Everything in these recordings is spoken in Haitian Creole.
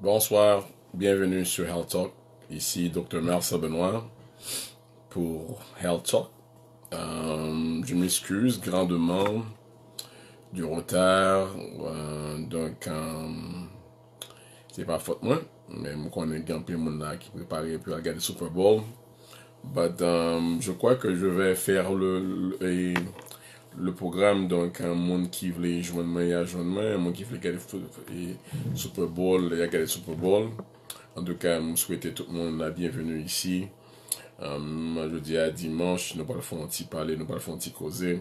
Bonsoir, bienvenue sur Health Talk. Ici Dr. Marcel Benoît pour Health Talk. Euh, je m'excuse grandement du retard. Euh, donc, euh, c'est pas faute de moi, mais je est Gampé Mouna qui préparait pour regarder Super Bowl. But, je crois que je vais faire le le programme, donc, un monde qui voulait jouer demain, il y a un monde qui voulait gagner le Super Bowl, il y a gagné le Super Bowl. En tout cas, je souhaite tout le monde la bienvenue ici. Je euh, je dis à dimanche, nous pas un petit parler, nous pas un petit causer.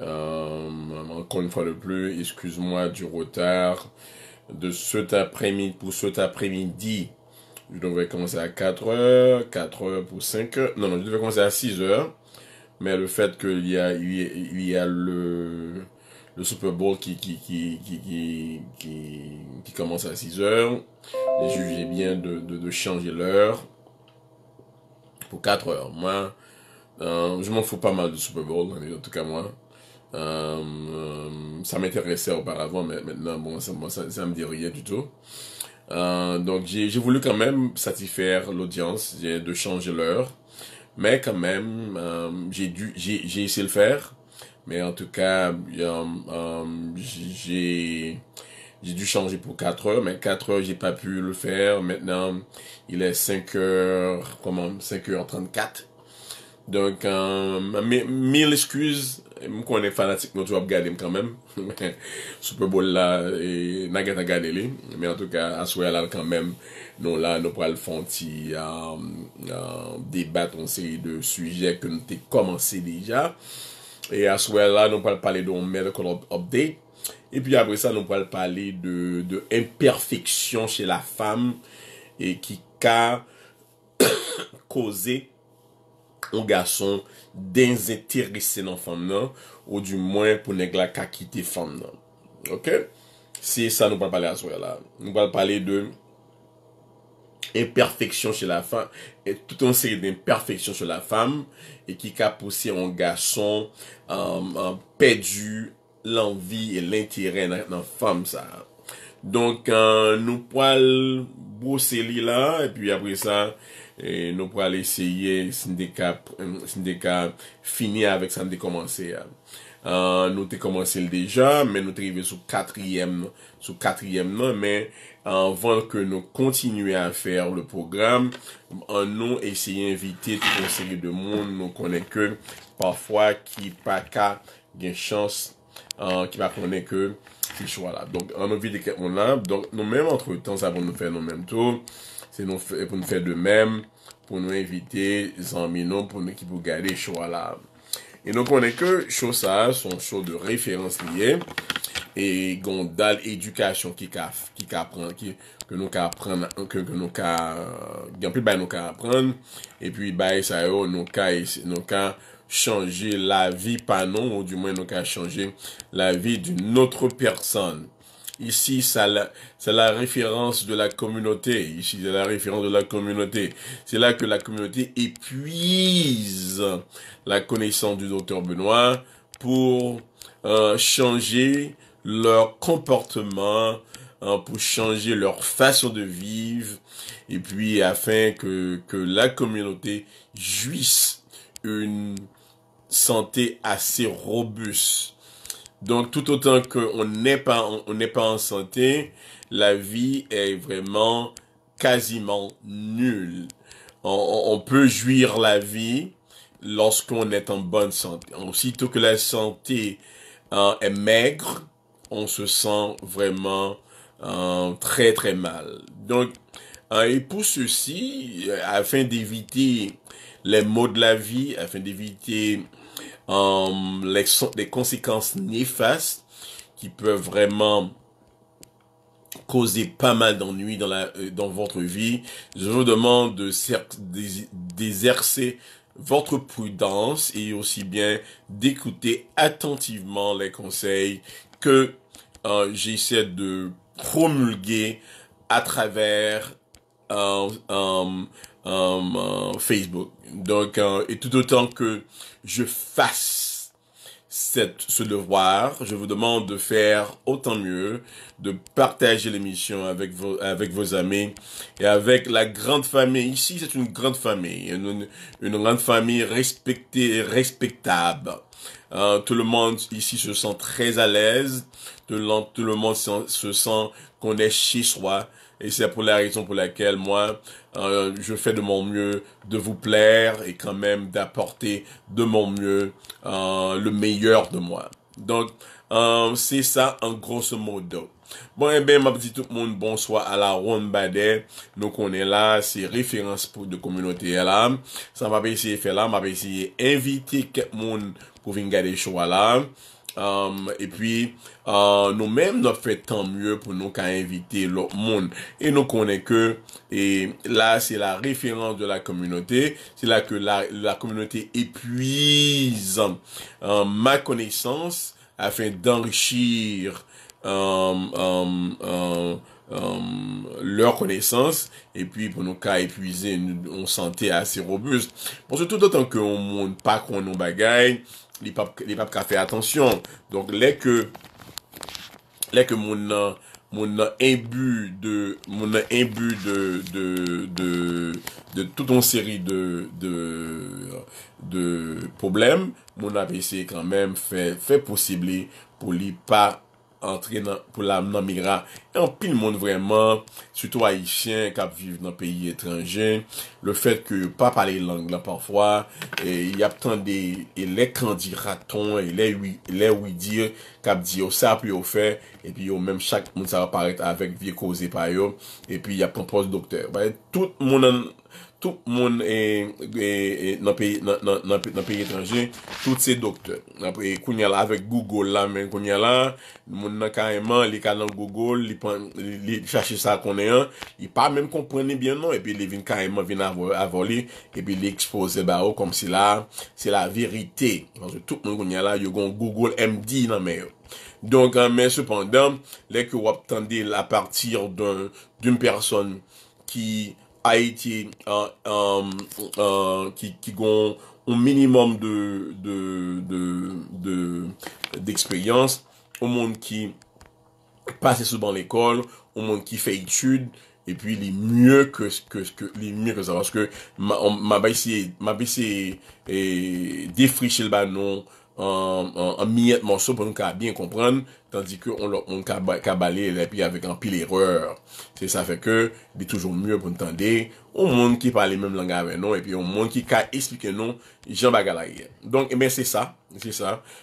Euh, encore une fois de plus, excuse-moi du retard de cet après-midi, pour cet après-midi. Je devais commencer à 4h, 4h pour 5h. Non, non, je devrais commencer à 6h mais le fait qu'il y a, il a le, le Super Bowl qui, qui, commence à 6 heures, j'ai jugé bien de, changer l'heure pour 4 heures. Moi, euh, je m'en fous pas mal du Super Bowl, en tout cas moi. Euh, ça m'intéressait auparavant, mais maintenant, bon, ça, ne me dit rien du tout. Euh, donc, j'ai voulu quand même satisfaire l'audience, de changer l'heure. Mais quand même, euh, j'ai dû, j'ai, j'ai essayé de le faire. Mais en tout cas, euh, j'ai, j'ai dû changer pour 4 heures, mais 4 heures, j'ai pas pu le faire. Maintenant, il est 5 heures, comment, 5 heures 34. Donc, euh, mille excuses Mwen konen fanatik nou tou ap gade m kanmem, soupe bol la, e, nagat a gade li, men an tou ka, aswe la kanmem, nou la nou pral fanti debat on seye de suje ke nou te komanse deja, e aswe la nou pral pale don medical update, e pi apre sa nou pral pale de imperfeksyon che la fam e ki ka koze ou gason denze terise nan fam nan ou du mwen pou neg la kakite fam nan ok si sa nou pal pale aswe la nou pal pale de imperfeksyon se la fam touton se de imperfeksyon se la fam e ki kap osi an gason an euh, euh, pedu l anvi e l entere nan fam sa donk euh, nou pal bose li la apri sa nou pou al eseye sindekap finye avèk san dekomanse nou tekomanse l dejan men nou te rive sou katriyem sou katriyem nan men anvan ke nou kontinye a fèr le program an nou eseye evite nou konen ke pafwa ki pa ka gen chans ki pa konen ke si chwa la nou mèm antre tan sa bon nou fèr nou mèm tou Se nou pou nou fè de mèm pou nou evite zanmi non, nou pou nou ki pou gade chou ala. E nou konè ke chou sa son chou de referans liye. E gondal edukasyon ki kapren. Ke nou ka apren. Gen pli ba nou ka apren. E pi ba sa yo nou ka chanje la vi panon. Ou di mwen nou ka chanje la vi di notre persan. Ici, c'est la référence de la communauté. Ici, c'est la référence de la communauté. C'est là que la communauté épuise la connaissance du docteur Benoît pour euh, changer leur comportement, hein, pour changer leur façon de vivre, et puis afin que, que la communauté jouisse une santé assez robuste donc, tout autant qu'on n'est pas, on n'est pas en santé, la vie est vraiment quasiment nulle. On, peut jouir la vie lorsqu'on est en bonne santé. Aussitôt que la santé hein, est maigre, on se sent vraiment hein, très très mal. Donc, hein, et pour ceci, afin d'éviter les maux de la vie, afin d'éviter euh, les, conséquences néfastes qui peuvent vraiment causer pas mal d'ennuis dans la euh, dans votre vie. Je vous demande de d'exercer votre prudence et aussi bien d'écouter attentivement les conseils que euh, j'essaie de promulguer à travers Facebook. Donc et tout autant que je fasse ce devoir. Je vous demande de faire autant mieux, de partager l'émission avec vos, avec vos amis et avec la grande famille. Ici, c'est une grande famille, une, grande famille respectée et respectable. Hein, tout le monde ici se sent très à l'aise. Tout, le monde se sent qu'on est chez soi. Et c'est pour la raison pour laquelle moi, euh, je fais de mon mieux de vous plaire et quand même d'apporter de mon mieux euh, le meilleur de moi. Donc, euh, c'est ça en grosso modo. Bon, eh bien, m'a petite tout le monde bonsoir à la ronde badet. Donc, on est là, c'est référence pour de communauté là. Ça m'a essayé de faire là, m'a essayé d'inviter quelqu'un monde pour venir garder le là. Um, et puis, uh, nous-mêmes, nous fait tant mieux pour nous qu'à inviter l'autre monde. Et nous connaissons que, et là, c'est la référence de la communauté. C'est là que la, communauté épuise um, ma connaissance afin d'enrichir um, leur connaissance. Et puis, pour nous qu'à épuiser, nous, on sentait assez robuste. Pour que tout autant que on monte pas qu'on nous bagaille, li pa pa ka fe atensyon. Donk le ke, le ke moun nan, moun nan ebu de, moun nan ebu de, de touton seri de, de, de poublem, moun nan pe se kan men fe posibli pou li pa, antre nan, pou la nan migra. En pi l moun vreman, suto ayisyen, kap viv nan peyi etranjen, le fet ke pa pale lang la parfwa, e yap tan de, e le kandi raton, e le oui dir, kap di yo sa api yo fe, e pi yo menm chak moun sa aparet avek vie koze pa yo, e pi yap konpon dokte. Tout moun nan tout moun e, e, e, nan peyi etranje, tout se dokte. Kounye la avek Google la men kounye la, moun nan kanyman li ka nan Google, li chache sa kounye an, li pa men kompwene bien nan, epi li vin kanyman vin avoli, epi li expose ba ou kom se la, se la verite. Tout moun kounye la yo gon Google MD nan men yo. Donk an men sepandam, le ki wap tande la partir dun person ki moun A eti ki gon ou minimum de ekspeyans, ou moun ki pase souban l'ekol, ou moun ki fe etude, e pi li mye ke sa. Anche ke ma bese defri chel ban nou, An minyat monson pou nou ka bin kompran Tandikou, on lop moun ka bali Lèpi avèk an pil erreur Se sa fèkè, bi toujoun myè pou n'tande Ou moun ki pale mèm langa avè nou E pi ou moun ki ka esplike nou Jambagalayè Donk, e eh mè se sa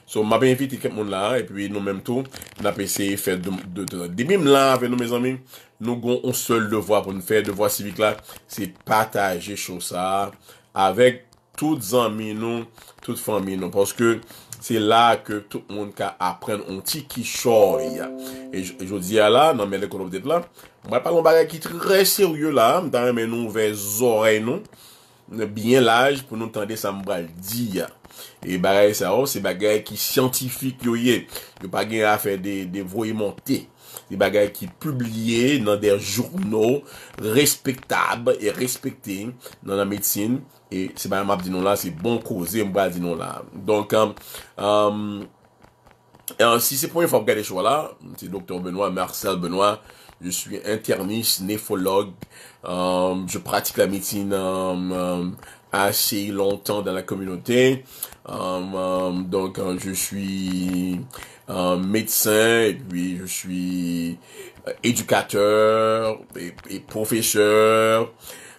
So, mabè yon fiti kep moun la E pi nou mèm tou, nou apè se fè Demim la avè nou mè zanmèm Nou gon, on sol devwa pou nou fè Devwa sivik la, se patajè chou sa Avèk tout zanmi nou, tout fanmi nou, poske se la ke tout moun ka apren yon ti ki choy. E jo diya la, nan men de konop det la, mwen palon bagay ki tre seryou yo la, mwen tanre men nou vè zorey nou, mwen biyen laj pou nou tende sa mwen pal diya. E bagay sa ou, se bagay ki scientifique yo ye, yo pa gen la fe de voye monté, se bagay ki publiye nan der jounou, respektab e respekte nan la medsine E se ba yon map di nou la, se bon koze mba di nou la Donk, um, um, si se pou yon fap gade chou la Se doktor Benoit, Marcel Benoit Je suis intermix, nephologue um, Je pratique la médecine assez longtemps dans la communauté Donk, je suis médecin Je suis euh, éducateur et professeur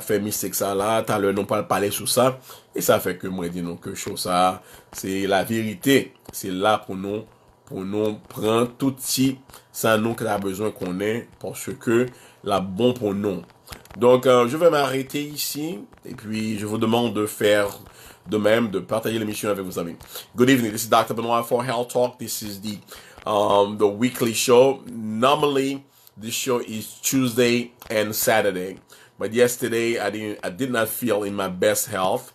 fait kap ça là, tout la, pas pas pas sous ça ça. Et ça fait que moi dis non que chose ça, c'est la vérité, c'est là pour nous, pour nous prendre tout si ça qu'il a besoin qu'on ait parce que la bon pour nous Donc, euh, je vais m'arrêter ici, et puis je vous demande de faire de même, de partager l'émission avec vos amis. Good evening, this is Dr. Benoit for Health Talk. This is the, um, the weekly show. Normally, this show is Tuesday and Saturday. But yesterday, I didn't. I did not feel in my best health.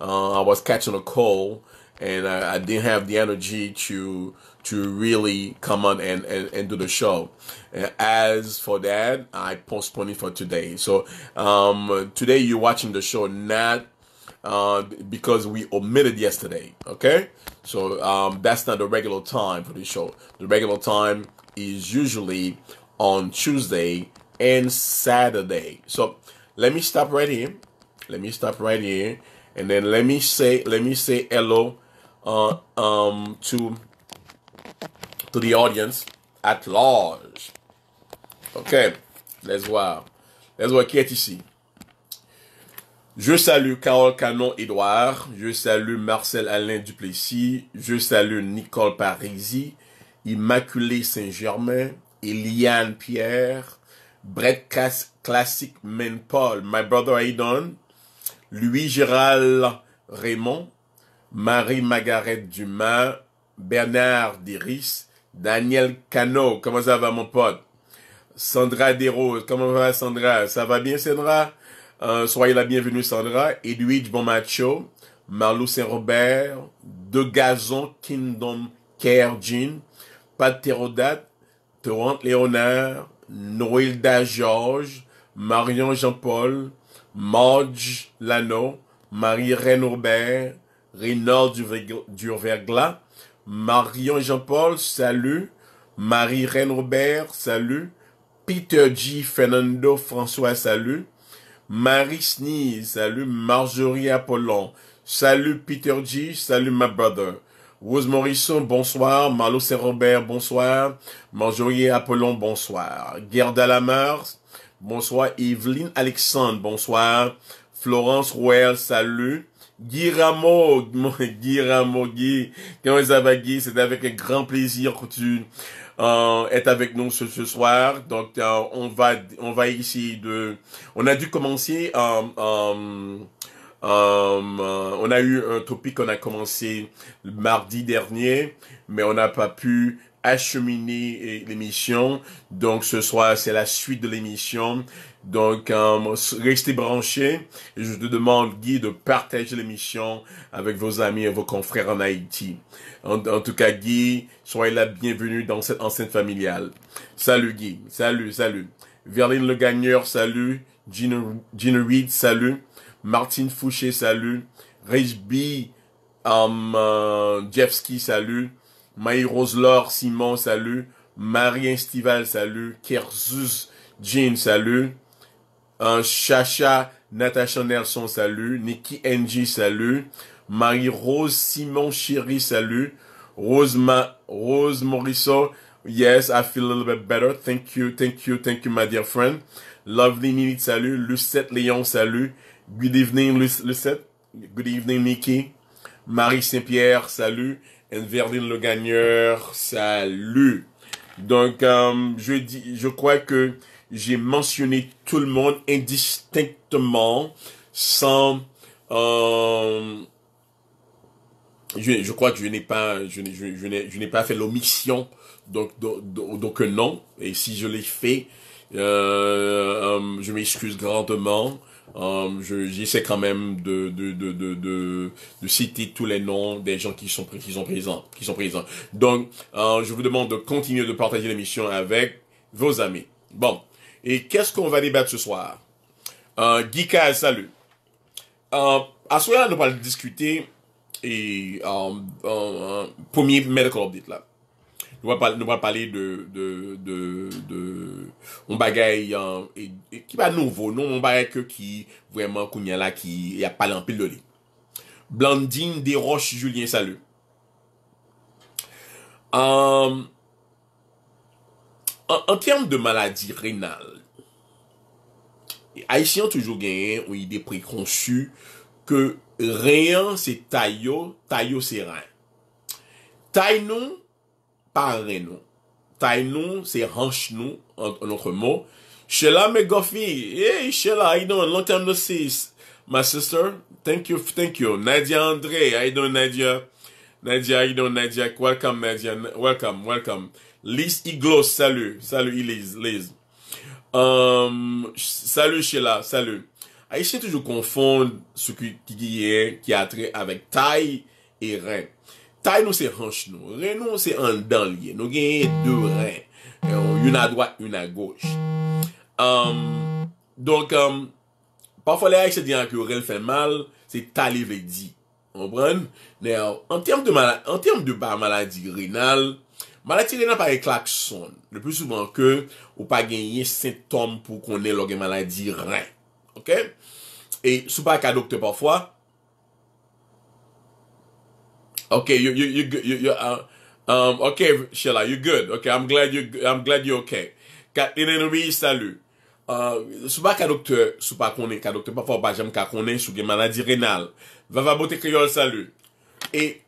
Uh, I was catching a cold, and I, I, didn't have the energy to to really come on and, and, and do the show. Uh, as for that, I postponed it for today. So um, today you're watching the show not uh, because we omitted yesterday. Okay, so um, that's not the regular time for the show. The regular time is usually on Tuesday and Saturday. So Let me stop right here. Let me stop right here. And then let me say, let me say hello uh, um, to, to the audience at large. Okay, let's voir. Let's voir qui est ici. Je salue Carole Canon Edouard. Je salue Marcel Alain Duplessis. Je salue Nicole Parisi, Immaculée Saint-Germain, Eliane Pierre, Brett Classic Man Paul, My Brother Aidan, Louis Gérald Raymond, Marie-Margaret Dumas, Bernard Diris, Daniel Cano, comment ça va mon pote? Sandra Desroses, comment va Sandra? Ça va bien Sandra? Euh, soyez la bienvenue Sandra, Edwidge Bomacho, Marlou Saint-Robert, De Gazon, Kingdom Care Jean, Pat Torrent Léonard, Noëlda Georges, Marion Jean-Paul, Marge Lano, Marie-Reine Aubert, Rénard Durvergla, Marion Jean-Paul, salut, Marie-Reine salut, Peter G. Fernando François, salut, Marie Sneeze, salut, Marjorie Apollon, salut Peter G, salut my brother. Rose Morisson, bonsoir. Malo et Robert, bonsoir. Marjorie Apollon, bonsoir. Gerda Lamars, bonsoir. Evelyne Alexandre, bonsoir. Florence Royal, salut. Guy Rameau, Guy Rameau, Guy, comment ça va Guy? C'est avec un grand plaisir que tu euh, es avec nous ce, soir. Donc euh, on va on va essayer de... On a dû commencer... Euh, euh euh, euh, on a eu un topic qu'on a commencé mardi dernier, mais on n'a pas pu acheminer l'émission. Donc ce soir, c'est la suite de l'émission. Donc euh, restez branchés. Je te demande, Guy, de partager l'émission avec vos amis et vos confrères en Haïti. En, tout cas, Guy, soyez la bienvenue dans cette enceinte familiale. Salut Guy, salut, salut. Verline Le Gagneur, salut. Gina, Gina Reed, salut. Martin Fouché, salut. Rich um, euh, Jeffsky, salut. Marie-Rose Laure Simon, salut. Marie Stival salut. Kersus Jean, salut. Un euh, Chacha Natasha Nelson, salut. Nikki NG, salut. Marie-Rose Simon Chéri, salut. Rose, Ma Rose Morisseau, yes, I feel a little bit better. Thank you, thank you, thank you, my dear friend. Lovely Minute, salut. Lucette Léon, salut. Good evening, Lucette. Good evening, Mickey. Marie Saint-Pierre, salut. Enverdine Le Gagneur, salut. Donc, euh, je, dis, je crois que j'ai mentionné tout le monde indistinctement, sans... Euh, je, je, crois que je n'ai pas, je, je, je n'ai pas fait l'omission, donc, donc, donc euh, non. Et si je l'ai fait, je m'excuse grandement. Um, je J'essaie quand même de de, de, de, de, citer tous les noms des gens qui sont, qui sont présents. Qui sont présents. Donc, euh, je vous demande de continuer de partager l'émission avec vos amis. Bon, et qu'est-ce qu'on va débattre ce soir uh, salut. Euh, à ce moment-là, nous allons discuter et euh, premier medical update là nous va parler, nous va parler de, de, de, de, on bagaille, euh, qui va nouveau, non, on bagaille que qui, vraiment, kounya là, qui, y a pas l'empile de lui. Blandine Desroches Julien Salut. Euh, en, en termes de maladie rénale, Haïtien toujours gagné une idée préconçue que rien c'est taillot, taillot c'est rien. Taille non, pare nous c'est c'est en ranch nou, notre mot. Sheila McGuffey, hey Sheila, how you doing? Long time no see. My sister, thank you, thank you. Nadia André. how you doing Nadia? Nadia, how you doing Nadia? Welcome Nadia, welcome, welcome. Liz Iglos, salut, salut Liz, Liz. Um, salut Sheila, salut. Aïe, toujours confondre ce qui, est, qui a trait avec taille et rein. Tay nou se hans nou, re nou se an dan liye. Nou genye de ren. Yon yon a dwa, yon a goj. Donk, pafwa le a yon se diyan ki yo ren fè mal, se talive di. Anbran? Nè, an term de ba maladi renal, maladi renal pa e klakson. De plus souvent ke, ou pa genye sintom pou konnen log e maladi ren. Ok? E sou pa akadokte pafwa, Um, um, ok, Sheila, you're good. Ok, I'm glad you're ok. Ka, nenenoubi, salu. Uh, sou pa ka dokte, sou pa konen, ka dokte pa fwa pa jem ka konen sou gen manadi renal. Vava bote kriol, salu. E,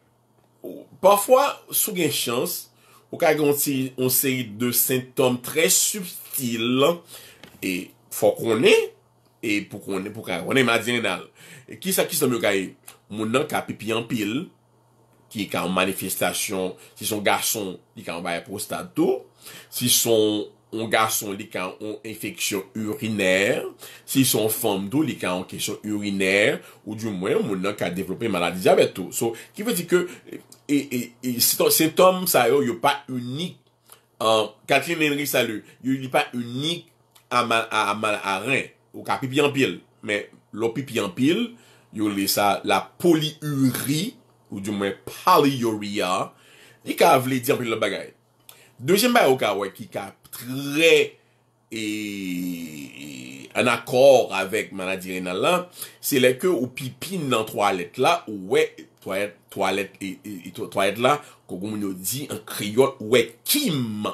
pa fwa, sou gen chans, ou ka gen onseyi de sintom tre subtil, e fwa konen, e pou konen, pou konen manadi renal. E, kisa kisa myo ka e, mounan ka pipi an pil, ki e ka an manifestasyon, si son garson li ka an baye prostatou, si son garson li ka an infeksyon urinèr, si son fom dou li ka an kesyon urinèr, ou di mwen mwen lak a devlopè malade diabetou. So, ki vè di ke, e, e, e, se ton, se ton sa yo yo pa unik, an, kakil nenri sa yo, yo li pa unik a man, a man, a ren, ou ka pipi an pil, men, lo pipi an pil, yo li sa la poliuri, Ou di mwen palyoria. Ni ka vle di anpil le bagay. Dejim bay ou ka wek. Ki ka tre. E. An akor avek manadirina la. Se le ke ou pipin nan toalet la. Ou wek. Toalet. E. e, e toalet la. Kogoum nou di. An kriyon. Ou wek kim.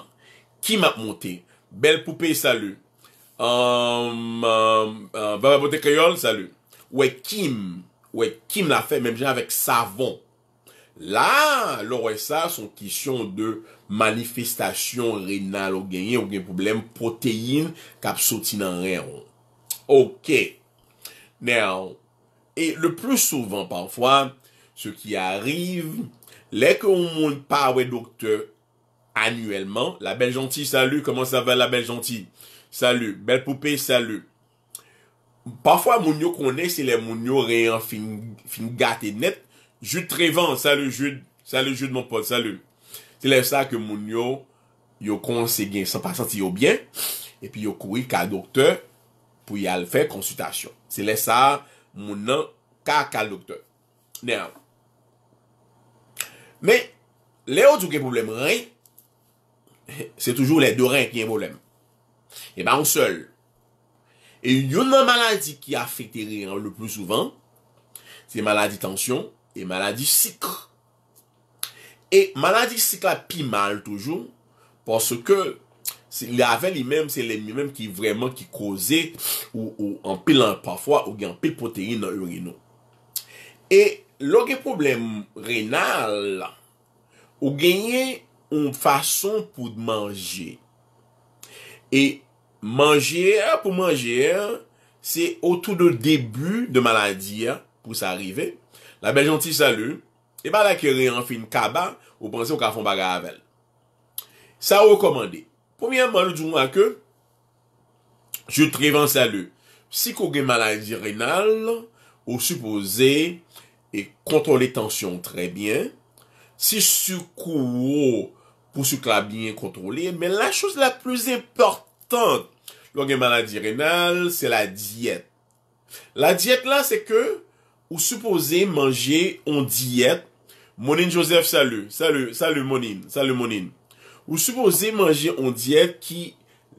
Kim ap monte. Bel poupe salu. Um, um, um, Bel poupe kriyon salu. Ou wek kim. Ou wek kim la fe. Mem jen avik savon. La, lorwe sa son kisyon de manifestasyon renal ou genye ou genye poublem poteyin kap soti nan reyon. Ok. Neyon. E le plus souvan pwafwa, se ki arrive, leke ou moun pa we dokte anuellement, la bel janti, salu, koman sa ve la bel janti, salu, bel poupe, salu. Pwafwa moun yo kone se le moun yo reyon fin gate net, Jude Trevan, salu jude, salu jude mon pote, salu. Se lè sa ke moun yo, yo konse gen, san pa santi yo bien, epi yo koui kal dokte pou yal fè konsutasyon. Se lè sa, moun nan, ka kal dokte. Nè an. Mè, lè ou touke problem re, se toujou lè do re ki en problem. Eman, ou sol. E yon nan maladi ki a fè teri an, le plou souvan, se maladi tansyon, E maladi sikla. E maladi sikla pi mal toujou. Pwoske li ave li menm, se li menm ki vreman ki koze ou anpil anpafwa ou gen anpil poteyin nan urinou. E logi problem renal, ou genye un fason pou dmanje. E manje, pou manje, se o tou de debu de maladi pou sa arrive. E. La belle gentille salut et bah, la kere en fin kaba, ou au au ka Bagaravelle. Ça Ça recommandé. Premièrement, Premièrement, nou djouman que je en salut. si vous une maladie rénale, supposé et contrôler tension très bien. si vous pour pou Vous la bien contrôlé Mais la chose la plus importante, vous une maladie rénale. C'est la diète. La diète là, c'est que. Ou soupose manje yon diyet. Monin Joseph, salu. Salu, salu, monin. Salu, monin. Ou soupose manje yon diyet ki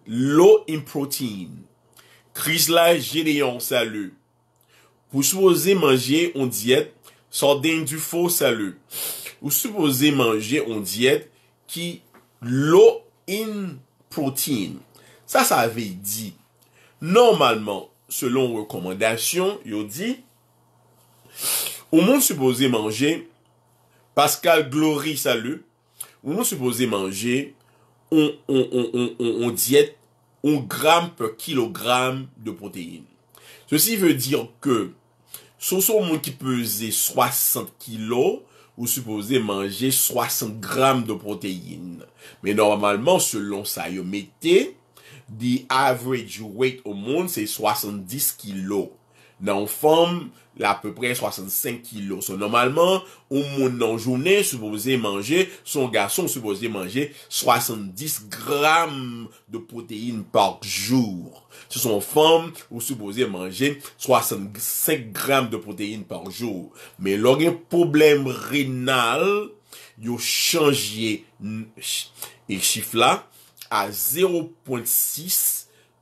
low in protein. Chris Laj, jereyon, salu. Ou soupose manje yon diyet. Sardine Dufo, salu. Ou soupose manje yon diyet ki low in protein. Sa, sa avey di. Normalman, selon rekomendasyon, yon di... Au monde supposé manger, Pascal Glory salut. Au monde supposé manger, on, on, diète 1 gramme par kilogramme de protéines. Ceci veut dire que sur ce monde qui pesait 60 kilos, vous supposez manger 60 grammes de protéines. Mais normalement, selon ça, vous mettez, the average weight au monde, c'est 70 kilos. nan fòm lè apèpè 65 kilo. Sò normalman, ou moun nan jounè, soubozè manje, son gason soubozè manje 70 gram de poteyin par jòr. Sò son fòm, ou soubozè manje 65 gram de poteyin par jòr. Men lò gen problem renal, yo chanjye e chifla a 0.6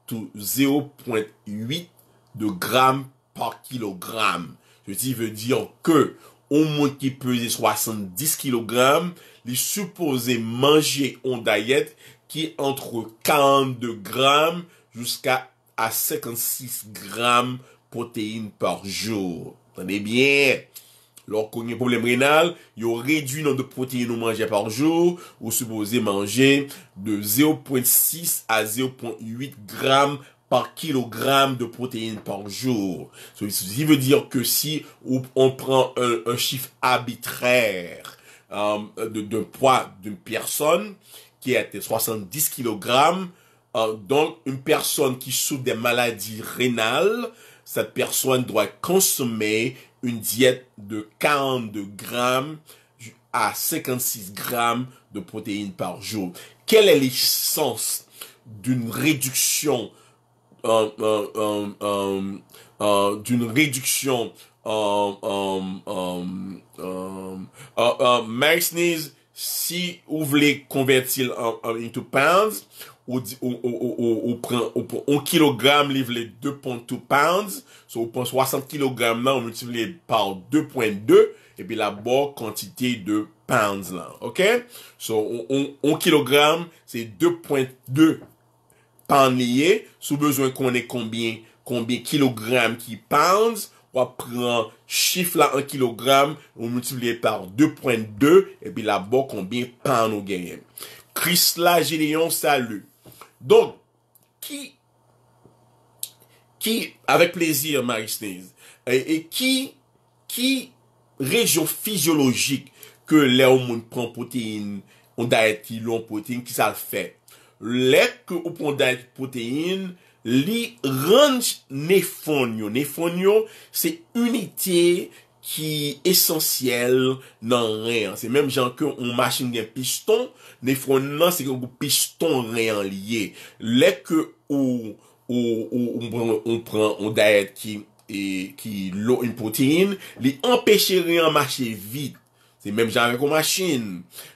to 0.8 de gram poteyin. par kilogramme. Ceci veut dire que au moins qui pesait 70 kg, les supposés manger en diète qui est entre 42 grammes jusqu'à à 56 grammes protéines par jour. Tenez bien. Lorsqu'on a un problème rénal, il réduit le nombre de protéines ou manger par jour. ou supposé manger de 0.6 à 0.8 grammes par kilogramme de protéines par jour. Ceci veut dire que si on prend un, chiffre arbitraire euh, de, poids d'une personne qui était 70 kilogrammes, euh, donc une personne qui souffre des maladies rénales, cette personne doit consommer une diète de 42 grammes à 56 grammes de protéines par jour. Quelle est l'essence d'une réduction euh, euh, euh, d'une réduction Max Nees, si vous voulez convertir en, pounds, ou, ou, ou, ou, prend, prend 1 kg livre 2.2 pounds, so ou prend 60 kg là, on multiplie par 2.2, et puis la bonne quantité de pounds là, ok? So, 1 kg, c'est 2.2 Pande liye, sou bezwen konen konbien kilogram ki pounds, wapren chif la 1 kilogram, wapren 2.2, epi la bo konbien pound ou genyen. Chris la, jelion, salu. Don, ki, ki, avèk plezir, Maristez, ki, ki, rejou fizyologik ke le ou moun pran potein, ou dayet ki loun potein, ki sal fèk. Lèk ou pon dayet poteyin, li ranj nefonyo. Nefonyo, se unitye ki esensyel nan reyan. Se menm jan ke ou masin gen piston, nefonyo nan se gen pou piston reyan liye. Lèk ou pon dayet e, ki lo yon poteyin, li empèche reyan masye vite. Se menm jan avèk ou machin.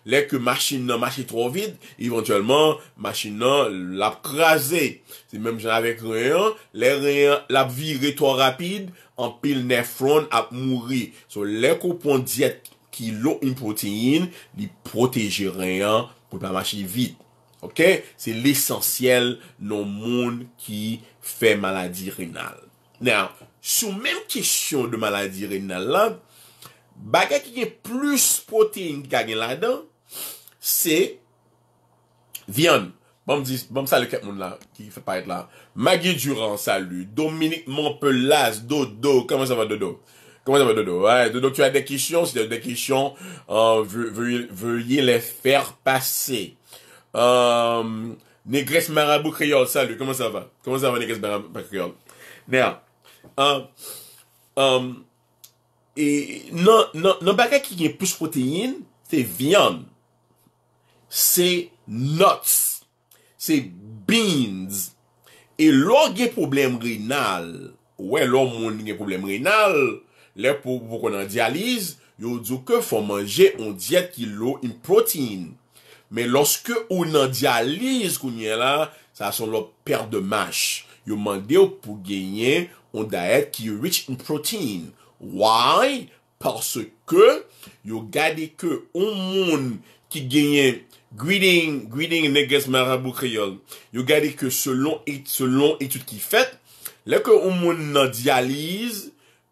Lèk ou machin nan machin tro vide, evantuellement, machin nan l ap krasè. Se menm jan avèk reyon, lèk reyon l ap viri to rapide, anpil nefrone ap mouri. So lèk ou pon dièt ki lò un proteyin, li proteji reyon pou pa machin vide. Ok? Se l'esensyel nan moun ki fè maladi renal. Nè, sou menm kisyon de maladi renal la, bagay qui est plus protéine, ki gen la dan, se vyan. Bon m quelqu'un kek moun la, ki pas paret là Maggie Durand, salut. Dominique Montpelas Dodo. Comment ça va Dodo? Comment ça va Dodo? Ouais, Dodo, tu as des questions. si tu as des questions, euh, veuillez les faire passer. Euh, Negres Marabou Kriol, salut. Comment ça va? Comment ça va Negres Marabou Kriol? Nè, E nan baka ki gen pous proteine, se vyan. Se nuts. Se beans. E lò gen problem renal. Ouè lò moun gen problem renal. Lè pou kon nan dialize, yo djou ke fò manje on diet ki lò in proteine. Men loske ou nan dialize kon gen la, sa son lò per de mash. Yo mande ou pou genye on diet ki rich in proteine. Why? Parce que, yo gade ke ou moun ki genyen greeting neges marabou kreyon, yo gade ke selon etude ki fet, leke ou moun nan dialize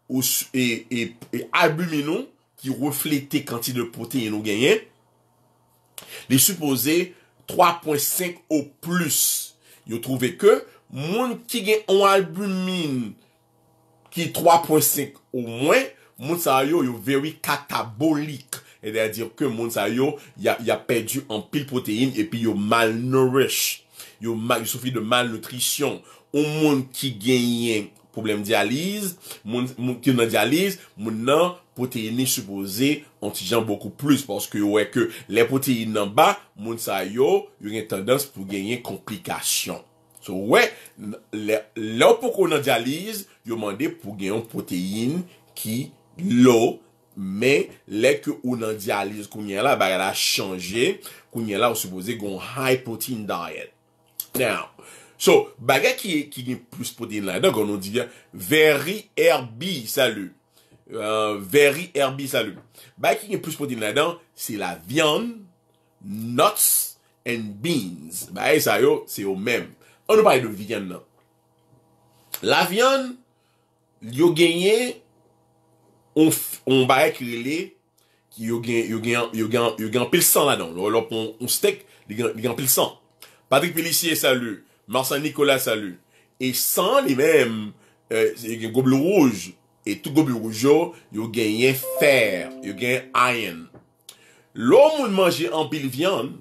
ou e, e, e abumino ki reflete kantide proteyeno genyen, li suppose 3.5 ou plus. Yo trove ke moun ki genyen ou abumino Ki 3.5 ou mwen, moun sa yo yo very katabolik. E de a dir ke moun sa yo, ya perdu an pil potein epi yo mal nourish. Yo soufi de mal nutrisyon. Ou moun ki genyen problem dializ, moun ki nan dializ, moun nan potein ni suppose antijan boku plus. Paske yo weke le potein nan ba, moun sa yo yo genye tendans pou genyen komplikasyon. So, wè, lè, lè ou pou kou nan dialize, yon mande pou genyon poteyin ki lò, mè lè kou nan dialize kou nye la, baga la chanje, kou nye la ou sepose gon high protein diet. Now, so, baga ki gen plus poteyin la yon, konon di gen, very herby salu. Euh, very herby salu. Baga ki gen plus poteyin la yon, se la viyon, nuts and beans. Bagay sa yo, se yo mèm. On nous parle de viande, La viande, il gagné, on, on va écrire les, qui a gagné, y a gagné, a gagné, y gagné pile sang là-dedans. on, steak, il a gagné pile sang. Patrick Pellissier, salut. Marcel Nicolas, salut. Et sans les mêmes euh, il rouge. Et tout gobelet rouge, il a gagné fer, il gagné iron. L'homme, on mange en pile viande,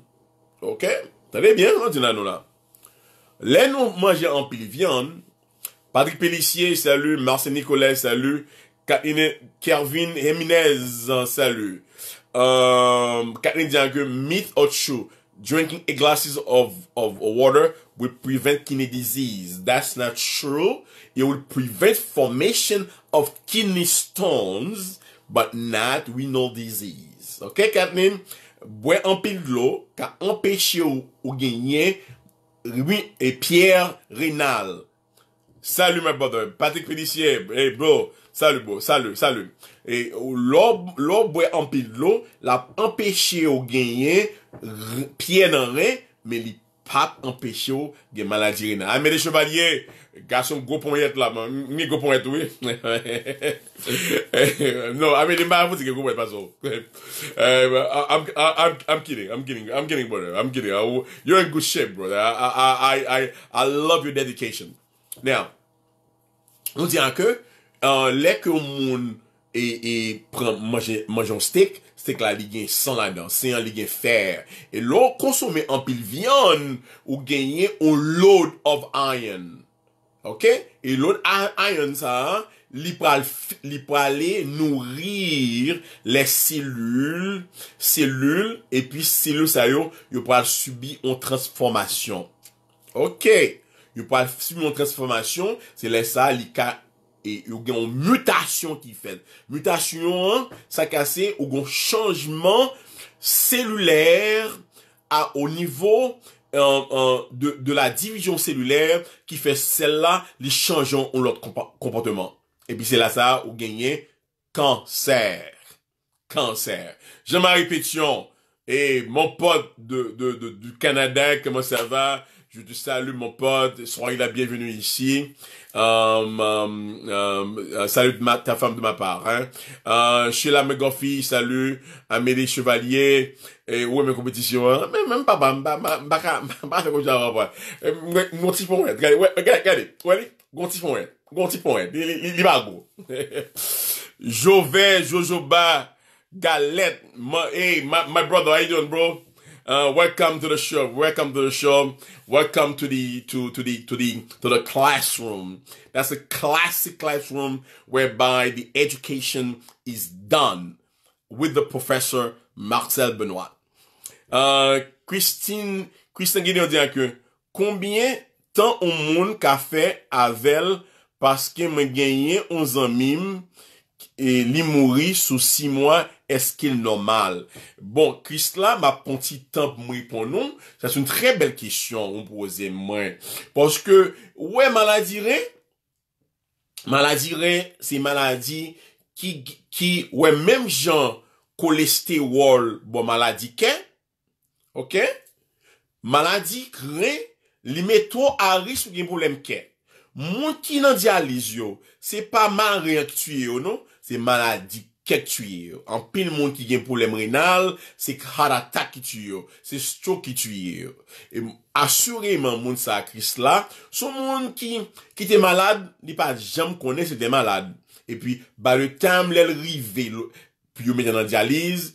ok? T'avais bien, hein, là non, là? Lè nou manje anpil vyon, Patrick Pellissier, salu, Marcel Nicolet, salu, Kervin Heminez, salu, Katrin euh, Diangu, myth or true, drinking a glass of water will prevent kidney disease. That's not true. It will prevent formation of kidney stones, but not renal disease. Ok, Katrin? Bwe anpil lo, ka anpeche ou genye, lui e Pierre Rinal. Salut, my brother, Patrick Félicier, hey, bro, salut, bro, salut, salut. Et lò, lò, bwe, anpil, lò, l'ap empèche ou genye Pierre Rinal, men li Pas empêcher des maladies rénales. Ah, mais les chevaliers, garçon, gros poignet là, mais gros poignet, oui. non, I mean, I sont gros poignet, pas Euh, I'm, I'm, I'm kidding, I'm kidding, I'm kidding, brother, I'm kidding. you're in good shape, brother. I, I, I, I love your dedication. Now, nous disons euh, que, euh, que et, et, prend, manger, manger un steak, se k la li gen san la den, se yon li gen fer. E lo, konsome an pil vyon ou genye ou load of iron. Ok? E load of iron sa, li pou ale nourir le selul, selul, e pi selul sa yo, yo pou ale subi an transformasyon. Ok? Yo pou ale subi an transformasyon, se le sa, li ka... et ou a une mutation qui fait mutation hein, ça casse ou un changement cellulaire à au niveau de, de la division cellulaire qui fait celle-là les changeons ou leur comportement et puis c'est là ça ou gagner cancer cancer Je ma répétition et mon pote de, du Canada comment ça va je te salue mon pote, soyez la bienvenue ici. salut ma, ta femme de ma part. Hein. Euh, Sheila Megofi, salut. Amélie Chevalier. Et où est mes compétitions hein? Même, pas, pas, pas, pas, pas, pas, Mon petit point, Jovet, Jojoba, Galette, hey, my, my brother, how you doing, bro? Uh, welcome to the show, welcome to the show, welcome to the, to the, to the, to the classroom. That's a classic classroom whereby the education is done with the professor Marcel Benoit. Uh, Christine, Christine Guilin diyan ke, Konbyen tan ou moun ka fe avel paske men genye 11 anmim e li mouri sou 6 mwa est-ce qu'il est normal? Bon, Christ là, ma petite temps pour nous, c'est une très belle question, on posait moi. Parce que, ouais, maladie maladie c'est maladie qui, qui, ouais, même genre, cholestérol, bon, maladie qu'est, ok? Maladie crée, toi à risque ou problème qu'est. Mon c'est pas mal réactué, non? C'est maladie Kèk tuye yo, an pin moun ki gen poulem renal, se kharatak ki tuye yo, se stok ki tuye yo. E moun asureman moun sa akris la, sou moun ki te malade, di pa jam konen se te malade. E pi, ba le tam lèl rive, pi yo mète nan djaliz,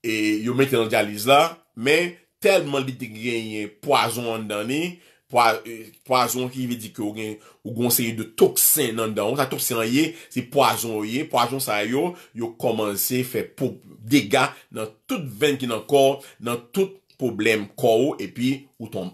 e yo mète nan djaliz la, men telman biti genyen poazon an dani, Euh, poison qui veut dire que vous avez de toxines dans le Ça, c'est poison. Poison, ça, yo, yo commencé à faire dégâts dans toute veine qui est dans dans tout problème corps, et puis, ou tombe,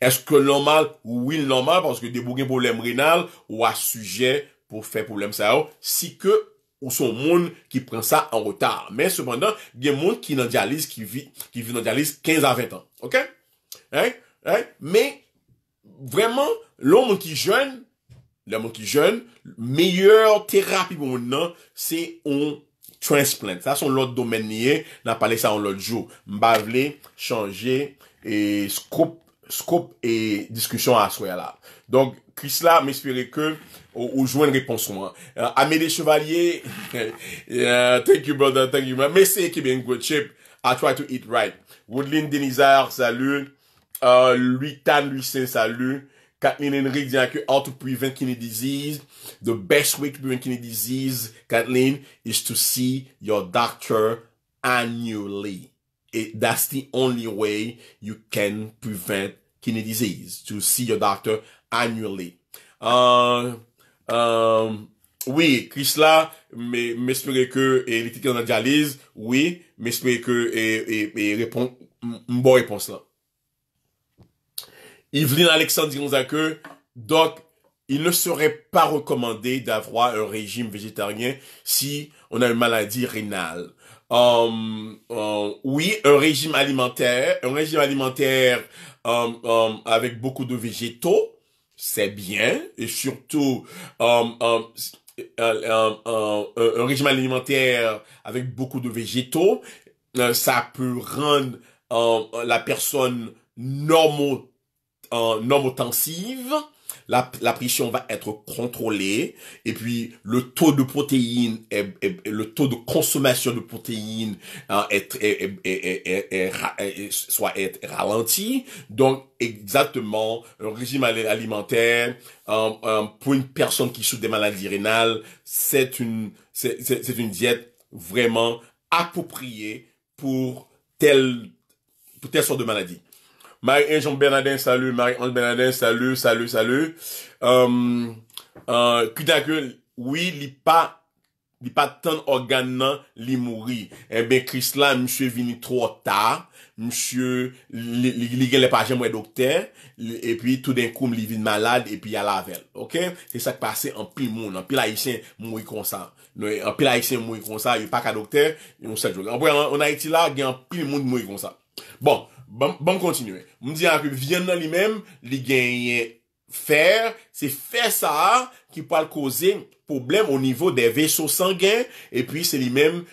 Est-ce que normal? ou Oui, normal, parce que des un problème rénal, ou à sujet pour faire problème ça, si que, ou son monde qui prend ça en retard. Mais cependant, il y a monde qui est dans dialyse, qui vit, qui vit dialyse 15 à 20 ans. ok hein? Hein? Mais, vraiment l'homme qui jeûne l'homme qui jeûne meilleur thérapie pour nom c'est nan, c'est on transplant. ça son lot domen ça nan pale sa changer, l'autre jour scope scope, et et discussion à discussion Donc, soi là, donc Chris la, m'espere jouer une réponse moi Uh, Amélie Chevalier, yeah, thank you brother, thank you man. merci keep in good shape, I try to eat right. Woodland Denizard, salut. Euh, lui tan lui sen salut. Kathleen Henry dit que how to prevent kidney disease, the best way to prevent kidney disease, Kathleen, is to see your doctor annually. that's the only way you can prevent kidney disease, to see your doctor annually. Oui, euh, euh, oui, Chris la, et que et li dans nan dialyse, oui, m'espérer que, et et répond repon, mbo réponse Yveline Alexandre dit donc, il ne serait pas recommandé d'avoir un régime végétarien si on a une maladie rénale. Hum, hum, oui, un régime alimentaire, un régime alimentaire hum, avec beaucoup de végétaux, c'est bien, et surtout euh, un régime alimentaire avec beaucoup de végétaux, euh, ça peut rendre la personne normale en la, la, pression va être contrôlée et puis le taux de protéines est, le taux de consommation de protéines soit ralenti donc exactement le régime alimentaire pour une personne qui souffre des maladies rénales c'est une c'est une diète vraiment appropriée pour telle pour telle sorte de maladie Marie-Ange Bernardin, salut. Marie-Ange Bernardin, salut, salut, salut. Um, euh, euh, que, oui, il pas a pas tant d'organes il li Eh ben, Chris là, monsieur venu trop tard. Monsieur, il li, les pages, pas docteur. Et puis, tout d'un coup, il est venu malade, et puis y il a la velle. Ok? C'est ça qui passait en pile monde. En pile haïtien mouri comme ça. En pile haïtien mouri comme ça. Il pas qu'un docteur. On sait, en Haïti là, il y a en pile monde mouri comme ça. Bon. Bon, continuez continuer. On an que lui-même, li lui-même, faire c'est faire fer qui peut causer qui peut niveau des vaisseaux sanguins et vaisseaux sanguins. et puis, et lui-même,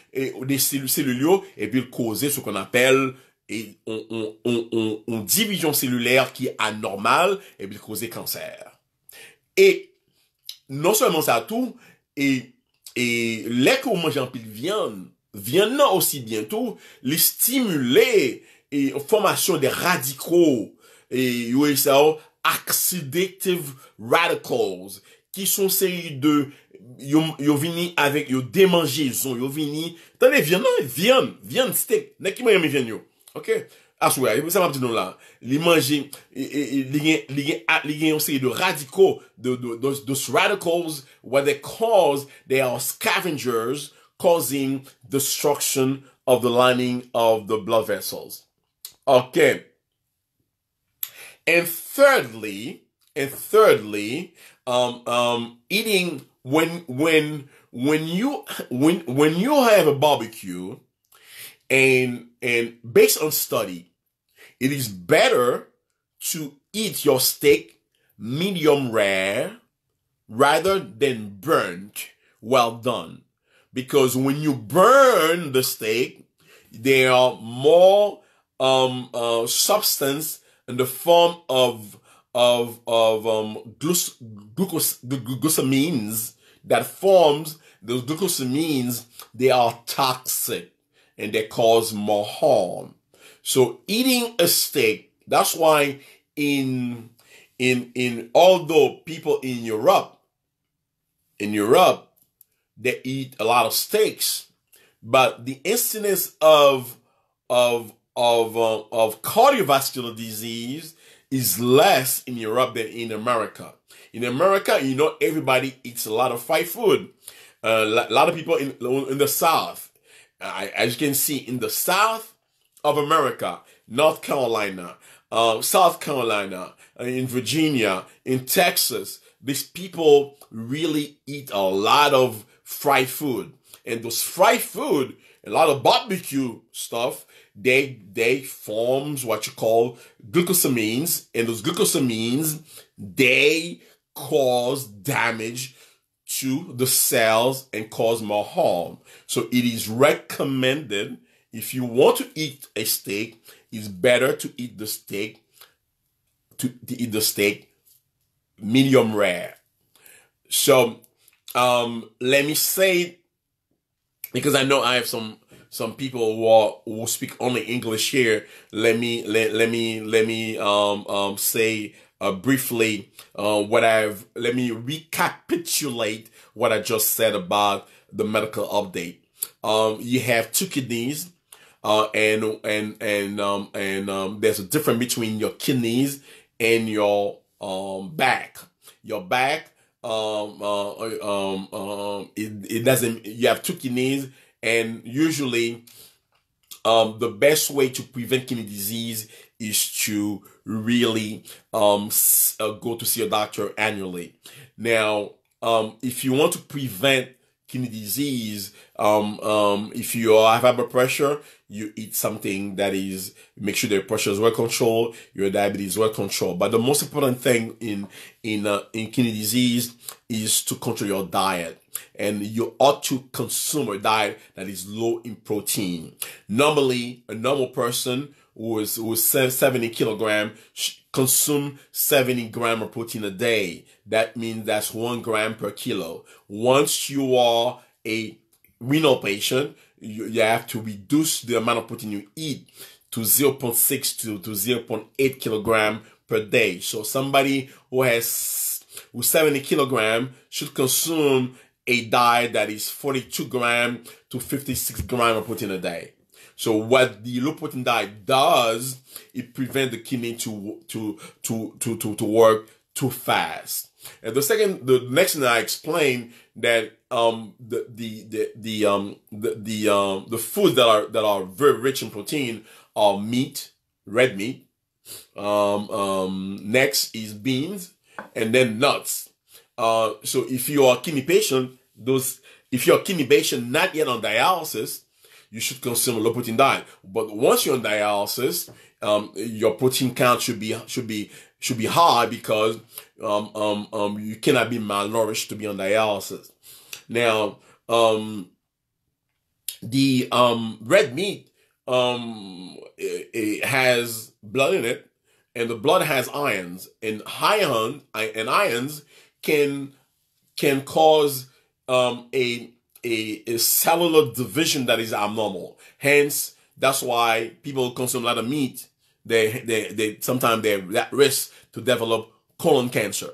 des et puis et qu'on il et on, on, on, division cellulaire qui est anormale et puis causer cancer. Et non seulement ça tout, et, et les qu'on mange en pile viande, aussi bientôt, les stimuler e formasyon de radikou e yo e sa ou oxidative radicals ki son seri de yo vini avek, yo demanje yo vini, tan e vyanan vyan, vyan stek, ne ki man yame vyan yo ok, aswa, seman pti nou la li manje e, e, e, li gen yon seri de radikou dos radicals what they cause, they are scavengers causing destruction of the lining of the blood vessels Okay. And thirdly, and thirdly, um, um, eating when when when you when when you have a barbecue, and and based on study, it is better to eat your steak medium rare rather than burnt well done because when you burn the steak, there are more um, uh, substance in the form of of of um, glucose, glucose, glucosamines that forms those glucosamines they are toxic and they cause more harm so eating a steak that's why in in in although people in europe in europe they eat a lot of steaks but the incidence of of of, uh, of cardiovascular disease is less in Europe than in America. In America, you know, everybody eats a lot of fried food. Uh, a lot of people in, in the South, as you can see, in the South of America, North Carolina, uh, South Carolina, uh, in Virginia, in Texas, these people really eat a lot of fried food. And those fried food, a lot of barbecue stuff, they they forms what you call glucosamines, and those glucosamines they cause damage to the cells and cause more harm. So it is recommended if you want to eat a steak, it's better to eat the steak to, to eat the steak medium rare. So um, let me say because I know I have some some people who, who speak only English here, let me let, let me let me um, um, say uh, briefly uh, what I've. Let me recapitulate what I just said about the medical update. Um, you have two kidneys. Uh, and and and um, and um, there's a difference between your kidneys and your um, back. Your back um, uh, um, um, it, it doesn't. You have two kidneys and usually, um, the best way to prevent kidney disease is to really um, uh, go to see a doctor annually. Now, um, if you want to prevent kidney disease, um, um, if you have high blood pressure, you eat something that is make sure your pressure is well controlled, your diabetes is well controlled. But the most important thing in in uh, in kidney disease is to control your diet and you ought to consume a diet that is low in protein. Normally, a normal person who is, who is 70 kilogram consume 70 gram of protein a day. That means that's one gram per kilo. Once you are a renal patient, you, you have to reduce the amount of protein you eat to 0.6 to, to 0.8 kilogram per day. So somebody who has who 70 kilogram should consume a diet that is 42 gram to 56 gram of protein a day. So what the low protein diet does, it prevents the kidney to, to, to, to, to, to work too fast. And the second, the next thing I explain that um, the the the the um the the um the foods that are that are very rich in protein are meat, red meat. Um, um, next is beans, and then nuts. Uh, so if you are kidney patient, those if you're a kidney patient not yet on dialysis, you should consume a low protein diet. But once you're on dialysis, um, your protein count should be should be should be high because um, um, um, you cannot be malnourished to be on dialysis. Now, um, the um, red meat um, it, it has blood in it, and the blood has ions, and high on, and ions can can cause um, a, a a cellular division that is abnormal. Hence, that's why people consume a lot of meat. They they they sometimes they're at risk to develop colon cancer.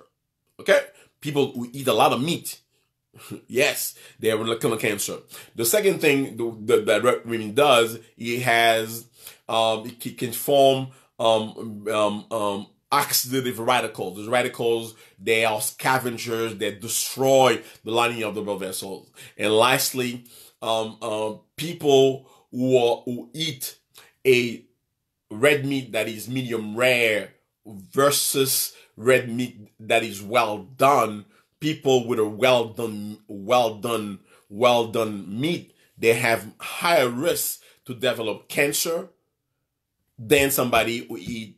Okay, people who eat a lot of meat. yes, they have colon cancer. The second thing that, that red does, it has um, it can form um, um, um, oxidative radicals. These radicals, they are scavengers that destroy the lining of the blood vessels. And lastly, um, um, people who, are, who eat a red meat that is medium rare versus red meat that is well done, people with a well done, well done, well done meat, they have higher risk to develop cancer than somebody who eat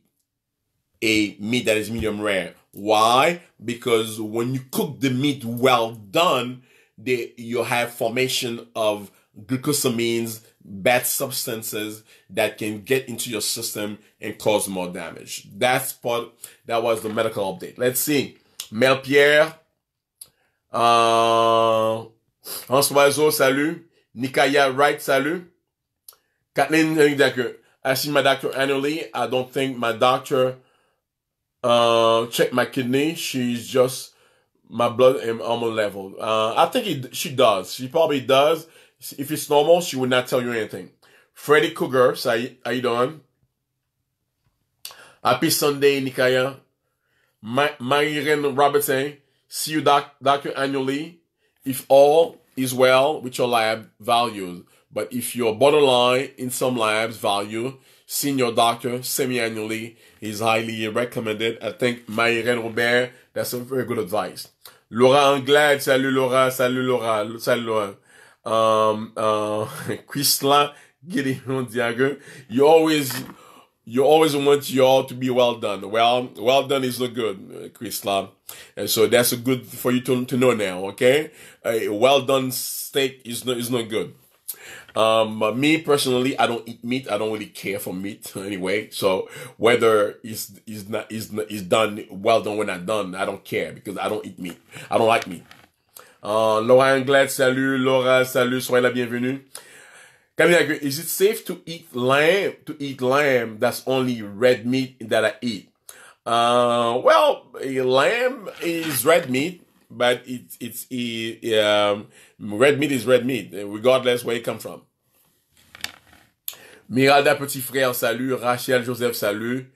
a meat that is medium rare. Why? Because when you cook the meat well done, you have formation of glucosamines, bad substances that can get into your system and cause more damage. That's part, that was the medical update. Let's see. Melpierre, euh, Hans Oiseau, salut. Nikaya Wright, salut. Kathleen, I that, I see my doctor annually. I don't think my doctor uh, check my kidney. She's just my blood and armor level. Uh, I think it, she does. She probably does. If it's normal, she would not tell you anything. Freddy Cougar, say, how, you doing? Happy Sunday, Nikaya. My, Myren Robertson, see you doc, doctor annually. If all is well with your lab values, but if you're borderline in some labs value, senior doctor semi-annually is highly recommended. I think Mairene Robert, that's a very good advice. Laura Anglade, salut Laura, salut Laura, salut Laura. Um, uh, Christla Gideon Diago, you always, you always want y'all to be well done. Well, well done is not good, Christla. And so that's a good for you to, to know now, okay? A well done steak is not, is not good. Um, me personally, I don't eat meat. I don't really care for meat anyway. So whether it's is not is is done well done when not done, I don't care because I don't eat meat. I don't like meat. Uh, Laura Anglade, salut Laura, salut, soyez la bienvenue. Camille, is it safe to eat lamb to eat lamb that's only red meat that I eat? Uh, well, lamb is red meat, but it's it's um, Red meat is red meat, eh, regardless where it come from. Miralda Petit Frère, salut. Rachel Joseph, salut.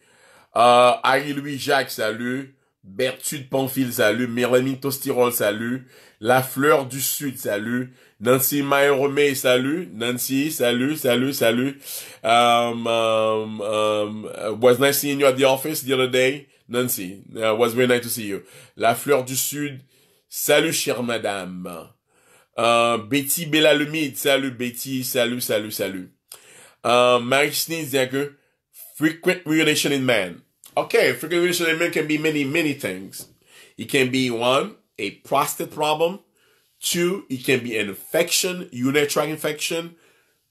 Euh, Harry-Louis Jacques, salut. Bertude Pamphile, salut. Mélanie Tostirol, salut. La Fleur du Sud, salut. Nancy Mayoromé, salut. Nancy, salut, salut, salut. Um, um, um uh, was nice seeing you at the office the other day. Nancy, uh, was very nice to see you. La Fleur du Sud, salut chère madame. Euh, Betty Bella salut Betty, salut, salut, salut. Euh, marriage needs que frequent relation in man. Okay, frequent relation in man can be many, many things. It can be one, a prostate problem. Two, it can be an infection, urinary tract infection.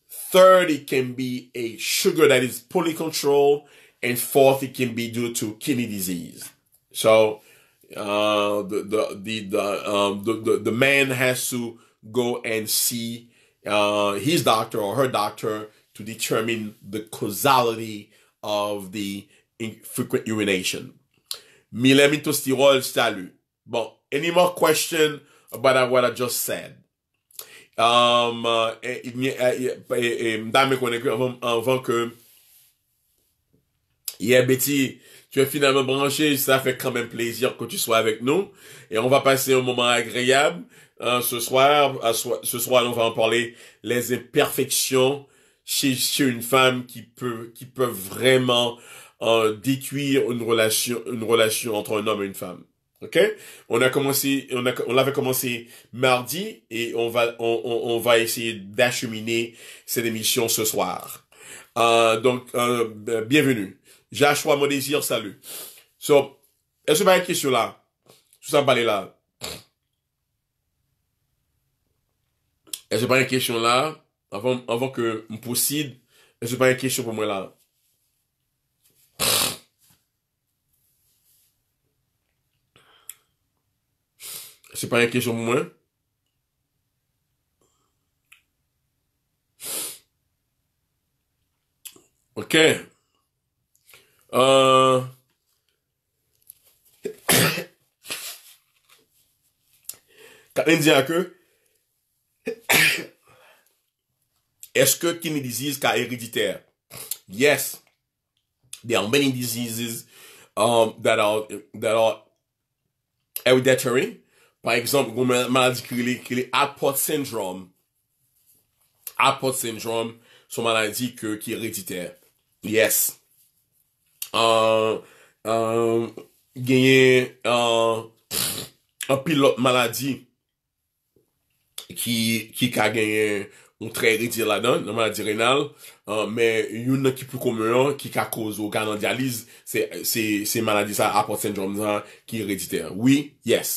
Third, it can be a sugar that is poorly controlled. And fourth, it can be due to kidney disease. So, uh, the, the, the, the, um, the, the, the man has to go and see uh, his doctor or her doctor to determine the causality of the frequent urination. Millemitosterol salut. Bon, any more question about what I just said? Um, dame qu'on écrit avant que Yeah, Betty, tu es finalement branché, ça fait quand même plaisir que tu sois avec nous et on va passer un moment agréable. Euh, ce soir, ce soir, on va en parler, les imperfections chez, une femme qui peut, qui peut vraiment euh, détruire une relation, une relation entre un homme et une femme. Ok On a commencé, on l'avait commencé mardi et on va, on, va essayer d'acheminer cette émission ce soir. Euh, donc, euh, ben, bienvenue. Jachoua mon désir, salut. So, est-ce que une question là? Tout ça, parler là. Et c'est pas une question là, avant, avant que je possède, Je c'est pas une question pour moi là. C'est pas une question pour moi. Ok. Euh... Quand on dit à que Est-ce que kidney maladies sont héréditaires? Yes. There are many diseases um, that are, that are hereditary. Par exemple, une maladie qui est l'Apport syndrome. syndrome. est syndrome, maladie qui est héréditaire. Yes. Il y a une un qui maladie qui, qui ou tre ereditè la dan, nan maladi renal, me yon nan ki pou koume yon, ki ka kouz, ou ka nan dializ, se maladi sa, apot sendrom zan, ki ereditè. Oui, yes.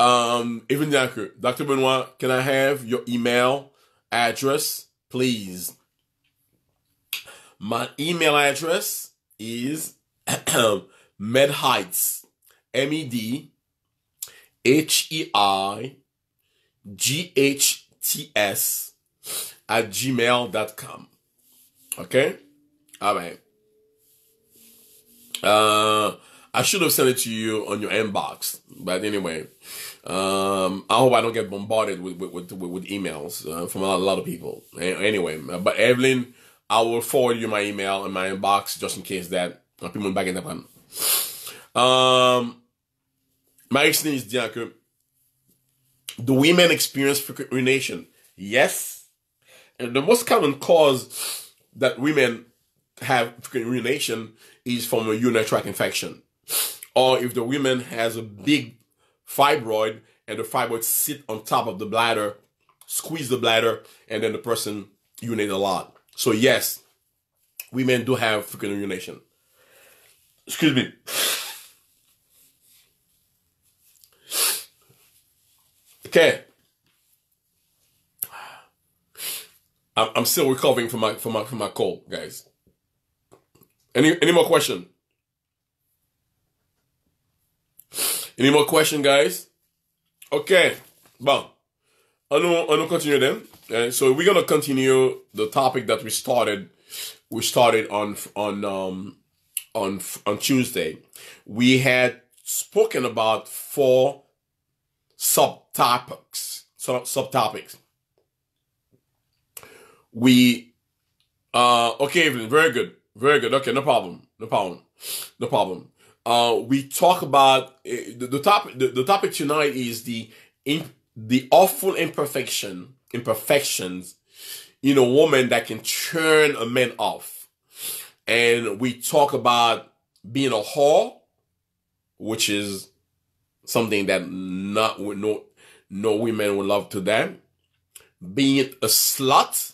Um, e ven diyan ke, Dr. Benoit, can I have your email address, please? My email address is Med Heights, M-E-D H-E-I G-H-T-S at gmail.com. Okay? All right. Uh, I should have sent it to you on your inbox. But anyway, um, I hope I don't get bombarded with, with, with, with emails uh, from a lot of people. Anyway, uh, but Evelyn, I will forward you my email in my inbox just in case that uh, people back in the pan. Um, my experience is que the women experience frequent urination. Yes, and the most common cause that women have urination is from a urinary tract infection. Or if the woman has a big fibroid and the fibroid sit on top of the bladder, squeeze the bladder, and then the person urinate a lot. So yes, women do have frequent urination. Excuse me. Okay. I'm still recovering from my from my from my cold, guys. Any any more question? Any more question, guys? Okay, bon. I'm i to continue then. Uh, so we're gonna continue the topic that we started. We started on on um on on Tuesday. We had spoken about four subtopics. So, subtopics. We, uh, okay, Evelyn, very good, very good. Okay, no problem, no problem, no problem. Uh, we talk about uh, the, the topic. The, the topic tonight is the in, the awful imperfection, imperfections in a woman that can turn a man off, and we talk about being a whore, which is something that not no no women would love to them, being a slut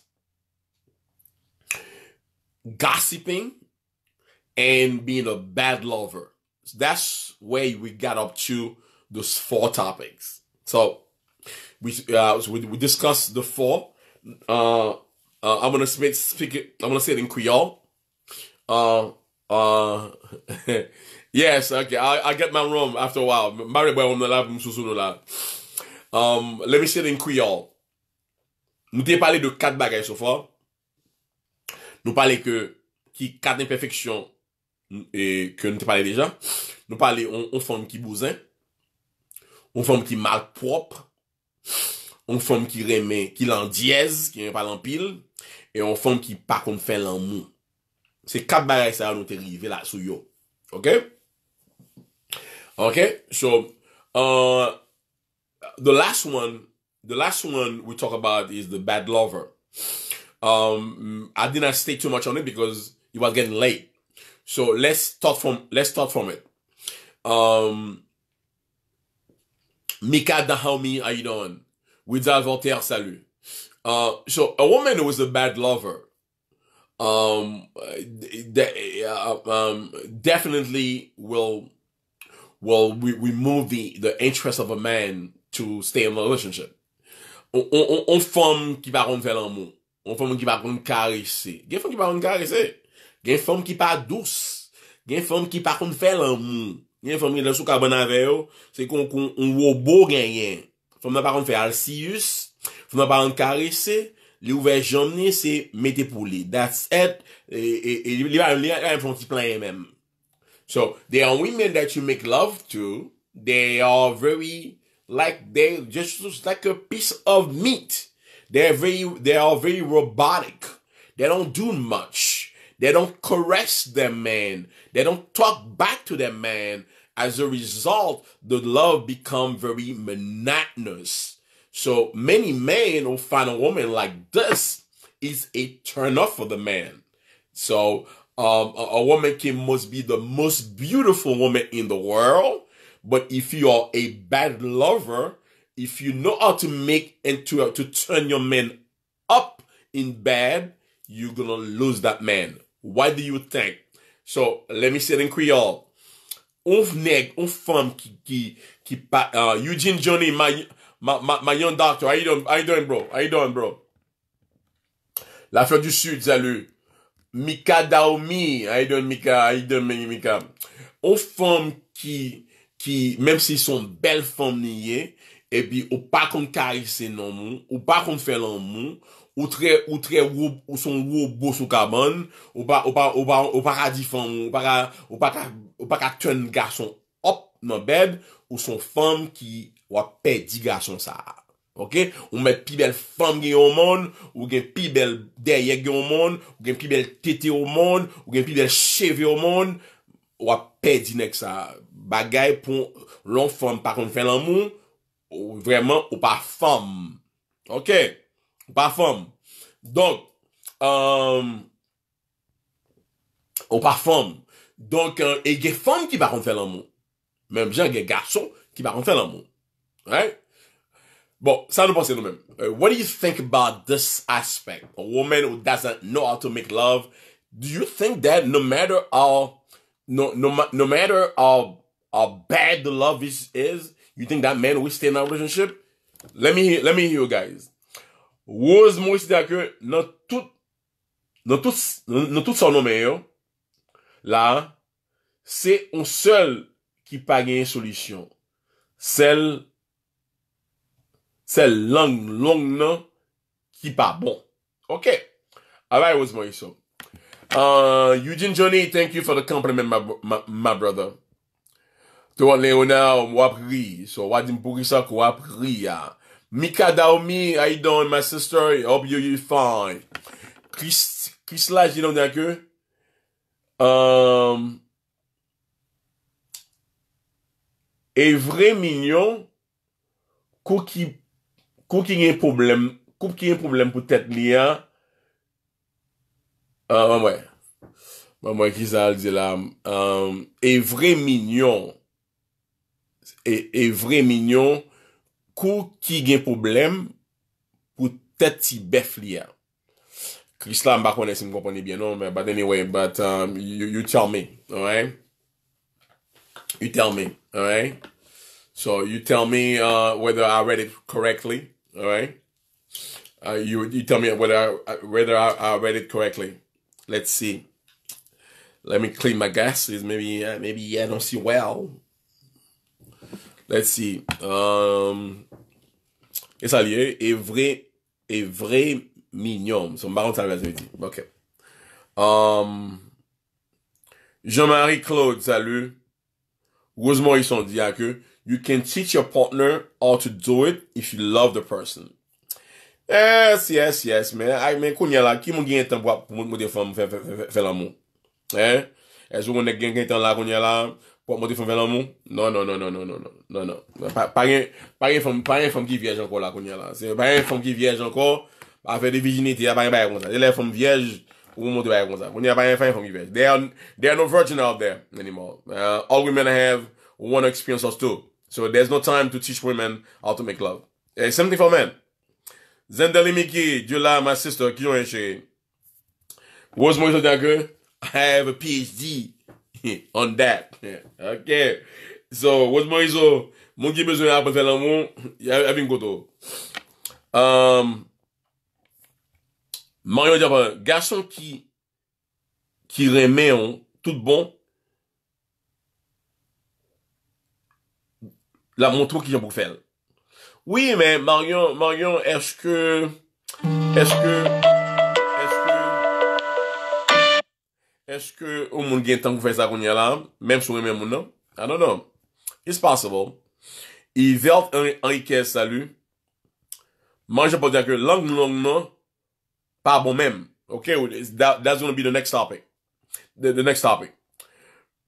gossiping, and being a bad lover. That's where we got up to those four topics. So we uh, we, we discussed the four. Uh, uh, I'm gonna speak, speak it. I'm gonna say it in Creole. Uh, uh, yes. Okay. I I get my room after a while. Married by woman the mm, lab. Um, let me say it in Creole. Nous t'ai parlé de quatre bagages so far. nous parler que qui imperfections d'imperfection et que nous te parlé déjà nous parler on, femme forme qui bousin on femme qui mal propre on femme qui remet qui l'en dièse qui n'est pas l'empile, et on femme qui pas qu'on fait l'amour c'est quatre bagages ça nous t'es arrivé là sur yo OK OK so uh, the last one the last one we talk about is the bad lover Um, I didn't stay too much on it because it was getting late. So let's start from let's start from it. Um, Mika Dahami, how you doing? Wida Voltaire, salut. Uh, so a woman who is a bad lover, um, de uh, um, definitely will will re remove the the interest of a man to stay in a relationship. On, femme qui va rendre l'amour. On fòm ki pa koun karesè. Gen fòm ki pa koun karesè. Gen fòm ki pa dous. Gen fòm ki pa koun fè lan moun. Gen fòm ki da sou karbonave yo. Se kon kon un wò bo gen yen. Fòm nan pa koun fè al si yus. Fòm nan pa koun karesè. Li ouve jom ni se metè pou li. That's it. E, e, e li pa yon fòm si planye mèm. So, they are women that you make love to. They are very like they just like a piece of meat. They're very, they are very robotic. They don't do much. They don't caress their man. They don't talk back to their man. As a result, the love become very monotonous. So many men will find a woman like this is a turn off for the man. So um, a, a woman can must be the most beautiful woman in the world, but if you are a bad lover, if you know how to make and to, turn your man up in bed, you're gonna lose that man. Why do you think? So let me say it in Creole. On on femme qui, uh, Eugene Johnny, my, my, young doctor, how you doing, you doing, bro? How you doing, bro? L'affaire du Sud, salut. Mika Daomi, how you doing, Mika? How you doing, Mika? On femme qui, qui, même s'ils sont belles femmes Epi, ou pa kon karise nan moun, ou pa kon fè lan moun, ou tre ou son wou bo sou kaban, ou pa ka difan moun, ou pa ka twen garson hop nan beb, ou son fam ki wapè di garson sa. Ok? Ou mè pi bel fam gen yo moun, ou gen pi bel deyek gen yo moun, ou gen pi bel tete yo moun, ou gen pi bel cheve yo moun, wapè di nek sa. Bagay pou lon fam pa kon fè lan moun, vraiment ou pas femme. OK? Ou pas femme. Donc, euh, ou pas femme. Donc, euh, et il y a femmes qui vont faire l'amour. Même gens, des garçons qui vont faire l'amour. Right? Bon, ça nous pense nous-mêmes. Euh, what do you think about this aspect? A woman who doesn't know how to make love, do you think that no matter how, no, no, no matter how, how bad the love is, is You think that man will stay in our relationship? Let me hear you guys. Woz Moise de Aker, nan tout son nomen yo, la, se yon sel ki pa genye solisyon. Sel, sel lang, lang nan ki pa bon. Ok, avay Woz Moise. Eugene Johnny, thank you for the compliment, my brother. To wat le ona wap ri. So wadi mpou kisa kou wap ri ya. Mika da w mi, a yi don, my sister, hop yo yo yi fany. Kis la jilon dyan ke? Um, e vre minyon, kou ki, kou ki nye problem, kou ki nye problem pou tet li ya. Uh, mwen mwen, mwen mwen kisa al di la. Um, e vre minyon, E, e vre minyon kou ki gen poublem pou tet si bef li ya. Krislam bak wene sin kou poni biye nou, but anyway, but um, you tell me, alright? You tell me, alright? So, you tell me uh, whether I read it correctly, alright? Uh, you tell me whether uh, I read it correctly. Let's see. Let me clean my gas. Maybe I don't see well. Let's see, um, e salye, e vre, e vre minyom. So, mba ron salve a zviti, ok. Um, Je mari Claude, salu. Gozmo yi son di a ke, you can teach your partner how to do it if you love the person. Yes, yes, yes, men. A, men, konye la, ki moun gen ten wap moun moun defan moun fè l'amou. E, e zwo moun gen ten la konye la. E, e zwo moun gen ten la konye la. Kwa moti fom velan moun? Non, non, non, non, non, non, non, non. non. Pagyen fom ki viej anko la konye la. Pagyen fom ki viej anko, pa fe divijini ti, ya pagyen baye konza. Dele fom viej, ou moti baye konza. Konye ya pagyen fom ki viej. Dey an, dey an nou virgin out there anymore. Uh, all women have one experience or two. So, there's no time to teach women how to make love. Same thing for men. Zendeli Miki, Jola, ma sisto, kiyon enche. Woz mo yon dey ge? I have a PhD. Ye. on that. ok. So, what's my Mon qui besoin d'apprendre à faire l'amour, y a une goutte. Um, Mario dit, garçon qui, qui remet tout bon, la montre qui vient pour faire. Oui, mais Marion, Marion, est-ce que, est-ce que, Eske ou moun gen tankou fè sa koun ya la, mèm sou mèm moun nan? I don't know. It's possible. I velt Enrique salu, manje pou diyan ke lang long nan, pa bon mèm. Ok, that, that's gonna be the next topic. The, the next topic.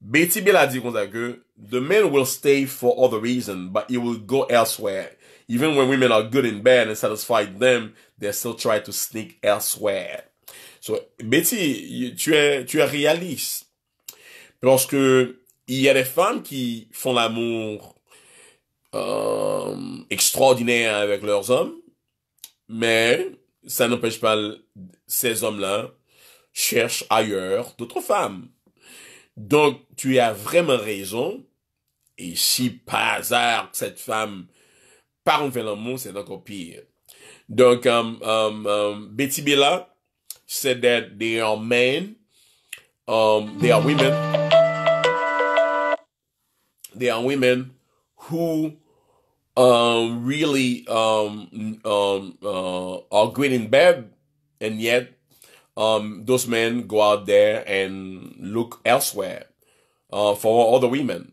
Betty Bell a di kon sa ke, the men will stay for other reasons, but it will go elsewhere. Even when women are good and bad and satisfy them, they still try to sneak elsewhere. Betty, tu es, tu es réaliste. Parce que il y a des femmes qui font l'amour euh, extraordinaire avec leurs hommes, mais ça n'empêche pas ces hommes-là cherchent ailleurs d'autres femmes. Donc, tu as vraiment raison. Et si par hasard cette femme part en fait l'amour, c'est encore pire. Donc, euh, euh, Betty Bella, said that they are men, um, they are women, they are women who um, really um, um, uh, are great in bed, and yet um, those men go out there and look elsewhere uh, for other women.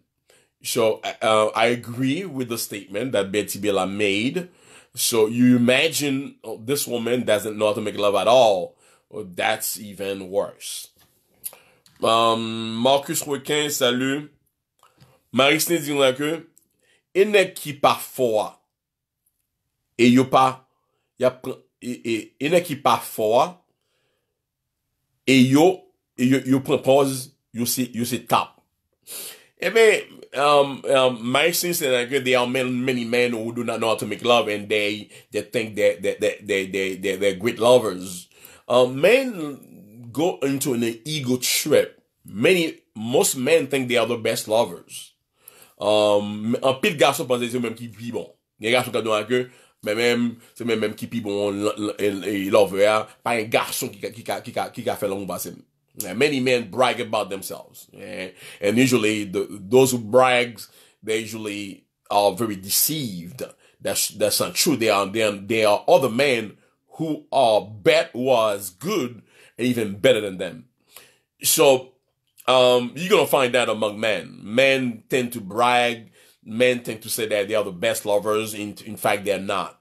So uh, uh, I agree with the statement that Betty Bella made. So you imagine oh, this woman doesn't know how to make love at all. Ou oh, that's even worse. Um, Marcus Ruequin, salu. Marie-Saint-Denis, il nè ki pa fò e yo pa il nè ki pa fò e yo e yo prepoz yo se tap. Ebe, eh um, um Marie-Saint-Denis, there are many men who do not know how to make love and they think they're great lovers. Uh, men go into an ego trip. Many, most men think they are the best lovers. Um, an pil gason panse se menm qui pi bon. à gason kap nou anke, même se menm ki pi bon love ya, qui qui qui qui a fait long basen. Many men brag about themselves. Eh, and, usually, the, those who brag, they usually are very deceived. That's, that's not true. They are, they are, they are other men who are bet was good and even better than them. So, um, you're going to find that among men. Men tend to brag, men tend to say that they are the best lovers, in fact, they are not.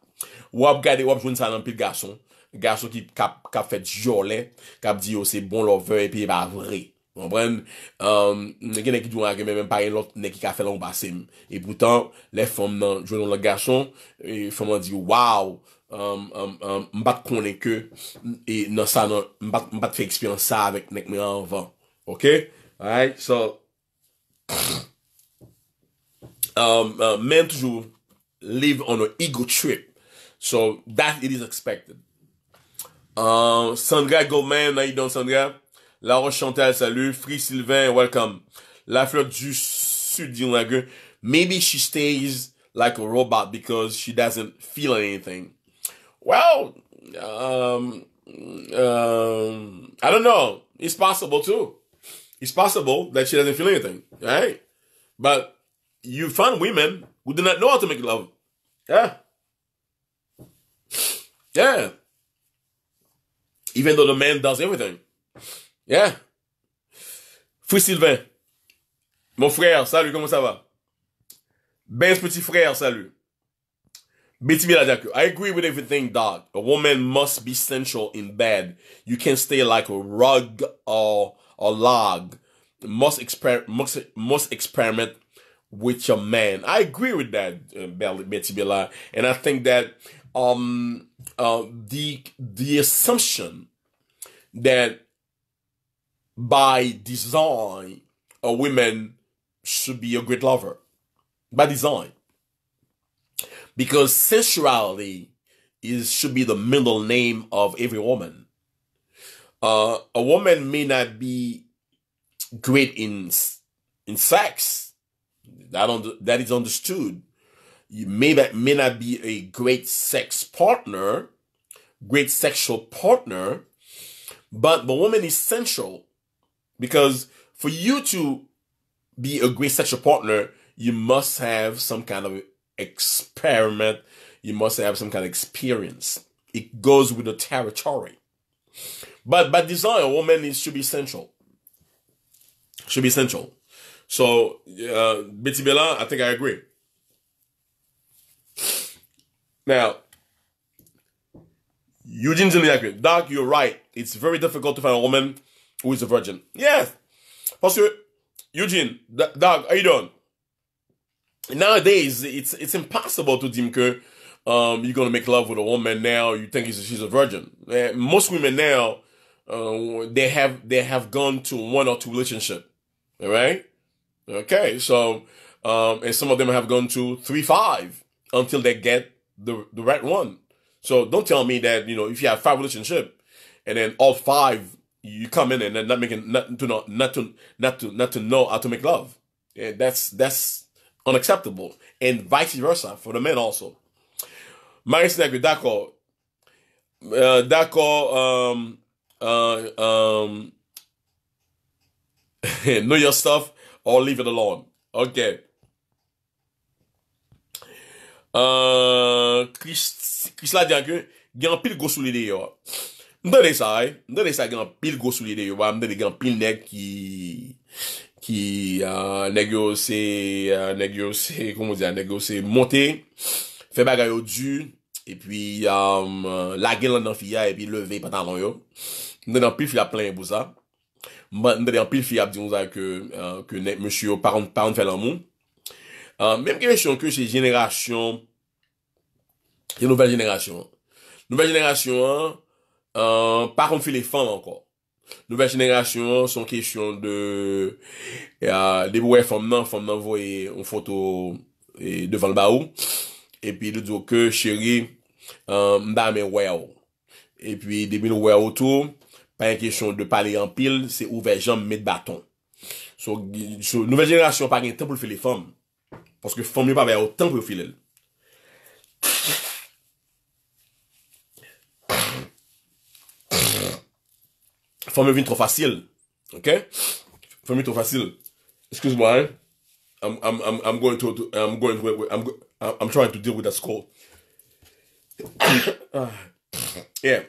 Wap gade, wap jwenn sa nanpil gason, gason ki kap fet jolè, kap di yo se bon lover epi e ba vre. Mwen pren, um, neke neki jwenn akemen men pare, lot neki ka felon basen. E putan, lef fwenn nan, jwenn e nan lak gason, fwenn man di yo, waw, Um, um, um, mbat konen ke e nan sa nan mbat, mbat fe ekspiyans sa avèk nek mè ok, alright, so um, uh, men toujou live on an ego trip so that it is expected uh, Sandra Goldman nan idon Sandra La Roche Chantal, salut Free Sylvain, welcome La Fleur du Sud, du la maybe she stays like a robot because she doesn't feel anything Well, um, um, I don't know. It's possible too. It's possible that she doesn't feel anything, right? But you find women who do not know how to make love. Yeah. Yeah. Even though the man does everything. Yeah. Free Sylvain. Mon frère, salut, comment ça va? Ben's petit frère, salut. Betty Lajaku, I agree with everything, dog. A woman must be central in bed. You can stay like a rug or a log. Must exper must, must experiment with your man. I agree with that, uh, BTB and I think that um uh, the the assumption that by design a woman should be a great lover by design because sensuality is should be the middle name of every woman. Uh, a woman may not be great in in sex. That on that is understood. You may that may not be a great sex partner, great sexual partner, but the woman is central because for you to be a great sexual partner, you must have some kind of experiment, you must have some kind of experience. It goes with the territory. But by design, a woman is, should be central. Should be central. So, uh, Betty Bella, I think I agree. Now, Eugene Zimniak, Doc, you're right. It's very difficult to find a woman who is a virgin. Yes. Pastor Eugene, Doc, how you doing? nowadays it's it's impossible to deem que uh, um, you're gonna make love with a woman now. You think she's a virgin. Uh, most women now uh, they have they have gone to one or two relationship. All right, okay. So um, and some of them have gone to three five until they get the the right one. So don't tell me that you know if you have five relationship and then all five you come in and then not making not to not not to not to not to know how to make love. Yeah, that's that's unacceptable, and vice versa for the men also. Marius Negri, d'accord. Uh, d'accord. Um, uh, um, know your stuff or leave it alone. Okay. Uh, Chris, Chris la diyan ke, gen pil go sou li de yo. de sa, eh? mdene sa gen pil go li de yo, mdene gen pil ki... Ki negyo se monte, fe bagay yo du, e pi lage lan nan fiya, e pi leve patan lan yo. Ndenan pil fiya planye pou sa. Ndenan pil fiya ap diyon sa ke monsiyo paron fè lan moun. Mem ki vechyon ke se jenerajyon, yon nouvel jenerajyon an. Nouvel jenerajyon an, paron fè le fan an kon. Nouven jenera syon son kesyon de De pou wè fòm nan Fòm nan wè yon foto Devan l ba ou E pi de dò ke chéri Mba men wè ou E pi debi nou wè ou tou Pan yon kesyon de pale yon pil Se ouve jom met baton Nouven jenera syon pa gen tem pou file fòm Foske fòm yon pa wè yon tem pou file Pfff Formule vin tro facile, Ok? Formule tro facile. Excuse mwa, I'm, I'm, I'm, I'm going to, to I'm going to, I'm, I'm trying to deal with that score. Ah. yeah.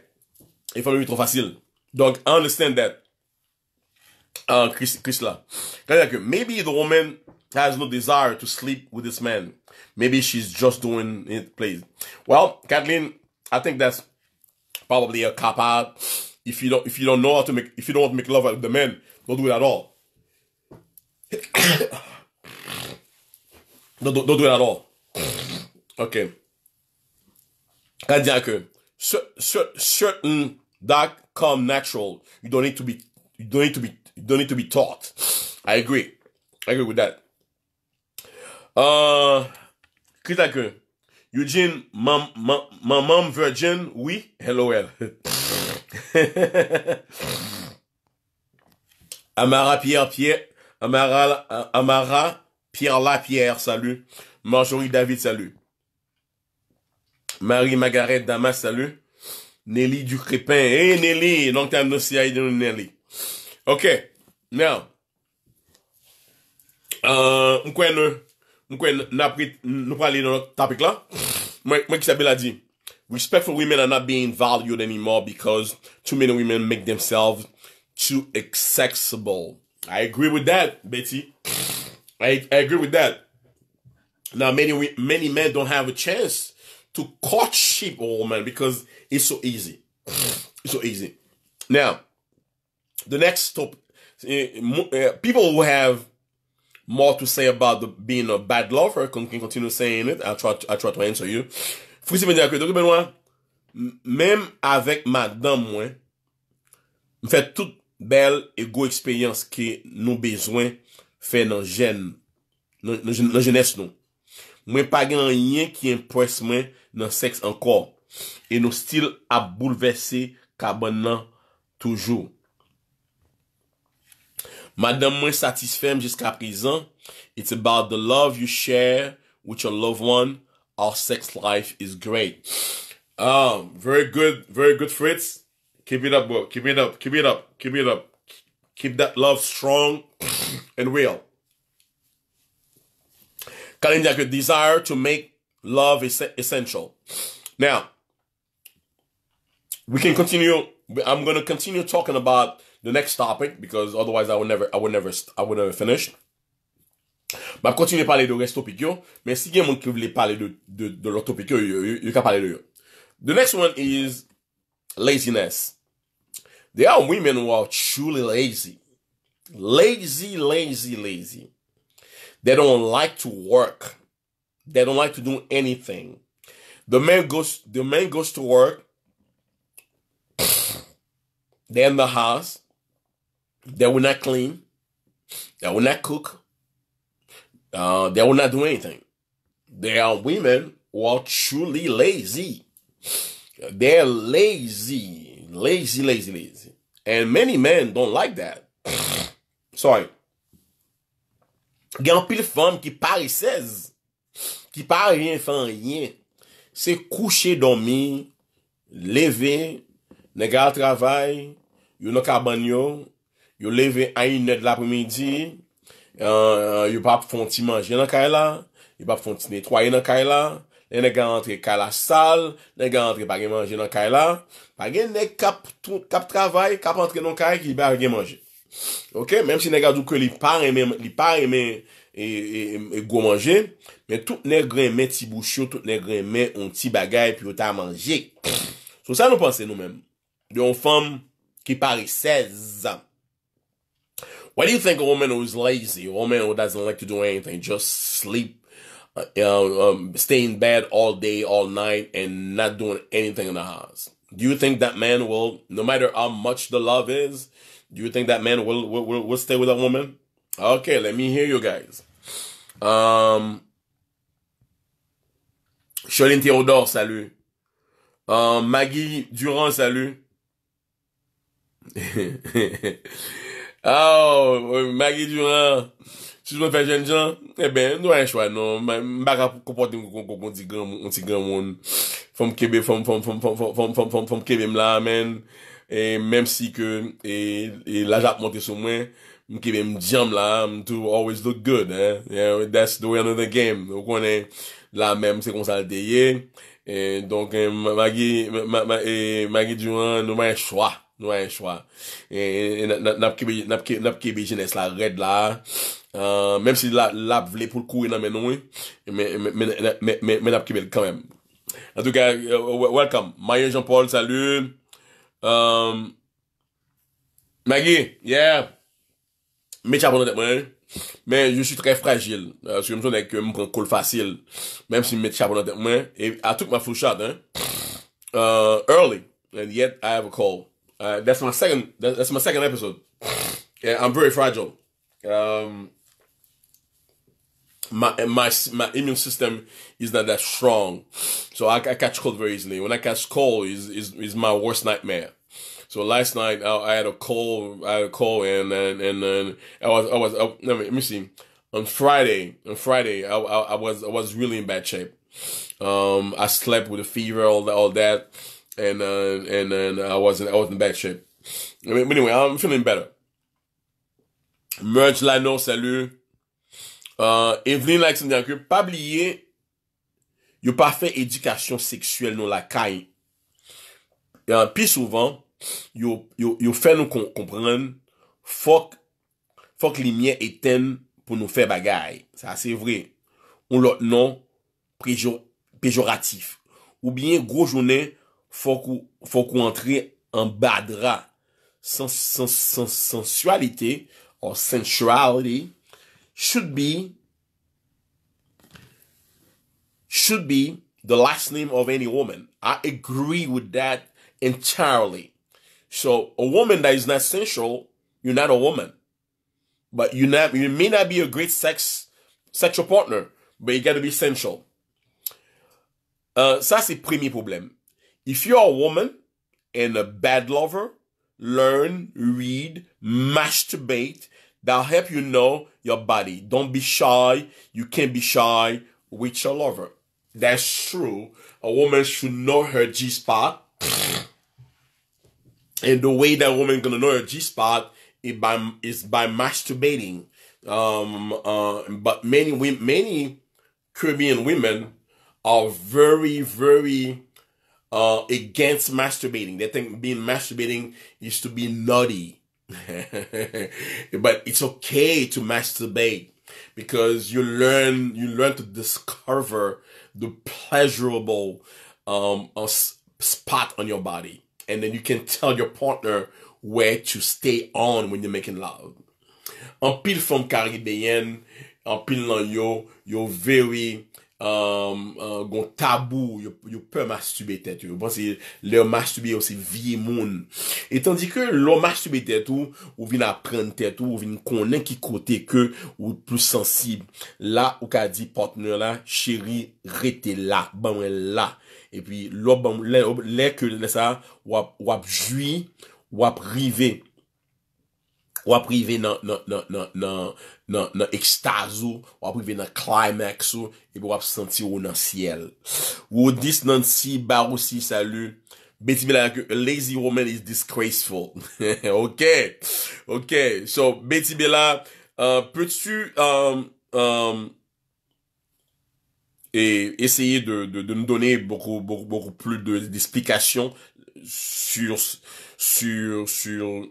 for formule vin tro facile. Donc, I understand that. Uh, Chris, Chris la. maybe the woman has no desire to sleep with this man. Maybe she's just doing it, please. Well, Kathleen, I think that's probably a cop out if you don't if you don't know how to make if you don't want to make love with the men, don't do it at all. don't, don't, don't, do it at all. Ok. Ça dire que certain that come natural. You don't need to be you don't need to be you don't need to be taught. I agree. I agree with that. Euh, Qu'est-ce que Eugene, ma, ma, ma mom virgin, oui, LOL. Amara Pierre Pierre. Amara, Amara Pierre Lapierre, salut. Marjorie David, salut. Marie-Margaret Damas, salut. Nelly Ducrépin. Hey Nelly, donc tu as see, de Nelly. ok now. Euh, mkwen, mkwen, naprit, nous dans notre topic là. Moi, moi qui s'appelle a dit. Respect for women are not being valued anymore because too many women make themselves too accessible. I agree with that, Betty. I, I agree with that. Now, many many men don't have a chance to courtship a woman because it's so easy. It's so easy. Now, the next topic: eh, eh, people who have more to say about the, being a bad lover can, can continue saying it. I try to, I try to answer you. Fwisi mwen di akwet, doke mwen wè, mèm avèk madame mwen, mwen fè tout bel ego-ekspeyans ki nou bezwen fè nan jen, nan jenès nou. Mwen pa gen an yen ki empwes mwen nan seks an kor, e nou stil a boulevesse ka ban nan toujou. Madame mwen satisfèm jeska prizan, it's about the love you share with your loved one our sex life is great. Um, very good, very good, Fritz. Keep it up, bro. Keep it up. Keep it up. Keep it up. Keep that love strong and real. Kalinda, your desire to make love is essential. Now, we can continue. I'm gonna continue talking about the next topic because otherwise, I would never, I would never, I would never finish. Bap kontinye pale de res topik yo, men si gen moun ki vle pale de, de, de lor topik yo, yo ka pale de yo. The next one is laziness. There are women who are truly lazy. Lazy, lazy, lazy. They don't like to work. They don't like to do anything. The man goes the man goes to work. They're in the house. They will not clean. They will not cook. Uh, they will not do anything. They are women who are truly lazy. They are lazy. Lazy, lazy, lazy. And many men don't like that. Sorry. Gan pil fom ki pari sez. Ki pari yin fan yin. Se kouche domi. Leve. Ne gale travay. You no kabanyo. You leve ayine de la pwemidji. You leve. Euh, yo pa pou fon ti manje nan kay la, yo pa pou fon ti netwoye nan kay la, nen gen antre kay la sal, nen gen antre pa gen manje nan kay la, pa gen nen kap travay, kap antre nan kay ki be a gen manje. Ok, menm si nen gen dou ke li par e men e go manje, men tout nen gren men ti bouchio, tout nen gren men on ti bagay pi yo ta manje. Sou sa nou panse nou menm. De yon fom ki pari 16 an. Why do you think a woman who's lazy, a woman who doesn't like to do anything, just sleep, uh, know, um, stay in bed all day, all night, and not doing anything in the house? Do you think that man will, no matter how much the love is, do you think that man will will, will, will stay with that woman? Okay, let me hear you guys. Um, Choline Théodore, salut. Um, Maggie Durand, salut. Ah, Ou, oh, oh, magi djouan. Si jwè fè jenjan, e ben nou an chwa nou. Mbak ap koupote mwen kon ti gen mwen. Fom kebe mla men. Mem si ke la jap monte sou mwen, mkebe mdjanm la. Mwen tou always look good. That's the way of the game. Ou konen la men mwen se kon sa ldeye. Donk, magi djouan nou an chwa. Nou a yon chwa E, e, e nap ki be jenese la red la euh, Mem si lap vle pou lkou yon e nan menon Men ap ki bel kanem Atouk a, welcome Mayen Jean-Paul, salu euh, Maggie, yeah Met chapon nan dek men Men, yo sou tre fragil Sou yon mson dek mwen kon kol fasil Mem si met chapon nan dek men Atouk ma fouchade euh, Early, and yet I have a call Uh, that's my second. that's my second episode. yeah, I'm very fragile. Um, my my my immune system is not that strong, so I, I catch cold very easily. When I catch cold, is is is my worst nightmare. So last night I, I, had a cold, I had a cold, and and and, and I was I was I, let me see. On Friday, on Friday, I, I, I was I was really in bad shape. Um, I slept with a fever, all that, all that. Uh, and I wasn't out in bed, shit. But anyway, I'm feeling better. Merch, lano, salu. Uh, Evening, laksen, yanku. Pa bliye, yo pa fe edikasyon seksuel nou la kay. Pi souvan, yo fe nou kompran fok fok li mye eten pou nou fe bagay. Sa, se vre. Ou lot nou pejoratif. Ou bien, gros jounen, fòk ou antre an badra. sans sens, sens, sensualite or sensuality should be should be the last name of any woman. I agree with that entirely. So a woman that is not sensual, you're not a woman. But you not you may not be a great sex sexual partner, but you gotta be sensual. Euh, ça c'est premier problème. If you're a woman and a bad lover, learn, read, masturbate. That'll help you know your body. Don't be shy. You can't be shy with your lover. That's true. A woman should know her G spot. And the way that woman gonna know her G spot is by is by masturbating. Um, uh, but many many Caribbean women are very very uh, against masturbating. They think being masturbating is to be naughty. but it's okay to masturbate because you learn you learn to discover the pleasurable um uh, spot on your body and then you can tell your partner where to stay on when you're making love an pile from Caribbean, an pile nan yo yo very Um, uh, gon tabou Yo pe mastube tetou Le mastube yo se vie moun Etan di ke lo mastube tetou Ou vin apren tetou Ou vin konen ki kote ke Ou plus sensib La ou ka di partner la Sheri rete la E pi lo Le ke lè sa Wap jwi, wap rive On va dans dans dans dans va ou, dans le climax et on va se ou au siel. Ou dis nan si bar ou si salu, salut Betty Bella lazy woman is disgraceful. ok, ok, so Betty Bella peux tu essayer de, de, de me donner beaucoup, beaucoup, beaucoup plus d'explications de, sur, sur, sur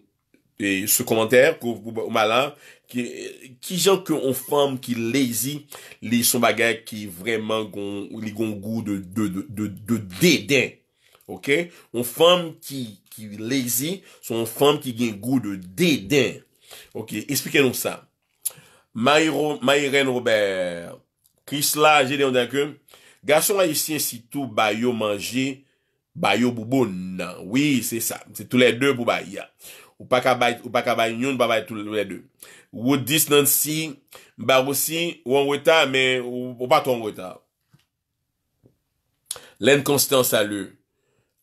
et ce commentaire que malin qui qui gens que forme qui lazy les sont bagages qui vraiment gon gon goût de de dédain OK on forme qui qui lazy sont femmes qui gagne goût de dédain OK expliquez-nous ça Mayro Robert Chris là j'ai garçon haïtien si tout baillot manger baillot Boubon. oui c'est ça c'est tous les deux pour ou pas ka bay, ou pa ka bay nyon, bay tout le deux. Ou dis Nancy, si, ba ou si, ou en ou, ou pas ton retard. Len Constant, salut.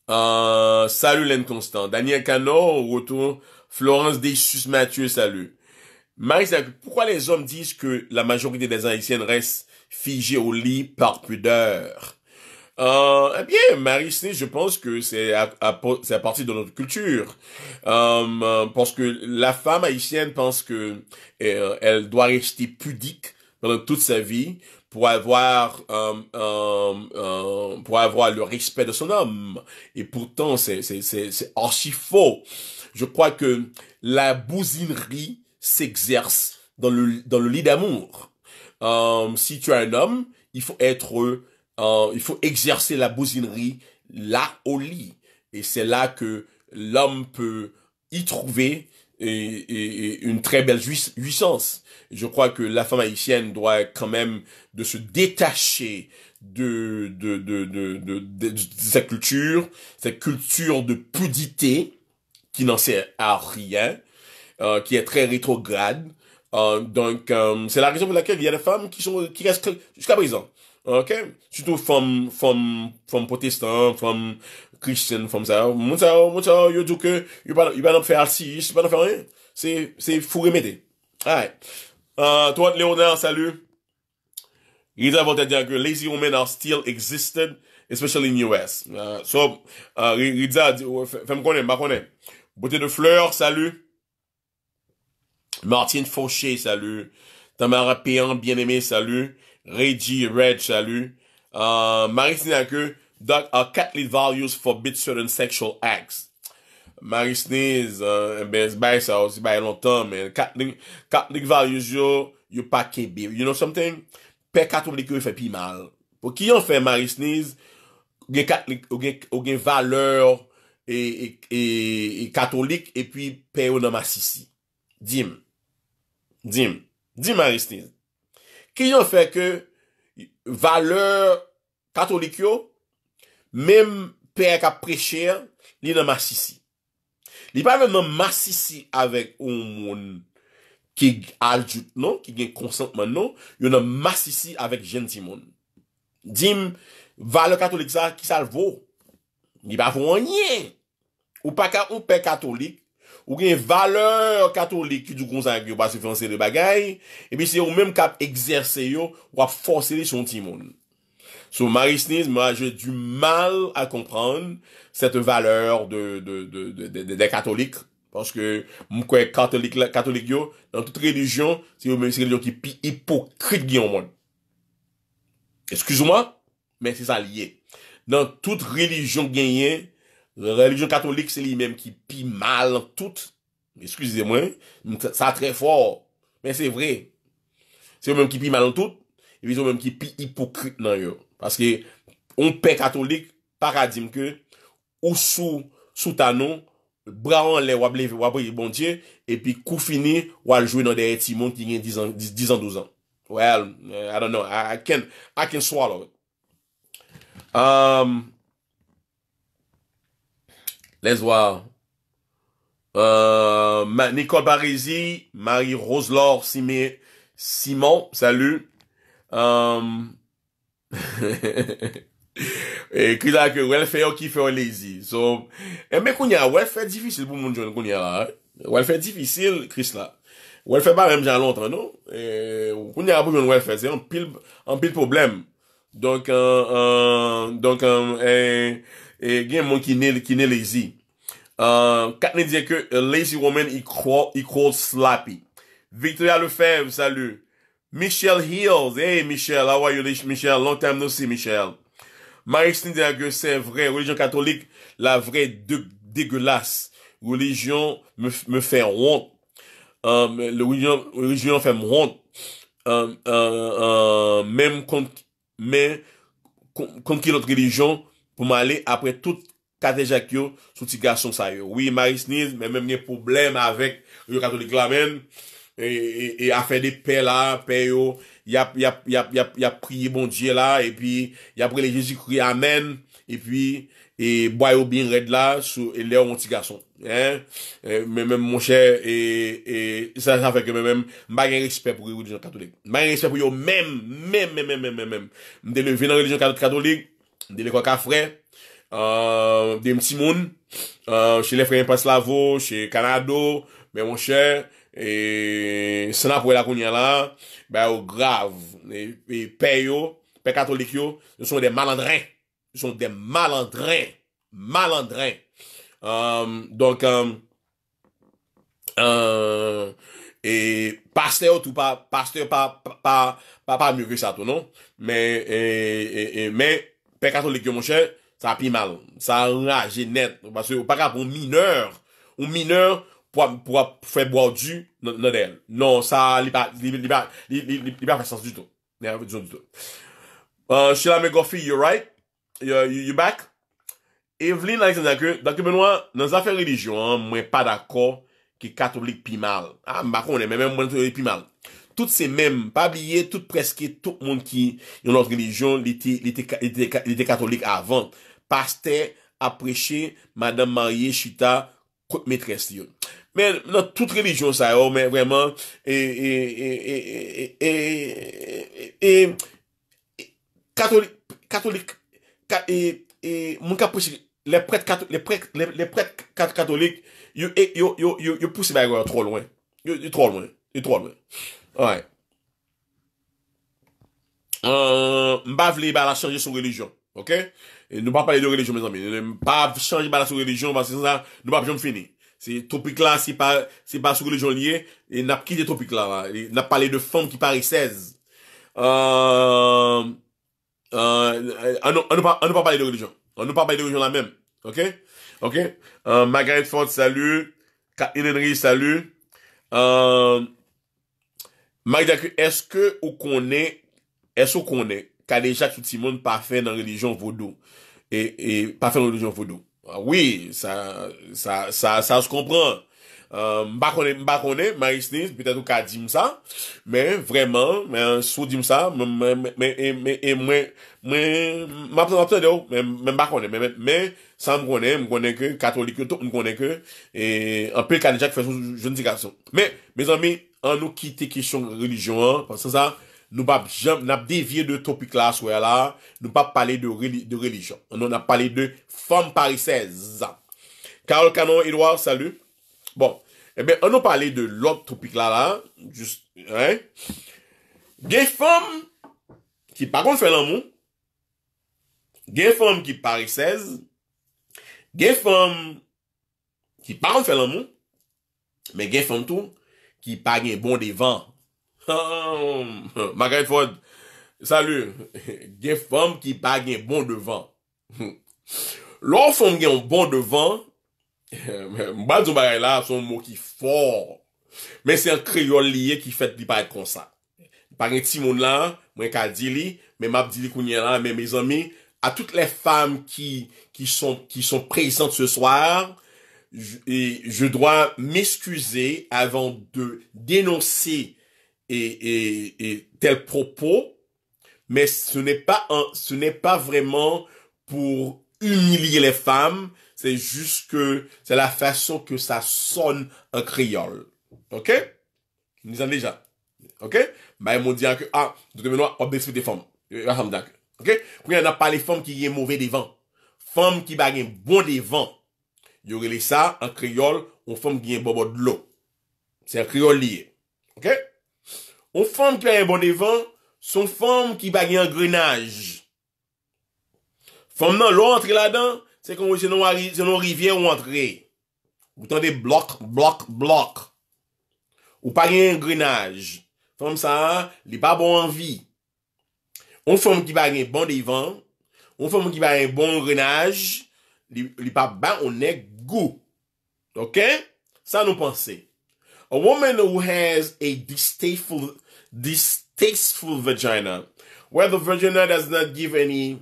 Euh, salut Len Constant. Daniel Cano retour. Florence Deschus Mathieu, salut. Marie, pourquoi les hommes disent que la majorité des Haïtiennes restent figées au lit par pudeur euh, eh bien, Marie Cé je pense que c'est à, à, partir de notre culture. Euh, parce que la femme haïtienne pense que euh, elle doit rester pudique pendant toute sa vie pour avoir euh, euh, euh pour avoir le respect de son homme et pourtant c'est c'est c'est archi faux je crois que la bousinerie s'exerce dans le dans le lit d'amour euh, si tu as un homme il faut être euh, il faut exercer la bousinerie là au lit. Et c'est là que l'homme peut y trouver une très belle jouissance. Je crois que la femme haïtienne doit quand même de se détacher de, de, de, de sa culture, cette culture de pudité qui n'en sert à rien, euh, qui est très rétrograde. Euh, donc, c'est la raison pour laquelle il y a des femmes qui sont qui restent jusqu'à présent Ok, surtout fom, from from protestant, fom christian, fom sa, moun sa, moun sa, yo djou ke, yo pa nan fè artis, yo pa nan fè rien, se, se fou remede. Alright, uh, toi, Léonard, salut. He's about to dire que lazy women are still existed, especially in US. Uh, so, uh, fais me connais, ma connais. Beauté de fleurs, salut. Martine Fauché, salut. Tamara Péan, bien aimé, salut. Ray G, Red, chalou. Euh, Maris Nise akè, a Catholic values forbid certain sexual acts. Maris Nise, e bè, s'bè sa, ou si bè yon ton, mè, Catholic values yo, yo pa kè bè. You know something? Pè katholik yo yon fè pi mal. Po ki yon fè Maris Nise, yon gen katholik, yon gen valeur, e katholik, e pi pè yon nan ma sisi. Dime. Dime. Dime Maris Nise. Ki yon fè ke vale katolik yo, mem peyè ka prechè, li nan masisi. Li pa ven nan masisi avèk ou moun ki aljout nou, ki gen konsantman nou, yo nan masisi avèk jen ti moun. Dim, vale katolik sa, ki sal vò. Li pa vò anye. Ou pa ka ou pey katolik, ou, une valeur catholique, qui du coup, ça, y'a pas suffisant, c'est le bagaille, bien, c'est au même cap exercer, yo ou à forcer les chanti sur le marie moi, j'ai du mal à comprendre cette valeur de, de, de, des catholiques, parce que, m'couais catholique, catholique, yo dans toute religion, c'est au même religion qui est plus hypocrite, y'a monde. Excuse-moi, mais c'est ça lié. Dans toute religion, y'a, Le relijon katolik se li menm ki pi mal an tout Eskusez mwen Sa trey for Men se vre Se menm ki pi mal an tout E vizou menm ki pi hipokrit nan yo Paske on pe katolik Paradim ke O su, su ta nou Braan le wab le wab le yi bon dje E pi kou fini wal jwe nan de eti moun Ki gen 10 an 12 an Well, I don't know I can swallow Amm Lèz wò. Euh, Nicole Barizi, Marie Roselor, Simon, salu. E kou la ke wèl fè yo ki fè yo lèzi. E mè kou nye a wèl fè diwisil pou moun joun kou nye a. Wèl fè diwisil kris la. Wèl fè pa mèm jan lontan nou. Kou nye a pou joun wèl fè. Zè an pil problem. Donk an... Et gen qui qui n'est qui ne lazy. Uh, lazy dit que euh, lazy woman croit sloppy. Victoria Lefebvre, salut. Michelle Hills, hey Michelle, how are you Michelle? Long time no see Michelle. Marie-Christine que c'est vrai, religion catholique. la vraie dégueulasse. Religion me, me honte. ronde. Euh, religion, religion fait honte. Euh, même contre uh, même kont, mais religion, pour m'aller après toute catéjac yo sous petit garçon ça oui marie Niz, mais même des problèmes avec le catholique là même et et, et a fait des paix là paix il y a il a y a il a, prié bon Dieu là et puis y a prié Jésus-Christ amen et puis et bois bien red là sous et leur petit garçon hein mais même mon cher et et ça ça fait que même m'a de respect pour religion catholique m'a de respect pour eux même même même même même même de le venir en religion catholique de lè kwa ka frè, de mti moun, euh, chè lè frè yon paslavo, chè Kanado, mè mwen chè, e senap wè lakoun yon lan, bè ou grav, pe yo, pe katolik yo, nou son de malandren, nou son de malandren, malandren, euh, donk, mwen chè, e euh, paste yo, paste yo, pa mwen non? chè, mwen chè, Pè katolik yo monshe, sa pi mal. Sa raje net. Ou minèr pou pa fè bwa ou du nan den. Non, sa li pa fè sens duto. Nè, djon duto. Che la mè gofi, you right? You back? Evelyn, danke benwa, nan zafè rilijyon, mwen pa dako ki katolik pi mal. Mwen pè mwen mwen te pi mal. toutes ces mêmes, pas oublier tout presque tout le monde qui dans notre religion, était catholique avant. Pasteur a prêché madame Marie Chita maîtresse. Mais dans toute religion ça mais vraiment et et et et catholique catholique et et mon les prêtres catholiques, les prêtres, les, prêtres catholiques, ils, ils, ils, ils, poussent trop loin. Ils, trop loin. trop loin. Ouais. Euh, m'bave les balles la changer religion. Ok? Et nous pas parler de religion, mes amis. Nous pas changer la sur religion parce que ça, nous pas jamais fini. C'est topic là, c'est pas, c'est sur religion lié. Et n'a pas quitté topic là, hein. N'a parlé de femmes qui paraissent 16. Euh, euh, on ne pas, pas parler de religion. On ne pas parler de religion la même. Ok? Ok? Euh, Margaret Ford, salut. Catherine Henry, salut. Euh, Magda, est-ce que vous connaissez, est-ce que vous connaissez, déjà tout le monde parfait dans la religion vaudou? Et, et parfait dans la religion vaudou? Ah, oui, ça, ça, ça, ça, se comprend. Je ne sais pas, Marie peut-être qu'elle ça, mais vraiment, mais sous dit ça, mais je ne sais pas, mais je ne sais pas, mais ça ne connaît je connais que catholique, tout je connaît que, et un peu le cas Jacques fait jeune garçon. Mais, mes amis, An nou ki te kesyon relijyon an. Pasan sa, nou pap jamp, nap devye de tropik la sou ya la. Nou pap pale de relijyon. An nou nap pale de fom parisez. Karol Kanon, Edouard, salu. Bon, an nou pale de lop tropik la la. Gen fom ki paron fè lan moun. Gen fom ki parisez. Gen fom ki paron fè lan moun. Men gen fom tou moun. qui pas gen bon devant. Hum, hum. Margaret Ford, salut. Gen femme qui pas gen bon devant. Hum. L'homme femme gen bon devant, m'a dit bagay là, son mot qui fort. Mais c'est un créole lié qui fait li pas comme ça. Par Simon monde là, moi qu'a li, mais m'a là, mes amis, à toutes les femmes qui sont présentes ce soir, et je dois m'excuser avant de dénoncer et, et, tel propos, mais ce n'est pas un, ce n'est pas vraiment pour humilier les femmes, c'est juste que c'est la façon que ça sonne en créole. OK Nous avons déjà. OK mais bah, ils m'ont dit que ah, de maintenant on des femmes. Euh, OK Quand on a pas les femmes qui est mauvais devant, femmes qui ont bon devant. Yorele sa, an kriyol, on fom ki yon bobo dlo. Se an kriyol liye. Ok? On fom ki yon bon devan, son fom ki bagi an grenaj. Fom nan, lò antre la dan, se kon se non, non rivyen ou antre. Ou tante blok, blok, blok. Ou bagi an grenaj. Fom sa, li pa bon anvi. On fom ki bagi an bon devan, on fom ki bagi an bon grenaj, li pa ban ou nek grenaj. go. Okay? Ça nous pensez. A woman who has a distasteful, distasteful vagina, where the vagina does not give any,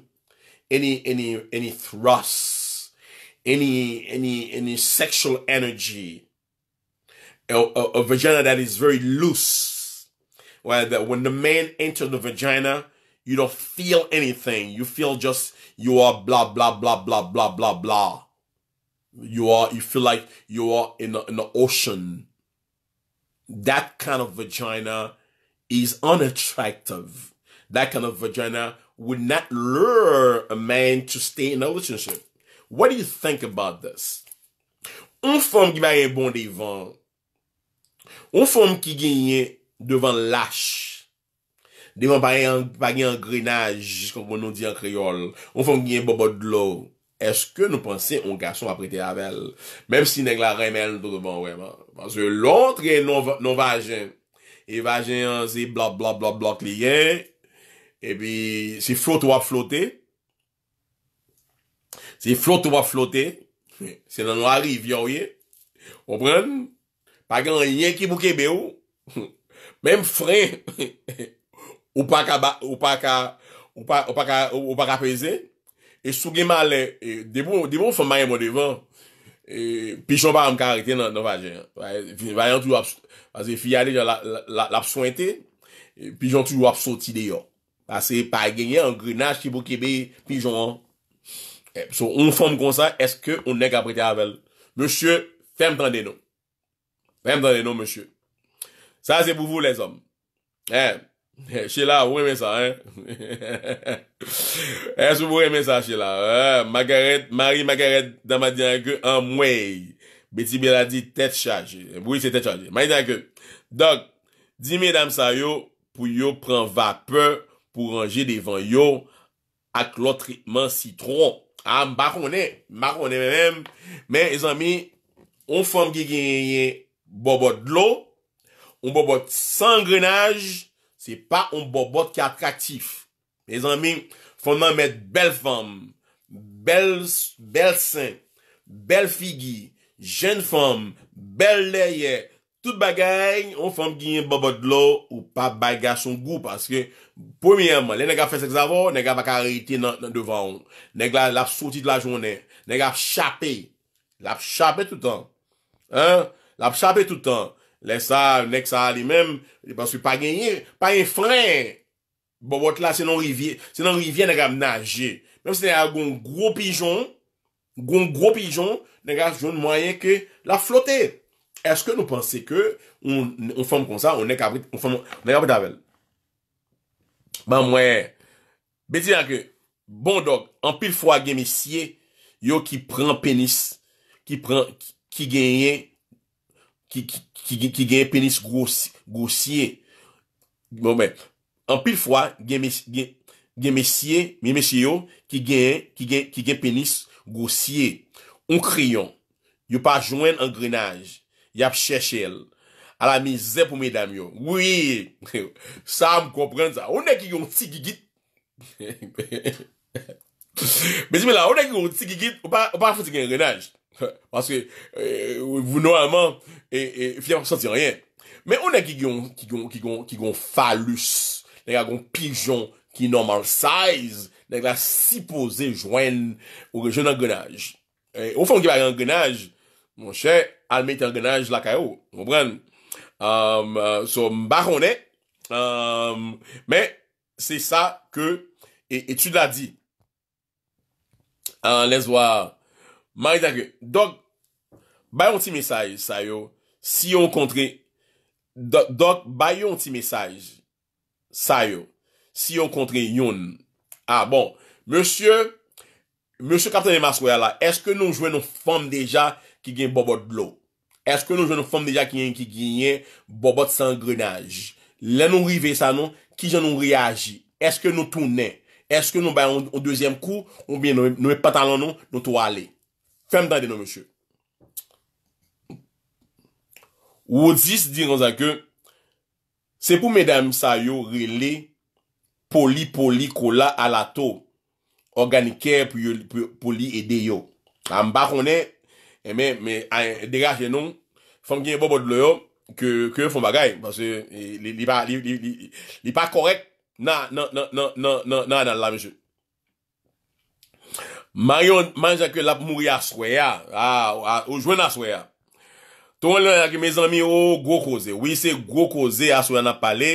any, any, any thrust, any, any, any sexual energy, a, a, a vagina that is very loose, where that when the man enters the vagina, you don't feel anything. You feel just you are blah blah blah blah blah blah blah you are you feel like you are in, an ocean that kind of vagina is unattractive that kind of vagina would not lure a man to stay in a relationship what do you think about this un femme qui va un bon devant une femme qui gagne devant lâche devant pas un pas un engrenage comme on dit en créole un femme qui gagne bobo de l'eau Est-ce que nous que on gason aprete avel, Même si neg la remel do bon wèman. lontre non vajen, vajen vagins, zi liyen, si flot wap flotter. si flot wap flotter. se nan nous arrive yon ye, ou pa ou, ou pa ou pas ou ou ou et sous gué malè, e, debout, debout, faut moi devant, et, pichon pas m'carité dans, dans vagin, ouais, va toujours abs, parce que fille allé, la, la, la, la soignité, et pigeon toujours abs sorti d'ailleurs. Parce que pas gagné un grenage qui vous québé, pigeon, hein. E, so, on forme comme ça, est-ce que on n'est qu'à avec Monsieur, ferme dans des noms. Ferme dans les noms, monsieur. Ça, c'est pour vous, les hommes. Eh. Celle-là, eh, vous aimez ça, hein? Est-ce que vous aimez ça, Sheila? Eh, Margaret, Marie Margaret dire que en mouille. Betty a dit tête chargée. Oui, c'est tête chargée. Ma que. Donc, dis mesdames ça yo, pour yo prend vapeur pour ranger devant yo avec l'autre traitement citron. Ah, m'a connaît, même. Mais, les amis, on forme qui gagne bobot de l'eau, on bobot sans grenage, Se pa ou mbobot ki atraktif. Ezan mi, fonman met bel fam, bel sen, bel figi, jen fam, bel leye. Tout bagay, ou fam ginye mbobot lo ou pa bagay son go. Paske, pwemyanman, le nega fesek zavo, nega baka reyite nan devan ou. Neg la fsoti de la jwone, nega fshape, la fshape tout an, la fshape tout an. Lè sa, nèk sa li mèm, li e pas wè pa genyè, pa yè frè. Bobot la, se nan rivye, se nan rivye, nèk ap nage. Mèm se nèk ap goun gro pijon, goun gro pijon, nèk ap joun mwenye ke la flote. Eske nou panse ke, ou nèk ap avit, ou nèk ap avit. Ou nèk ap avit. Mwenye, bedi anke, bondog, anpil fwa gemisye, yo ki pran penis, ki genyè, Ki gen penis gosye. Bon, men. An pil fwa, gen mesye, men mesye yo, ki gen penis gosye. On kriyon. Yo pa jwen an grenaj. Yap chè chèl. A la mi zè pou men dam yo. Oui. Sa m kòpren sa. O ne ki yon ti gigit. Men si men la, o ne ki yon ti gigit, ou pa fwoti gen grenaj. Paske, ou euh, nou anman, E, e finap sa um, euh, um, ti rayen. Me ou ne ki gyon falus. Nega gyon pijon ki normal saiz. Nega si pose jwen ou gen an genaj. Ou fon ki ba gen an genaj. Mon chè, alme te an genaj lakay ou. Mwen pren. So mba konen. Me se sa ke etu la di. Les waa. Mwa yon ti mesaj sayo. Si yon kontre Dok, bay yon ti mesaj Sayo Si yon kontre yon Ah, bon Monsye Monsye Kapten Emaswe la Eske nou jwen nou fom deja ki gen Bobot blo Eske nou jwen nou fom deja ki gen Bobot sangrenaj Len nou rive sa nou Ki jan nou reagi Eske nou tou nen Eske nou bay yon dezem kou Ou bien nou e patalon non? nou Nou tou ale Fem dade nou monsye Wodis di ron zake, se pou medan sa yo rele poli poli kola alato, organike pou li ede yo. Amba konen, eme, eh, dekajen nou, fangyen bobo dlo yo, ke fon bagay, basi eh, li pa korek nan nan nan nan nan nan nan nan la menjou. Mayon man zake la pou mouye aswe ya, ou jwen aswe ya. Ton lè akè mè zanmi yo, oh, gwo koze. Oui, se gwo koze a sou yon ap pale,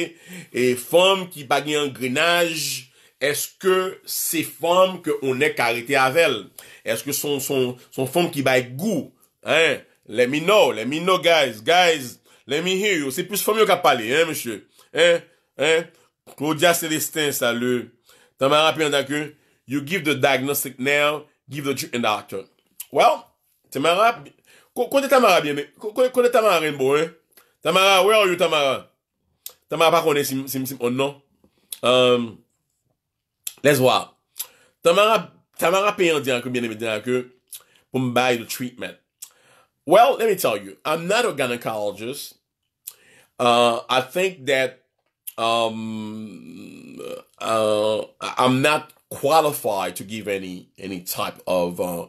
e fòm ki bagi an grinaj, eske se fòm ke onè e karite avèl? Eske son fòm ki bagi gwo? Let me know. Let me know, guys. Guys, let me hear you. Se pwis fòm yo kap pale, eh, mè chè? Eh, eh? Klojia Celestin, salè. Tamar api an takè? You give the diagnostic now, give the treatment after. Well, tamar api. Kote Tamara bien, kote Tamara renbo, eh? Tamara, where are you Tamara? Tamara pa konen sim, sim, sim, on oh, non. Um, let's voir. Tamara, Tamara pe yon diyan ke, bien eme diyan ke, pou mbay the treatment. Well, let me tell you, I'm not a gynecologist. Uh, I think that um, uh, I'm not qualified to give any any type of uh,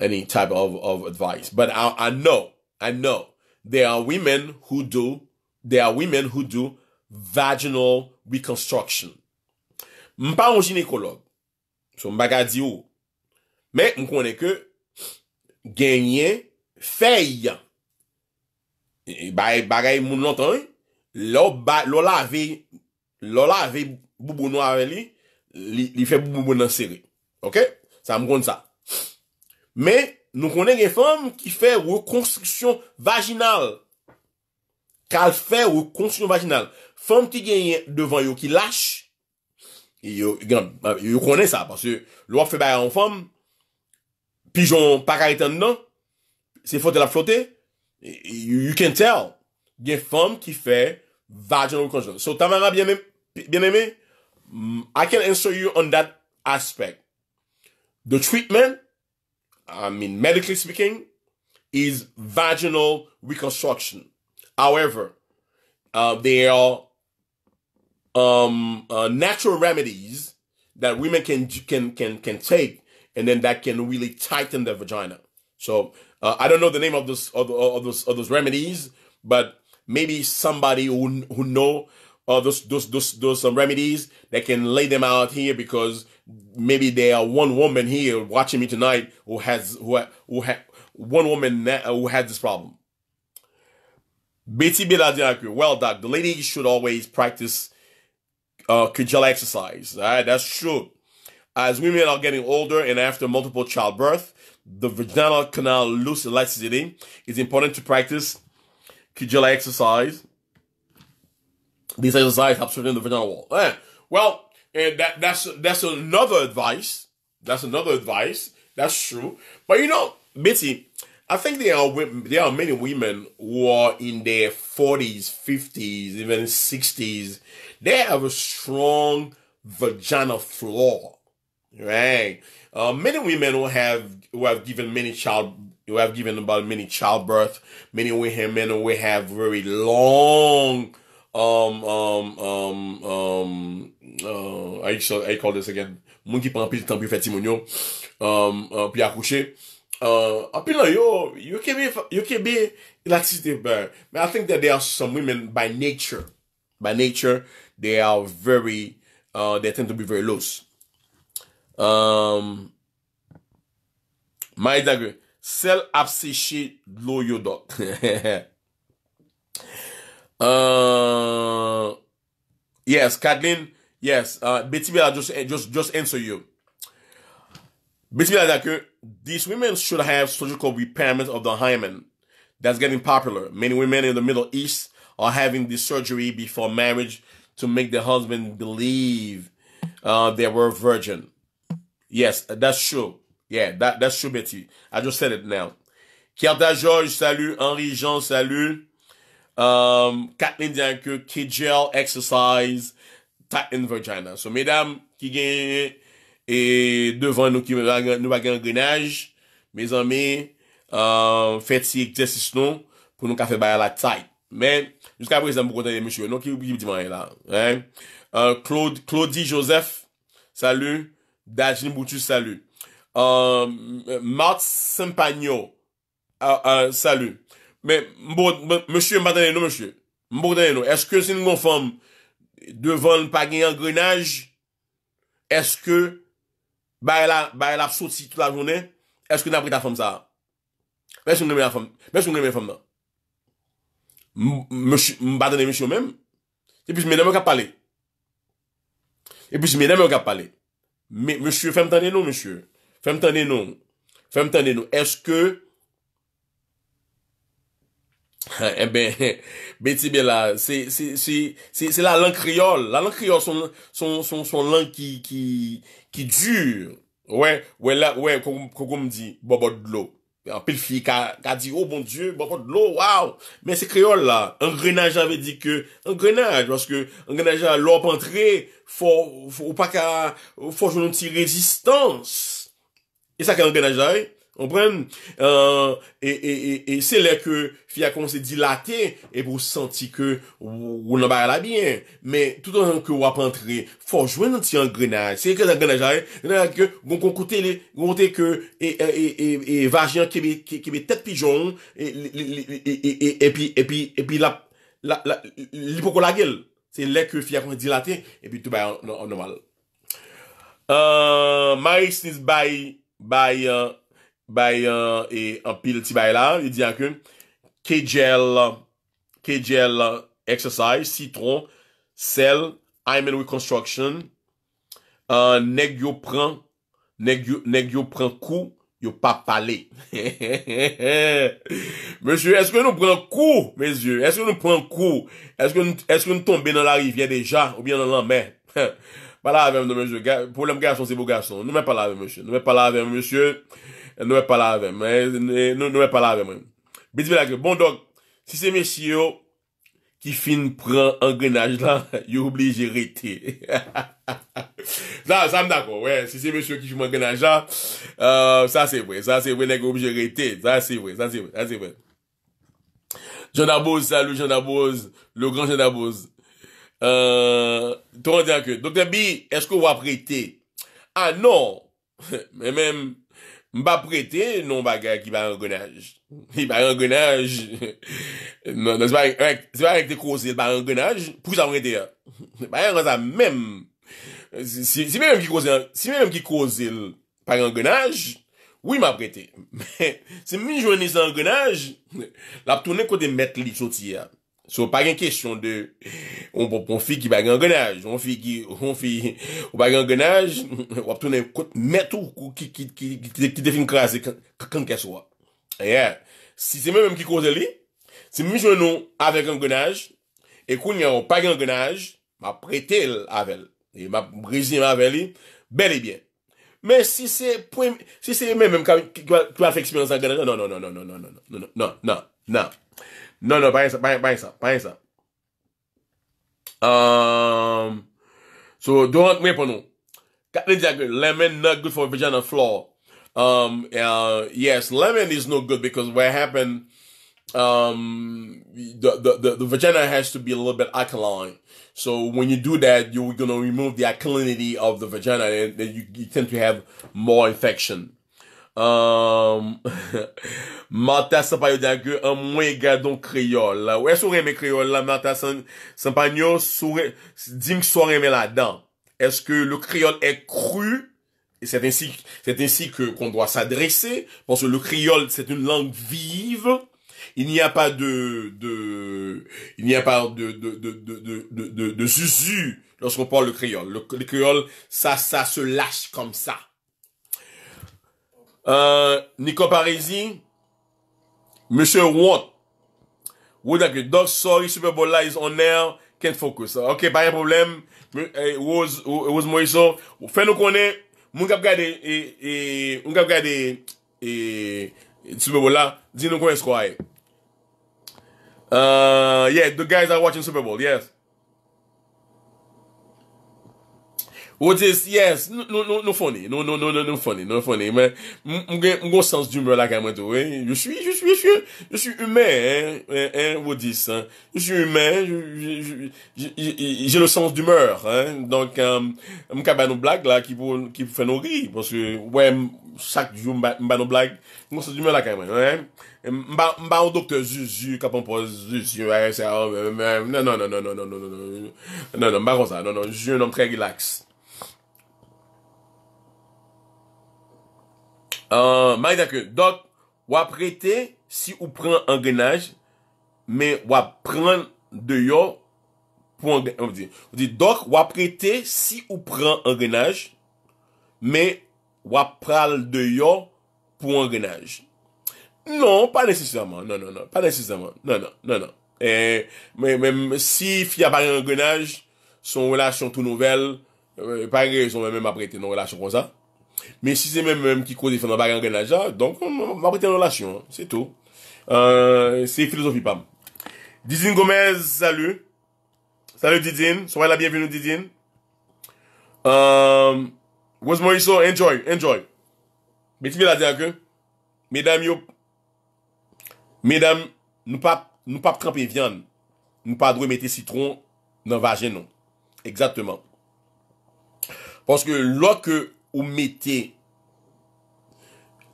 any type of advice, but I know, I know, there are women who do, there are women who do vaginal reconstruction. M pa an jinekolog, sou m baga di ou, me m konen ke, genye feyyan. E, e bagay moun lantan, e. lola ave, lola ave boubounou aven li, li fe boubounou nan seri. Ok, sa m konen sa. Men nou konen gen fòm ki fè rekonstriksyon vaginal. Kal fè rekonstriksyon vaginal. Fòm ti gen devan yo ki lache, yo konen sa. Pase lò fè bayan fòm, pijon pa kare tan nan, se fò te la flote, you can tell gen fòm ki fè vaginal rekonstriksyon. So ta mè mè mè, mè mè mè, I can answer you on that aspect. The treatment, I mean, medically speaking, is vaginal reconstruction. However, uh, there are um, uh, natural remedies that women can can can can take, and then that can really tighten their vagina. So uh, I don't know the name of those of, of those of those remedies, but maybe somebody who who know uh, those those those those some um, remedies that can lay them out here because maybe there are one woman here watching me tonight who has who who ha, one woman that, who had this problem. Betty agree. well, doc, the lady should always practice uh, Kujala exercise. All right, that's true. As women are getting older and after multiple childbirth, the vaginal canal loses elasticity. It's important to practice Kujala exercise. These exercises help strengthen the vaginal wall. Right. Well, and that that's that's another advice. That's another advice. That's true. But you know, Bitty, I think there are women, there are many women who are in their forties, fifties, even sixties. They have a strong vagina flaw, right? Uh, many women who have who have given many child who have given about many childbirth. Many women who have very long I um, um, um, uh, call this again Moun ki pan api li tan pi feti moun yo uh, Pi akouche uh, Api la yo You can be I think that there are some women By nature They are very They tend to be very loose My tag Sel apse si lo yo do He he he Uh, yes, Kathleen. Yes, uh, Betty will just eh, just just answer you. Betty like, uh, these women should have surgical repairment of the hymen. That's getting popular. Many women in the Middle East are having this surgery before marriage to make their husband believe uh, they were virgin. Yes, that's true. Yeah, that, that's true, Betty. I just said it now. Kierta George, salut. Henri Jean, salut. Um, Kathleen que KGL Exercise, Titan Vagina. So, mesdames qui gagnent et devant nous qui nous va un grenage, mes amis, euh, faites si exercice pour nous faire la taille. Mais, jusqu'à présent, vous comptez monsieur, non, qui oublie dit là, hein? Euh, Claude, Claudie Joseph, salut. Dajin Boutu, salut. Euh, Sempagno, euh, salut. Mais, monsieur, madame, non, monsieur. Madame, non. Est-ce que si une femme devant le gagner en grenage, est-ce que, bah, elle a, bah, elle a sauté toute la journée, est-ce que n'a pris ta femme ça? Est-ce la femme, mais je la femme, là. Monsieur, madame, monsieur, même. Et puis, mesdames, on a parlé. Et puis, je on a parlé. Mais, monsieur, femme, t'en non, monsieur. Femme, t'en non. Femme, t'en non. Est-ce que, eh ben, Bella, c'est, c'est, c'est, c'est la langue créole. La langue créole, son, son, son, son langue qui, qui, qui dure. Ouais, ouais, là, ouais, comme, comme dit, bobo de l'eau. En pile fille qui a dit, oh mon Dieu, bobo de l'eau, waouh! Mais c'est créole, là. Un grenage, avait dit que, Un grenage, parce que, engrenage, l'op entrée, faut, faut pas qu'à, faut jouer une petite résistance. Et ça Grenage là, hein comprenez euh, et et et, et c'est là que fia qu'on s'est dilaté et vous sentir que vous n'en pas bien mais tout en que vous pas entré faut jouer dans un grenage c'est que dans grenage là que bon qu'on côté les que et et et et vagin qui qui met tête pigeon et et et et et puis et puis et puis la la la l'hypoco c'est là que fia qu'on s'est dilaté et puis tout va normal euh mais c'est by by bay an, e, an pil ti bay la, e exercise, citron, sel, I'm in reconstruction, uh, neg yo pran, neg yo, neg yo pran kou, yo pa pale. Monsie, eske nou Est-ce mesye, nous nou coup Est-ce que nous tombons dans la rivière déjà ou bien dans la mer. pa la monsieur Le problem gason se bo gason, nou men pas la monsieur. Nous nou men pa la monsieur ne n'avons pas la même. Nous n'avons pas la même. Bon, donc, si c'est monsieur qui prend un grenage là, il est obligé de rater. Ça, ça me d'accord. Si c'est monsieur qui joue un grenage là, euh, ça c'est vrai. Ça c'est vrai. Il est obligé de rater. Ça c'est vrai. Ça c'est vrai. Jean-Nabose, salut Jean-Nabose. Le grand Jean-Nabose. Euh. Tu as que. Donc, est-ce que vous prêter Ah, non! Mais même m'a prêté non bagage qui va en grenage il va en grenage non, non c'est pas c'est pas avec des causes il va un grenage pour ça prêter bah hein. ça même si, si même qui cause si même qui cause par un grenage oui m'a prêté mais si me joindre un grenage la tourner côté mettre li sortir So, pas une question de, on, on on fille qui genaj, on un on fille qui quand Si c'est qui qui qui c'est li, si mi avec un qui et qu'on ma ma bel et bien. mais si c'est si c'est même même qui non, non, non, non, non, non, non, non, non, non, No, no, buy some, buy, buy some, buy some. Um, so don't wait for no. Cotton good. Lemon not good for vagina flaw. Um, uh, yes, lemon is no good because what happened, um, the, the, the, the vagina has to be a little bit alkaline. So when you do that, you're going to remove the alkalinity of the vagina and then you, you tend to have more infection. Mata euh, Marta Sampaio-Dague, an mwen gadon kreyol la. Ou e sou reme kreyol la, San Marta Sampaio, dim sou reme la dan. Eske le est e kru? C'est ainsi, c'est ainsi que qu'on doit s'adresser, parce que le créole, c'est une langue vive. Il n'y a pas de, de il n'y a pas de, de, de, de, de, de, de lorsqu'on parle le créole. Le, le créole, ça, ça se lâche comme ça. Euh, Nico Parisi, Monsieur Wont, Would like dog sorry, Super Bowl is on air, can't focus. Ok, pas de problème. Rose, Rose Moïso, fais-nous connaître, on va gade, et, et, moun gade, et, Super Bowl là, dis-nous quoi est-ce qu'on Euh, yeah, the guys are watching Super Bowl, yes. Wodis, yes, nou fone. Nou fone. Mwen go sens dume la kèmè tou. Je suis humè. Mwen wodis. Je suis humè. Je jè le sens dumeur. Donc, mwen kèmè nou blag la ki pou fè nou ri. Porske, wè, sak djou mwen bè nou blag. Mwen sens dume la kèmè. Mwen bè ou doke zi, zi, kaponpoz, zi, zi, wè, sè, wè, wè, wè. Non, non, non, non, non, non, non. Non, non, mwen bè ou zè. Non, non, zi, jè, non, mwen trè relaxe. Euh, d'accord donc, ou prêter si ou prend grenage, mais ou prendre dehors pour on dit, on dit donc ou prêter si ou prend grenage, mais ou de dehors pour un grenage. Non, pas nécessairement. Non, non, non, pas nécessairement. Non, non, non, non. Et, eh, mais même si fille a pas un grenage, son relation tout nouvelle, euh, pas raison même à prêter une relation comme ça. Mais si c'est même même qui causait des fondements bagarre en la donc on va prêter une relation, hein, c'est tout. Euh, c'est philosophie pam. Didine Gomez, salut. Salut Dizine. sois la bienvenue Dizine. Euh, what's enjoy, enjoy. Mais tu veux la dire que mesdames mesdames nous pas nous pas tremper viande. Nous pas mettre mettre citron dans vagin non. Exactement. Parce que lorsque ou mette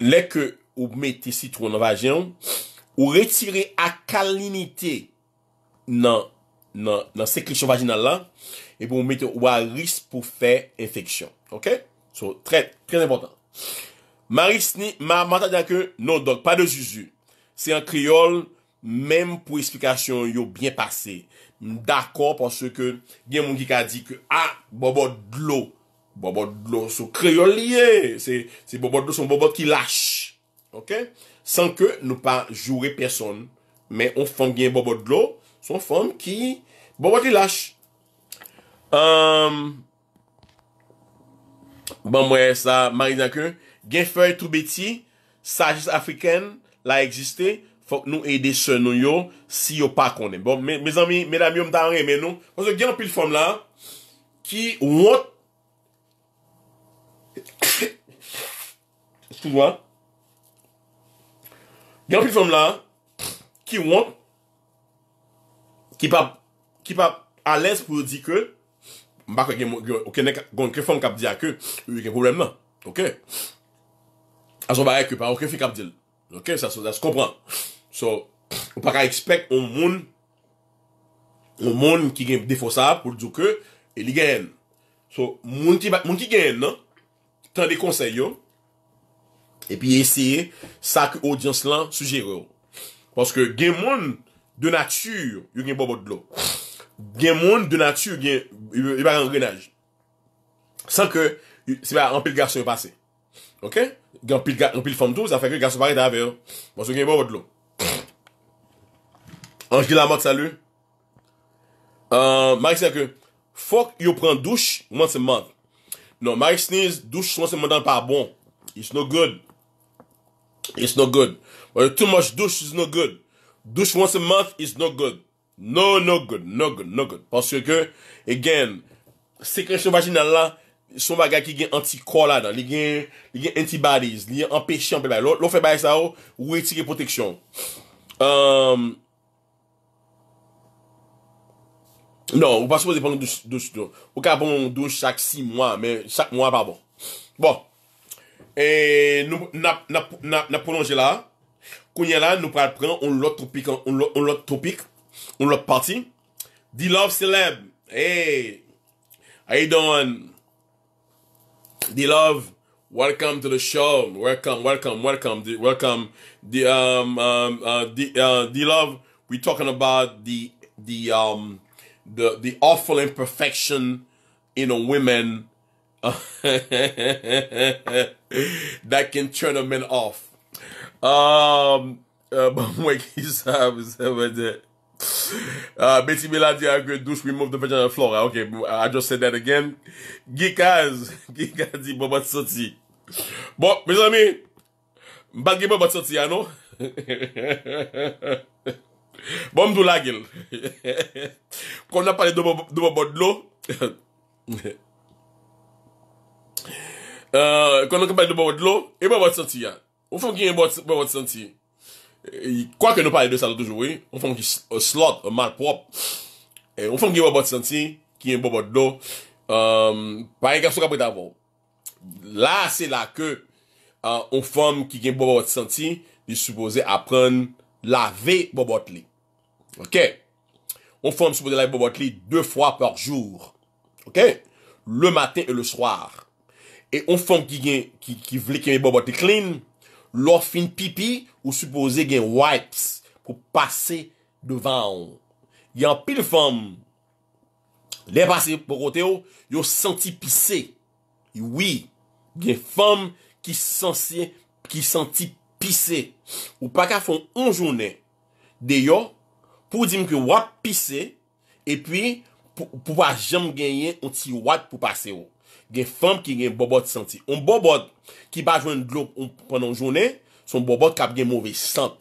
lek ou mette si tron nan vajin an, ou retire akalimite nan sekri chan vajin an lan, epou ou mette ou a ris pou fe infeksyon. Ok? So, tre important. Ma ris ni, ma manta di akon, non, donk, pa de juju. Se an kriol, mem pou esplikasyon yo byen pase. Mdakon pwos se ke gen moun gika di ke, a, ah, bobo glou. Bobot lo sou kreol liye. Se bobot lo son bobot ki lache. Ok? San ke nou pa jure person. Men, on fon gen bobot lo, son fon ki bobot ki lache. Ehm, ban mwen sa, marizan ke, gen fey toubeti, sajist afriken la egziste, fok nou e de se nou yo, si yo pa konen. Bon, men zanmi, men dami yon mta anre men nou, kon se gen anpil fon la, ki wot, toujours Il y a une là qui ont qui pas qui pas à l'aise pour dire que m'a bah, que, femme qui dit que il y a un problème OK À son que pas fille dit. OK, ça ça se comprend. So on pas expect au monde un monde qui a ça pour dire que il gagne. So monde qui gagne des conseils et puis essayer ça que l'audience là suggère. Parce que il gens de nature, il y a un bobo de l'eau. Il de nature, il y a un grenage. Sans que c'est pas un pile garçon passé. OK Il y a un pile un femme tout, ça fait que le garçon paraît d'avoir parce qu'il y a bobo de l'eau. Angela Max salut. Euh Max que faut que il prend douche, moi c'est mort. Non, Max sneeze, douche moi c'est pas bon. It's no good. It's not good. But too much douche is not good. Douche once a month is not good. No, no good, no good, no good. Parce que, again, sécrétion vaginale là, son bagay qui gen antikor là là il les li les antibodies, li gen empesyon pe bay. L'on fait fe ça, oh, ou, ou protection. Um, non, ou pas suppose pon douche, douche, non. Ou ka douche chaque 6 mois mais chaque mois pas bon. Bon. Et nous, n'a, n'a, n'a, prolongé là. Kounya là, nous prenons, un autre topic, un autre topic, partie. The Love Celeb. Hey. How you doing? The Love. Welcome to the show. Welcome, welcome, welcome, welcome. The um um uh, the uh, the love we're talking about the the um the the awful imperfection in a woman. That can turn a man off Ah, beti bela di agre dou shwim of the vagina floor ah, Ok, I just said that again Gikaz, gikaz di bo bat soti Bo, beso mi, bat ge bo bat soti, ano? Bom do lagil Kon la pale do bo bod lo Ok, ok Euh, quand on parle de boire de l'eau, et pas senti, hein. On fait qu'il y ait senti. quoi que nous parlions de ça, toujours, oui. On fait qu'il un euh, slot, un mal propre. Et on fait qu'il y ait pas votre senti, qu'il y pas par exemple, ce qu'on fait d'avant. Là, c'est là que, on euh, une femme qui gagne senti, il est supposé apprendre laver bobot OK. On forme supposé laver bobot deux fois par jour. OK? Le matin et le soir. E yon fom ki vle ke mi bo bote klin, lo fin pipi ou supose gen wipes pou pase devan. Yon pil fom le pase pou kote yo, yo senti pise. Yon wii gen fom ki senti pise. Ou paka fon an jounen de yo pou di mke wap pise e pi pou pa jem genye an ti wap pou pase yo. gen fam ki gen bobot santi. On bobot ki pa jwen glop panon jounen, son bobot kap gen mouve sant.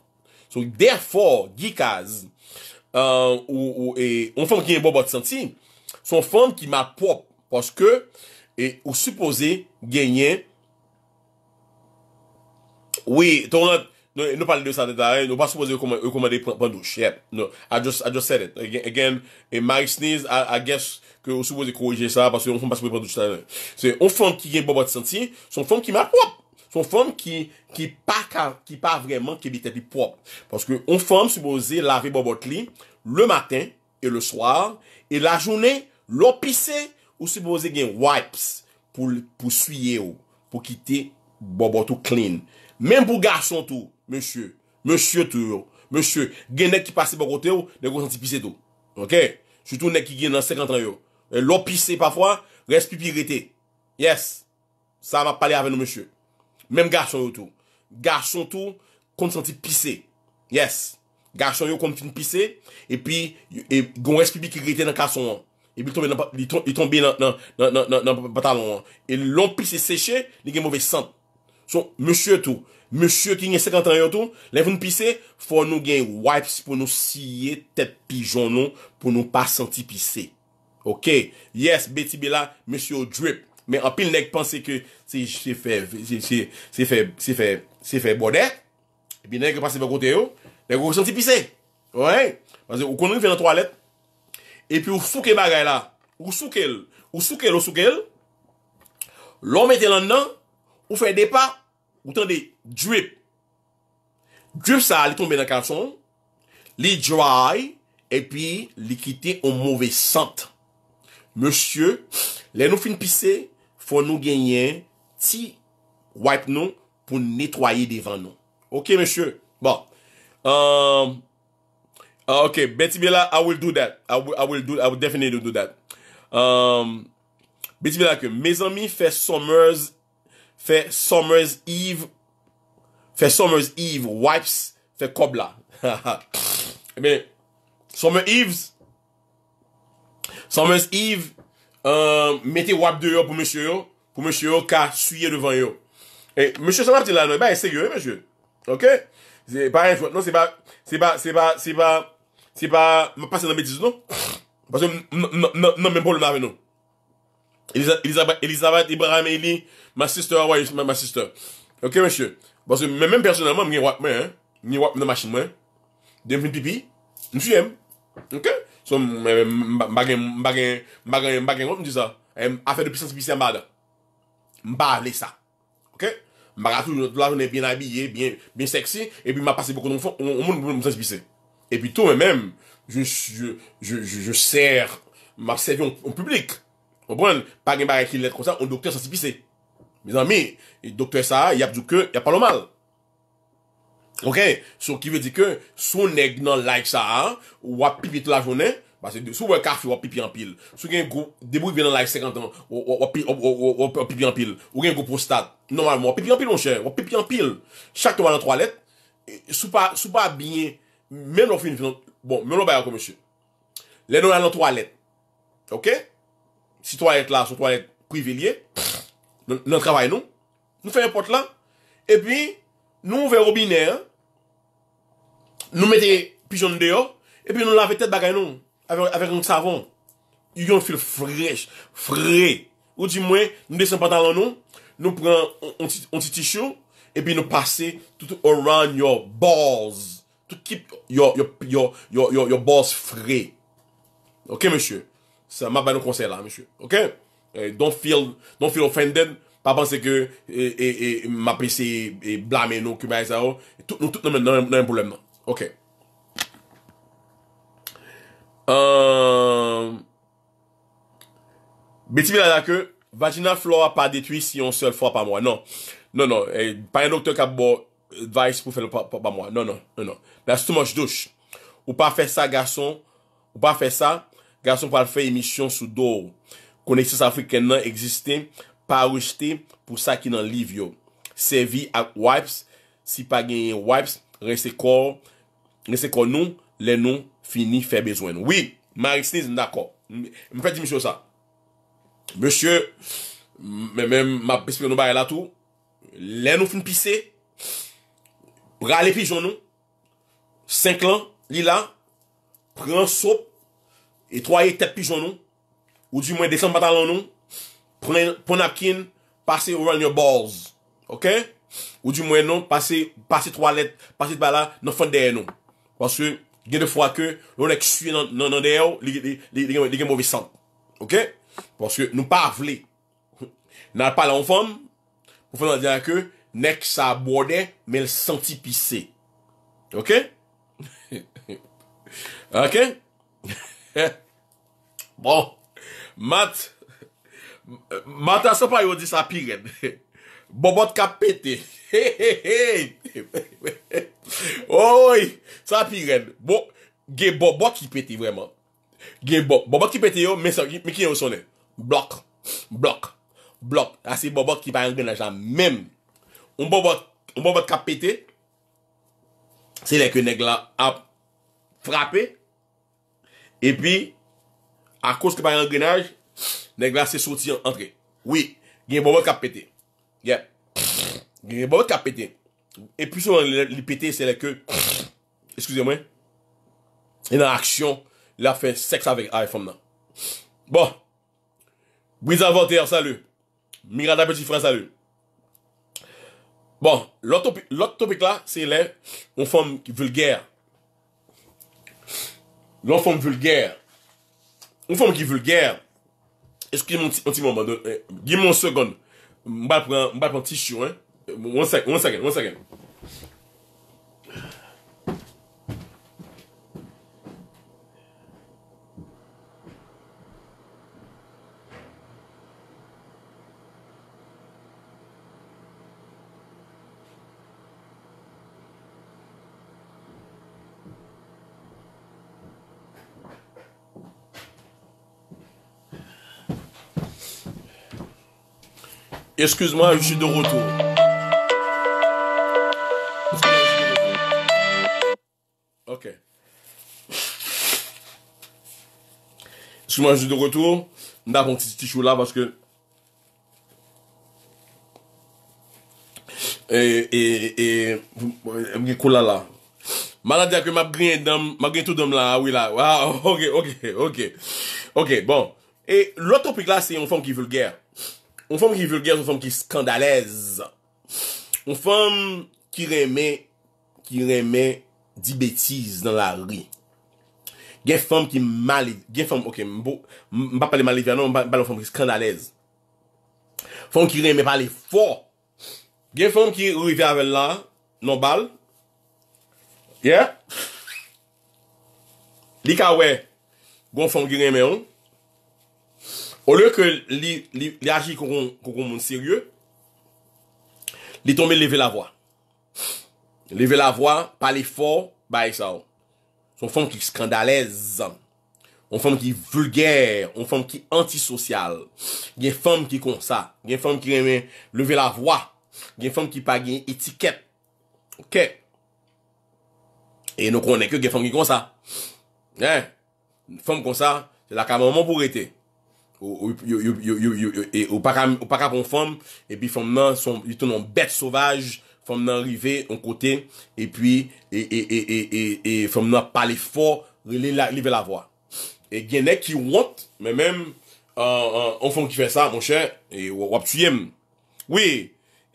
So, therefore, gikaz, euh, ou, ou, e, on fam ki gen bobot son fam ki ma pop, poske, e, ou suppose genyen, oui, ton Non, nou pale de ou sa detare, nou pa souboze ou komande Ou komande pou an douche, yep, no I just said it, again, my sneeze I guess, ke ou souboze kouroje sa Pase ou son pa souboze pou an douche ta Se on fom ki gen bobot senti, son fom ki ma prop Son fom ki pa Ki pa vreman ki bitepi prop Pase ke on fom souboze lave bobot li Le matin, e le swar E la jounen, lopise Ou souboze gen wipes Pou suye ou Pou kite bobot ou clean Men pou gason tou monsieur, monsieur toujours, monsieur, genek qui passe par côté, ne ne senti pisser tout. Ok? Surtout nek qui gagne dans 50 ans, L'eau pissée parfois, reste pipi Yes. Ça va parler avec nous, monsieur. Même garçon, yo tout. Garçon tout, compte senti pisser. Yes. Garçon, yo, compte fin pisser, et puis, et, gon reste pipi qui dans garçon, hein. et puis il tombe dans, dans, dans, dans, pantalon, hein. et l'on pisse séchée, il a mauvais sang. Son, mèche tout, mèche ki nye 50 an yo tout, lèvoun pise, fò nou gen wipes pou nou siye tèt pijon nou, pou nou pa santi pise. Ok? Yes, Betty Bella, mèche yo drip. Mè apil nèk pense ke se fè, se fè, se fè, se fè bodè, bi nèk yon passe vè kote yo, nèk wè santi pise. Ouè? Mase, ou konon yon fè nan toalet, e pi ou souke magay la, ou soukel, ou soukel, ou soukel, lò mète nan nan, Ou des pas ou tendez, de drip. Drip ça li tombe la carton li dry, et puis quitte au mauvais sente monsieur les nous fin pisser, pour nous gagner, si wipe nous pour nettoyer devant nous. Ok, monsieur. Bon. Um, ok, Betty Bella, I will do that. I will, I will, do, I will definitely do that. Um, Betty Bella, que mes amis, fait summers Fe Somers Eve Fe Somers Eve Wipes Fe Kobla Ha ha Ebe Somers Eve Somers Eve Meti wap de yo pou monsiyo yo Pou monsiyo yo Ka suye devan yo E monsiyo sa mwap ti la no E ba eseg yo e monsiyo Ok Se ba Se ba Se ba Se ba Se ba Mwap pase nan beti zi no Pwase Nan men bol mwave no Elisabeth, Elisabeth Ibrahim Eli, ma sister, ah ma sister. Ok, monsieur? Parce que même personnellement, je je machine, moi. Je hein, hein, pipi, je suis Ok? So, ma m'a ça? Eh, affaire de puissance, puissance, ça. Ok? m'a tout, là, bien habillé, bien, bien sexy, et puis m'a passé beaucoup d'enfants, on, on, m'a Et puis tout, même, je, je, je, je, je sers, m'a en public. On prend pas un bagage qui comme ça, un docteur s'anticipe. Mes amis, le docteur ça, il y a du que, il y a pas le mal. OK, ce qui veut dire que son nèg dans like ça, ou un pipi toute la journée, parce bah, que souvent un café ou pipi en pile. a un groupe débrouille dans like 50 ans, ou pipi en pile. Ou un groupe prostate. Normalement, pipi en pile mon cher, un pipi en pile. Chaque fois dans trois lettres, sous pas sous pas bien même au fin bon, même au bail comme monsieur. Les dans la toilette OK si toi être là, si toi être privilégié, dans le travail, nous, nous faisons un pot là, et puis, nous, ouvrons le robinet, hein. nous mettons pigeon dehors, et puis nous lavons tête bagaille, avec, avec un savon. Il y a un fil frais, frais. Ou du moins, nous descendons dans le nous, nous prenons un, petit tissu, et puis nous passons tout around your balls. To keep your, your, your, your, your balls frais. Ok, monsieur? ça m'a pas un conseil là, monsieur. OK? Eh, don't feel, don't feel offended. Pas penser que, et, et, m'a PC et blâmer nous, que ça, oh. tout, nous, tout, nous, nous, un problème, non. OK. Euh, Betty là que, vagina flora pas détruit si on seule fois pas moi Non. Non, non. Eh, pas un docteur qui a bon advice pour faire pas, pas, moi. Non, non, non, non. That's too much douche. Ou pas faire ça, garçon. Ou pas faire ça. Gason pa l fey emisyon sou do ou. Koneksyon sa Afriken nan egziste. Pa rejte pou sa ki nan liv yo. Sevi ak wipes. Si pa genyen wipes. Rese kon nou. Len nou fini fey bezwen. Oui. Marek Stiz mdakor. Mwen pe di misyo sa. Monsye. Mwen mwen mabespe yon nou bare la tou. Len nou fin pise. Bra le pise yon nou. Senk lan li la. Pren sop. Et t'es pigeon, ou du moins descend batalon Prends un pren passez passer your balls, ok? Ou du moins non passer passer toilettes passer bala, nous. Parce que, il y Parce de fois que que on ok? parce que nous pas n'a pas pas fom, pou fè dire que nek mais mais le senti ok? Ok? Bon, mat, mat asopay ou di sa piren. Bobot ka pete. Hey, hey, hey. Oy, sa piren. Bo, ge bo, bo ki pete vreman. Ge bo, bo, bo ki pete yo, me ki yo sonen. Blok, blok, blok. Asi bo, bo ki pa yon gen la jan menm. Un bo, bo, un bo, bo ka pete. Se leke neg la ap frape. E pi, à cause que par un grenage, les glaces sont sorti en entrée. Oui, il y a un bon qui a pété. Il yeah. y a un qui a pété. Et puis, souvent, les pété, c'est que, excusez-moi, il a action, il a fait sexe avec iPhone. là. Bon, votre terre, salut. Miranda Petit Frère, salut. Bon, l'autre topic là, c'est les, une femme vulgaire. L'enfant vulgaire. Une un qui moment eski excusez-moi un petit moment, eh, moi prendre un petit chou, hein. one second, one second, one second. Excuse-moi, je suis de retour. Ok. Excuse-moi, je suis de retour. Nous avons un petit tissu là parce que. Et. Et. Et. Et. là. Malade que m'a gagné dame, m'a gagné tout dame là, ah oui là. Ah, ok, ok, ok. Ok, bon. Et l'autre topic là, c'est une femme qui est vulgaire. Un fòm ki vulgez, un fòm ki skandalez. Un fòm ki reme, ki reme di betiz nan la ri. Gen fòm ki mali, gen fòm, ok, mbo, mba pale mali vya nan, mba pale un fòm ki skandalez. Fòm ki reme pale fò. Gen fòm ki rivya vel la, non bal. Yeah? Li ka we, gwen fòm ki reme ou, au lieu que les agis comme un sérieux, les tombés lever la voix. Lever la voix, parler fort, bah ça. Oh. Son femme qui scandaleuse. Une femmes qui vulgaire, une femmes qui antisociale. Il y a femme qui comme ça, des femmes femme qui aiment lever la voix, des femmes a femme qui pas gain étiquette. OK. Et nous connaissons que des femmes qui comme ça. Hein? femmes femme comme ça, c'est la caméra pour rester ou au au au et puis fom nan son, au en au sauvaj, au nan et et et epi, au et nan et au la et au genè au want, qui men, au fom qui fait ça mon au wap Oui,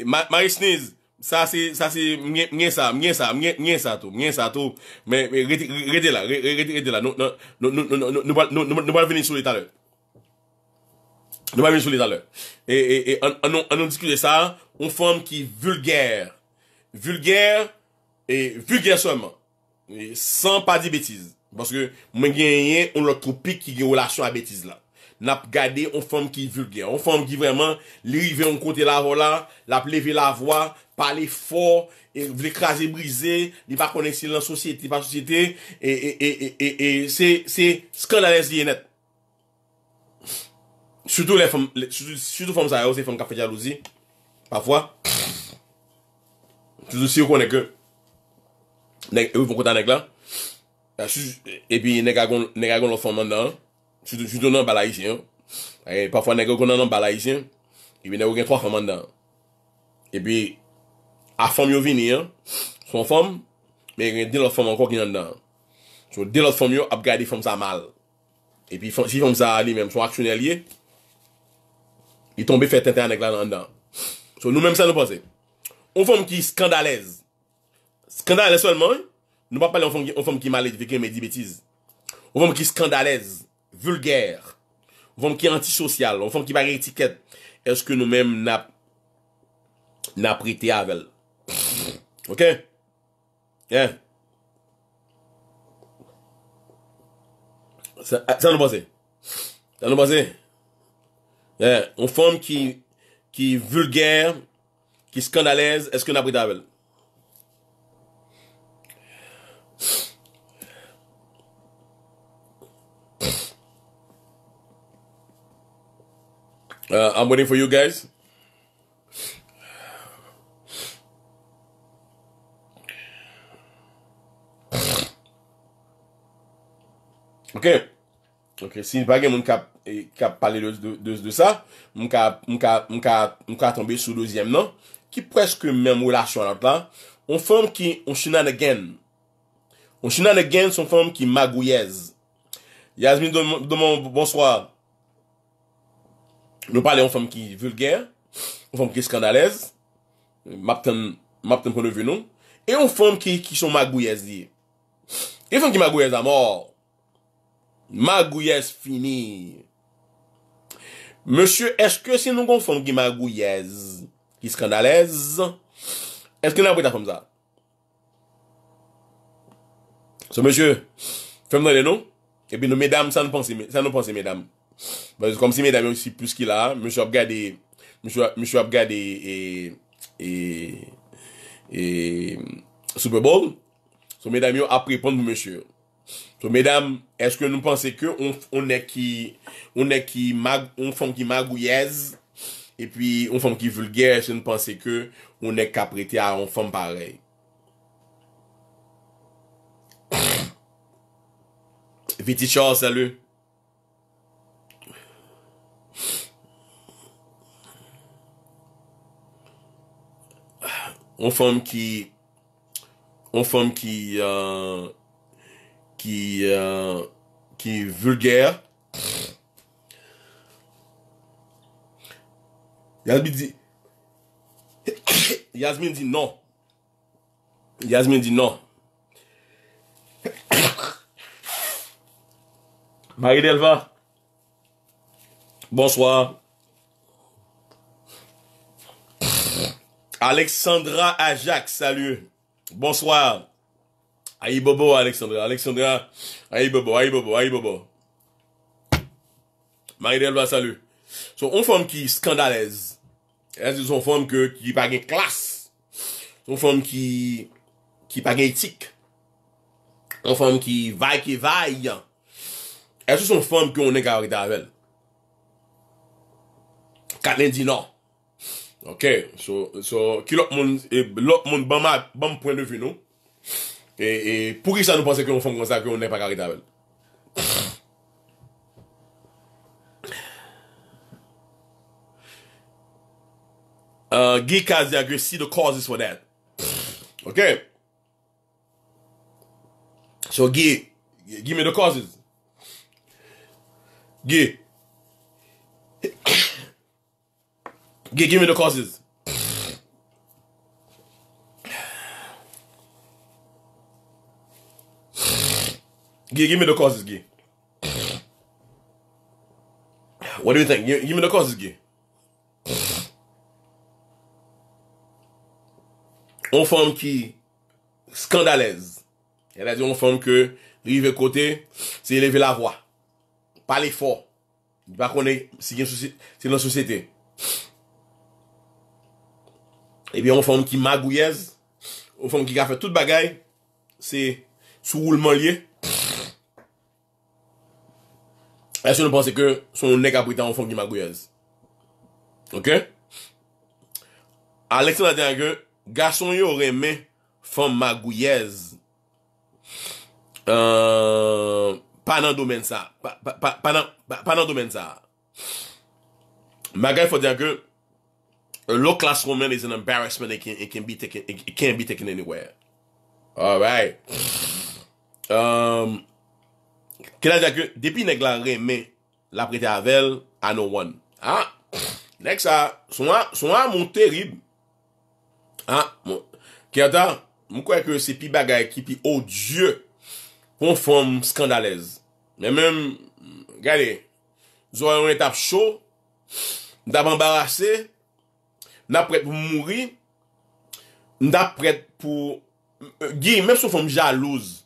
ça c'est au au ça ça ça au ça au ça, la, au la, au au au Nou pa men sou lè talè. E anon diskute sa, on fòm ki vulgèr. Vulgèr, vulgèr seman. San pa di bètiz. Baske mwen genyen, on lòt tropik ki genyè wòlasyon a bètiz la. Nap gade, on fòm ki vulgèr. On fòm ki vèman, lè yi vè yon kote la vò la, lap lè vè la vò, pale fò, vè krasè brisé, li pa konèk silan sosi, li pa sosi tè, e se skandalèz li yè net. Surtout les femmes, les, surtout, surtout femmes ça, c'est femmes qui font jalousie. Parfois, surtout si vous connaissez que, eux vont compter avec là, et eh puis, nèg agon, leurs agon femme surtout, surtout dans bala et eh, parfois, nèg non balaisien bala et puis, nèg trois femmes Et puis, eh à femme yo vini, hein, son femme, mais il y a femmes encore qui sont dedans. So, deux autres femmes yo, ap gade ça mal. Et puis, si femme ça lui-même, son actionnaire lié, il tombé fait internet avec là dedans. nous mêmes ça nous passe. On femme qui scandaleuse. Scandaleuse seulement. Nous pas parler d'une femme, qui est malade, qui dit bêtises. Une femme qui scandaleuse. Vulgaire. Une femme qui est antisociale. Une femme qui va d'étiquette. Est-ce que nous même n'a, pas prêté avec elle? Ok? Hein? Ça, nous passe? Ça nous passe? Eh, Un fòm ki vulgèr, ki skandalèz, eskè na brit avèl. Uh, I'm waiting for you guys. Ok. Ok, sin bagè moun kap. qui a parlé de, de, de, de ça, on a tombé sous le deuxième nom, qui presque même relation à là, on femme qui, on again. On again, son femme qui magouillez. Yasmin demande bonsoir. Nous parlons d'une femme qui vulgaire, une femme qui scandaleuse, ma mapten pour de venu, et on femme qui, qui sont magouillez. Et femme qui magouillez à mort. magouillez finie. Monsieur, est-ce que si nous confondons une qui scandaleuse, est-ce que nous avons une comme ça? monsieur, femme de les et puis mesdames, ça ne pense, ça nous pense, mesdames. comme si mesdames, aussi plus qu'il a, monsieur a regardé, monsieur, monsieur et, Super Bowl, ce mesdames, après, prendre monsieur. So, mesdames, que nous que que on, on est qui on est qui mag, on est qui On et puis on qui qui vulgaire je ne est que on est kaprete à on femme pareil Viti Charles, salut. On femme qui... on femme qui... Euh, qui, euh, qui est vulgaire. Yasmine dit, Yasmine dit non. Yasmine dit non. Marie Delva, bonsoir. Alexandra Ajax, salut. Bonsoir. Bobo Alexandra, Alexandra, Bobo, Aïe Bobo Marie-Del salut. Son une femme qui scandaleuse. c'est une femme que, qui pas de classe. Son femme qui, qui pas éthique. Une femme qui vaille, qui vaille. c'est sont femmes qu'on est garé avec. Katlin dit non. Ok, so, so, qui l'autre monde, eh, l'autre monde, bon, bon point de vue, non? E, e pou ki sa nou panse ki yon fon konsakri, yon ne pa karita bel. Gye kazi ya, gye si the causes for that. Ok? So gye, gye gime the causes. Gye. Gye gime the causes. Gye gime the causes. give me the causes, Gee. What do you think? Give, give me the causes, Gee. On femme qui scandaleuse. Elle a dit on femme que rive côté, c'est élever la voix. Pas l'effort. Pas qu'on est, c'est dans société. Et eh bien, on femme qui magouillez. on femme qui a fait toute bagaille, c'est sous roulement lié. E se nou pense ke son nek apwita an fonk ni magouyez. Ok? Aleksan la diyan ke, gason yo reme fonk magouyez. Panan domen sa. Panan domen sa. Magay fwa diyan ke, lo klas romen is an embarrassment e can be taken anywhere. Alright. Eman. Um, Kè la jake, depi nèk la remè, la prete avel, a nou wan. Ha? Nèk sa, son a, son a moun terib. Ha? Kè la ta, moun kweke se pi bagay ki pi odye, moun fòm skandalez. Mè mèm, gade, zon anon etap chò, mdap ambarase, mdap prete pou mouri, mdap prete pou, gye, mèm sou fòm jalouse,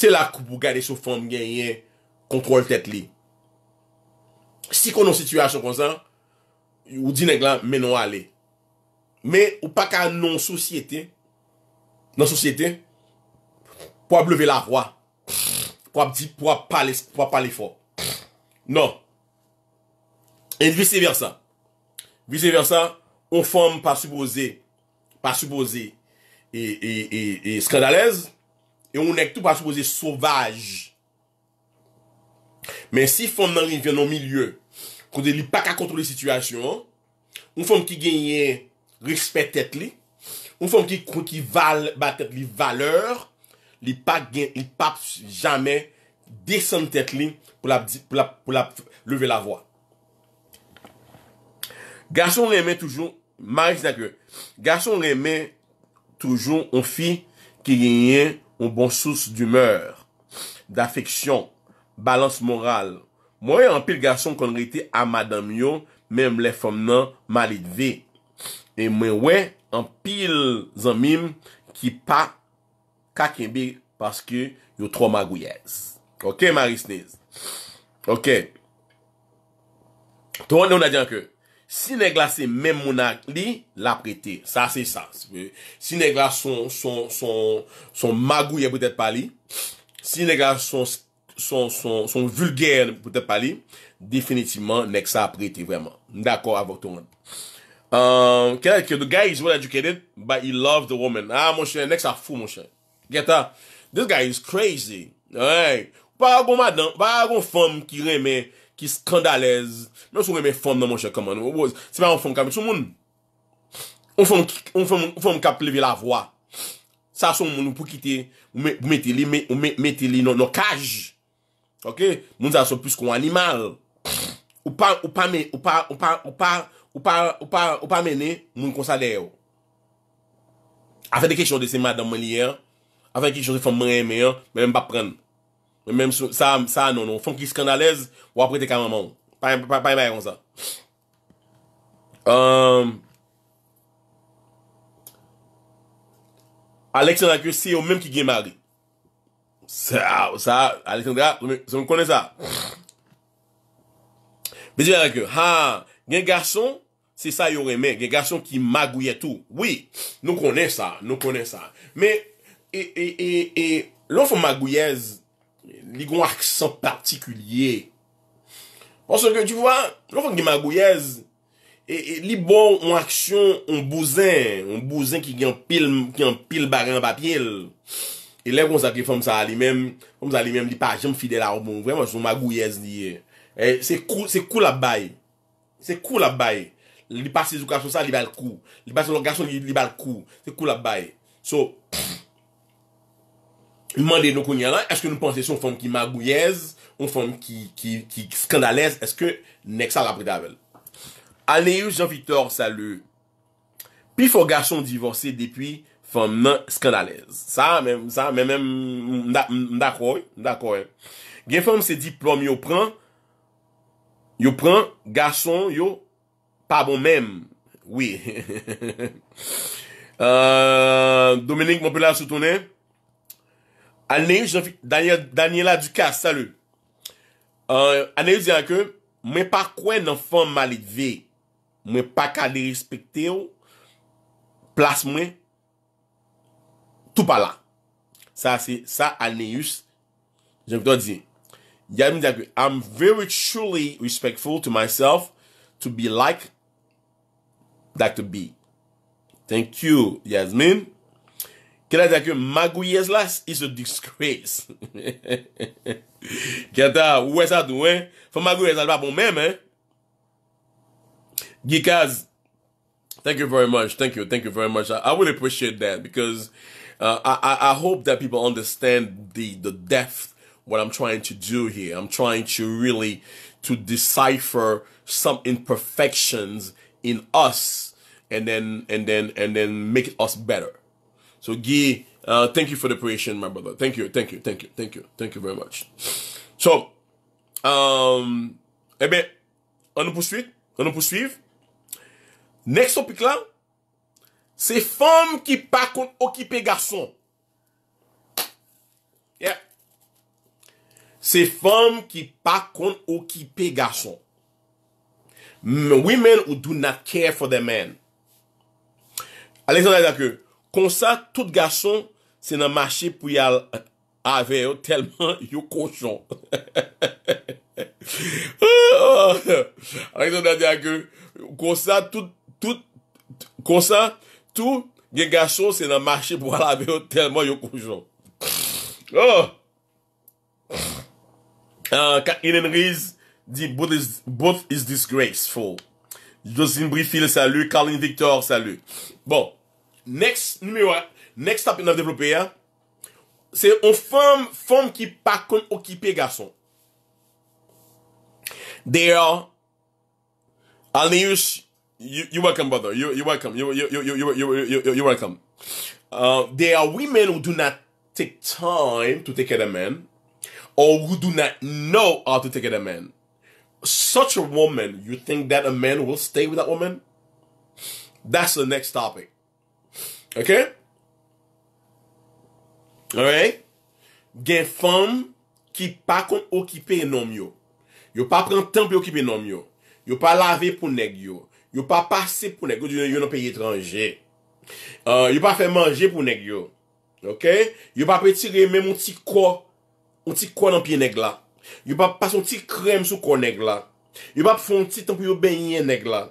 Se la kou pou gade sou fom genye kontrol fet li. Si konon situasyon kon san, ou di neg lan menon ale. Me ou pa ka non sosyete, nan sosyete, pou ap leve la vwa. Pou ap di pou ap pale fwo. Non. En vice versa. Vice versa, ou fom pa suboze pa suboze e, e, e, e skandalèz, E ou nek tou pa soupoze souvaj. Men si fom nan rin ven nan milieu, kode li pa ka kontrol de situasyon, ou fom ki genyen respect tete li, ou fom ki bat tete li valeur, li pa genyen, li pa jamen desen tete li pou la leve la voa. Gason remen toujou, ma isna gwen, gason remen toujou ou fi ki genyen Ou bon sous d'humeur, d'afeksyon, balans moral. Mwen wè an pil gason kon rete a madam yo, mwen mle fom nan marit ve. E mwen wè an pil zanmim ki pa kakembe, paske yo tro magouyez. Ok, Marisnez? Ok. Ton nou na djanke. Si neg la se mem mounak li, la prete. Sa se sa. Si neg la son magouye pou tèp pali. Si neg la son vulgèl pou tèp pali. Definitivman, nek sa prete vreman. D'akor avok touman. Kè euh, la ki, the guy is well educated, but he loves the woman. Ah, monshen, nek sa fou monshen. Gèta, this guy is crazy. Pa a kon madan, pa a kon fom ki reme. qui scandaleuse. Mais on se met femme dans mon cher comment. C'est pas un femme comme tout le monde. On femme on femme on femme qui lever la voix. Ça son monde pour quitter vous mettez les mais on mettez les dans nos OK Nous ça sont plus qu'un animal. Ou pas ou pas mais ou pas ou pas ou pas ou pas ou pas ou pas mener mon consalaire. Avec des questions de ces madame hier, avec des questions de femme mais même pas prendre Mèm sou, sa nanon, non, fon ki skandalez Ou apre te kamaman Pa yon pa yon sa Ehm Aleksandra ke, se yo mèm ki gen mari Sa, sa, Aleksandra Sou mèm konen sa Bejè la ke, ha Gen gason, se sa yo remè Gen gason ki magouye tou Oui, nou konen sa, nou konen sa Mè, e, e, e Lò fon magouyez Li kon aksyon partikulye. Ponson gen, tu vwa, kon fon gen magou yez, e li bon an aksyon an bouzè, an bouzè ki gen pil bagè an papil, e le kon sa ki fòm sa a li menm, fòm sa a li menm, li pa a jèm fidè la rbon, vèman son magou yez li ye. E, se kou, se kou la baye. Se kou la baye. Li pa se zou kasyon sa, li bal kou. Li pa se lò kasyon, li bal kou. Se kou la baye. So, pou. Demandez nous qu'on est-ce que nous pensons une femme qui magouillèse, une femme qui, qui, qui scandaleuse, est-ce que ça l'a pris avec Jean-Victor salut. Puis faut garçon divorcé depuis femme non scandaleuse. Ça, même, ça, même, même, d'accord, d'accord. Une femme se diplôme yo prend, yo prend, garçon yo, pas bon même. Oui. euh, Dominique, mon père, la soutenir. Alneyus, Daniela Dukas, salu. Euh, alneyus diyan ke, mwen pa kwen nan fon mali dvi. Mwen pa ka dey respekte ou. Oh. Plas mwen. Tout pa la. Sa, alneyus, jen vi do diyan. Yasmine diyan ke, I'm very truly respectful to myself to be like Dr. B. Thank you, Yasmine. Can I tell you, Magu last is a disgrace. Get ouwe sa tou, hein? Fè Magu years al pa bon mèm, hein? thank you very much, thank you, thank you very much. I, I would appreciate that because uh, I, I hope that people understand the, the depth what I'm trying to do here. I'm trying to really to decipher some imperfections in us and then and then and then make us better So, Guy, uh, thank you for the operation, my brother. Thank you, thank you, thank you, thank you, thank you very much. So, um, eh bien, on nous poursuit, on nous poursuit. Next topic là, c'est femmes qui pas contre occupent garçons. Yeah. C'est femmes qui pas contre occupent garçons. Women who do not care for their men. Alexandre que comme ça, tout garçon c'est dans marché pour yal euh, tellement yo tellement yo de cochons. se nan tout, tout, c'est sa, tout gen garçons, c'est dans marché pour aller ave yo ah, yo koshon. Oh! Euh, dit both is, disgraceful. is disgraceful. Josine Brifil, salut. Caroline Victor, salut. Bon. Next numéro, next topic. nan devlopè ya, se yon fòm, fòm ki con, kon Garçon. There. They are, you, you welcome brother, you, you welcome, you, you, you, you, you, you, you welcome. Uh, they are women who do not take time to take care of men, or who do not know how to take care of men. Such a woman, you think that a man will stay with that woman? That's the next topic. Gen fam ki pa kon okipe yon nom yo, yo pa pran tanpe okipe yon nom yo, yo pa lave pou neg yo, yo pa pase pou neg yo, yo nan pey etranje, uh, yo pa fe manje pou neg yo, yo pa petire menm un ti kwa, un ti kwa nan pey neg la, yo pa pase un ti krem sou kwa neg la, yo pa fonti tanpe yo benye neg la.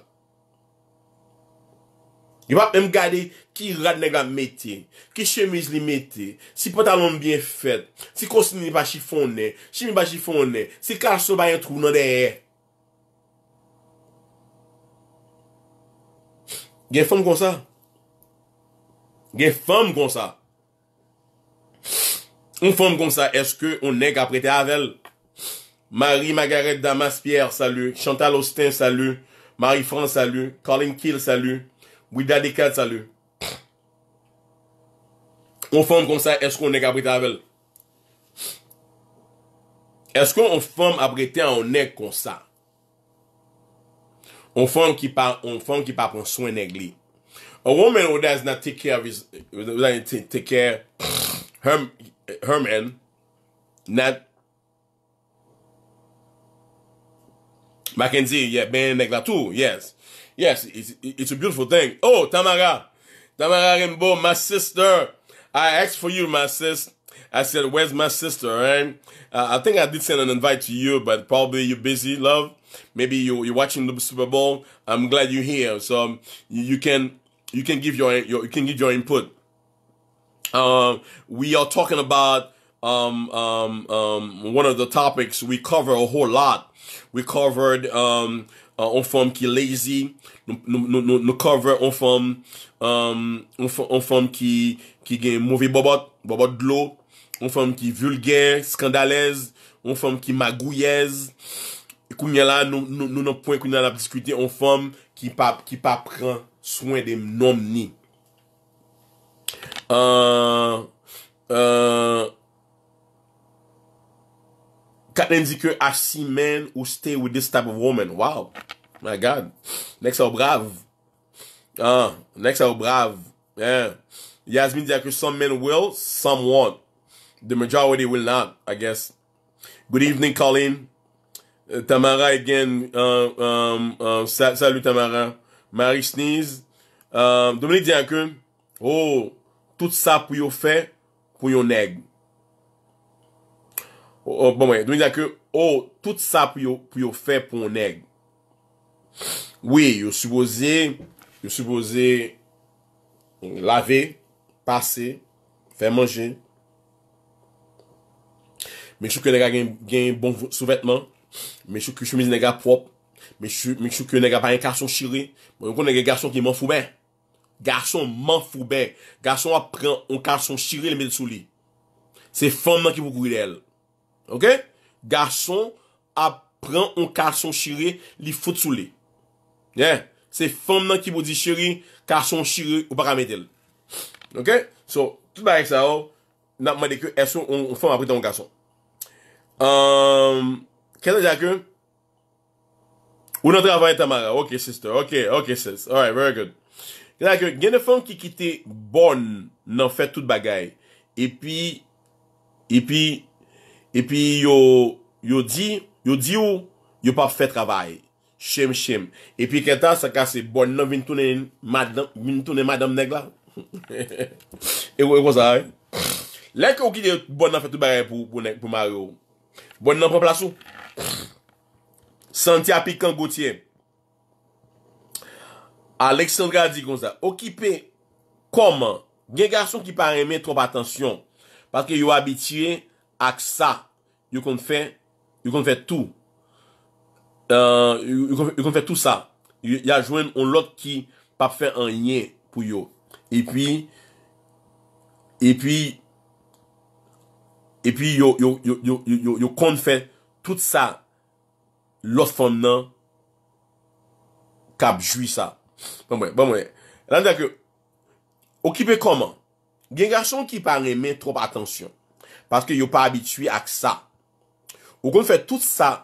Gwap menm gade ki rad nega meti, ki chemiz li meti, si patalon bien fet, si kosini ba chifon ne, chimi ba chifon ne, si karsou ba yon trou nan deye. Gen fom kon sa? Gen fom kon sa? Un fom kon sa eske un neg aprete avel? Marie-Margaret Damas Pierre salu, Chantal Austin salu, Marie-France salu, Colin Kiel salu. Bwida dekal salu. On fom kon sa, esko on nek apreta avel? Esko on fom apreta an nek kon sa? On fom ki pa pon swen negli. A woman ou das nan take care of his... Take care... Her men... Nan... Makenzi, ye ben nek la tou, yes. Yes, it's, it's a beautiful thing. Oh, Tamara. Tamara Rimbo, my sister. I asked for you, my sis. I said, where's my sister, right? Uh, I think I did send an invite to you, but probably you're busy, love. Maybe you, you're watching the Super Bowl. I'm glad you're here. So you, you, can, you can give your, your, you can give your input. Um, we are talking about, um, um, um, one of the topics we cover a whole lot. We covered, um, An fòm ki lazy, nou cover an fòm ki gen mouvè bobot, bobot glò. An fòm ki vulgè, skandalèz, an fòm ki magouyèz. Kounye la nou nou nou nou pwen kounye la diskute an fòm ki pa pran swen dem nom ni. An... Euh, euh, Katnen dit que I see men who stay with this type of woman. Wow. My God. Next c'est brave. brav. Ah, next, Yeah. Yasmin dit some men will, some won't. The majority will not, I guess. Good evening, Colleen. Uh, Tamara again. Uh, um, um salut, Tamara. Marie Sneeze. Um, Dominique dit oh, tout ça pour yo faire pour yon neg. Oh, oh, bon mwen, don yon diyan ke, oh, tout sa pou yon fè pou yon neg. Oui, yon suppose, yon suppose, lave, pase, fè manje. Mwen chouk yon neg a gen bon souvetman, mwen chouk yon chemise neg a prop, mwen chouk yon neg a bayan karson shiri, mwen yon kon neg yon karson ki man foube. Karson man foube. Karson apren yon karson shiri le men souli. Se fèmman ki pou kuri de el. Ok? Garson apren an karson shire li fote sou le. Se fan nan ki bo di shiri karson shire ou para metel. Ok? So, tout bagay sa oh, euh, ou nan mwen deke eson an fan apren tan an karson. Kè nan jakou? Ou nan dravay tamara? Ok, sister. Ok, ok, sister. Alright, very good. Gen de fan ki kite bon nan fè tout bagay epi, epi E pi yo di, yo di ou, yo pa fè travay. Shem, shem. E pi ketan sa kase, bon nan vintounen madame neg la. E go, e go zare. Lèk ou ki de bon nan fè tou bare pou Mario? Bon nan pou plasu? Santia Pikangoutie. Alexandra di kon zare. Ou ki pe, koman, gen garson ki pa reme trop atensyon. Patke yo abitire... ak sa, you kon fè, tout, kon euh, fè tout Uh, you kon fè tou sa. jwen on lot ki pa fè an yen pou yo. Et puis, et puis, et puis yo, yo, yo, yo kon fè tout sa lot fòm nan kap jwi sa. Bon mwen, bon mwen. Lan da ke, okipe koman? Gen gason ki pa trop attention. Paske yo pa abitwi ak sa. Ou kon fè tout sa,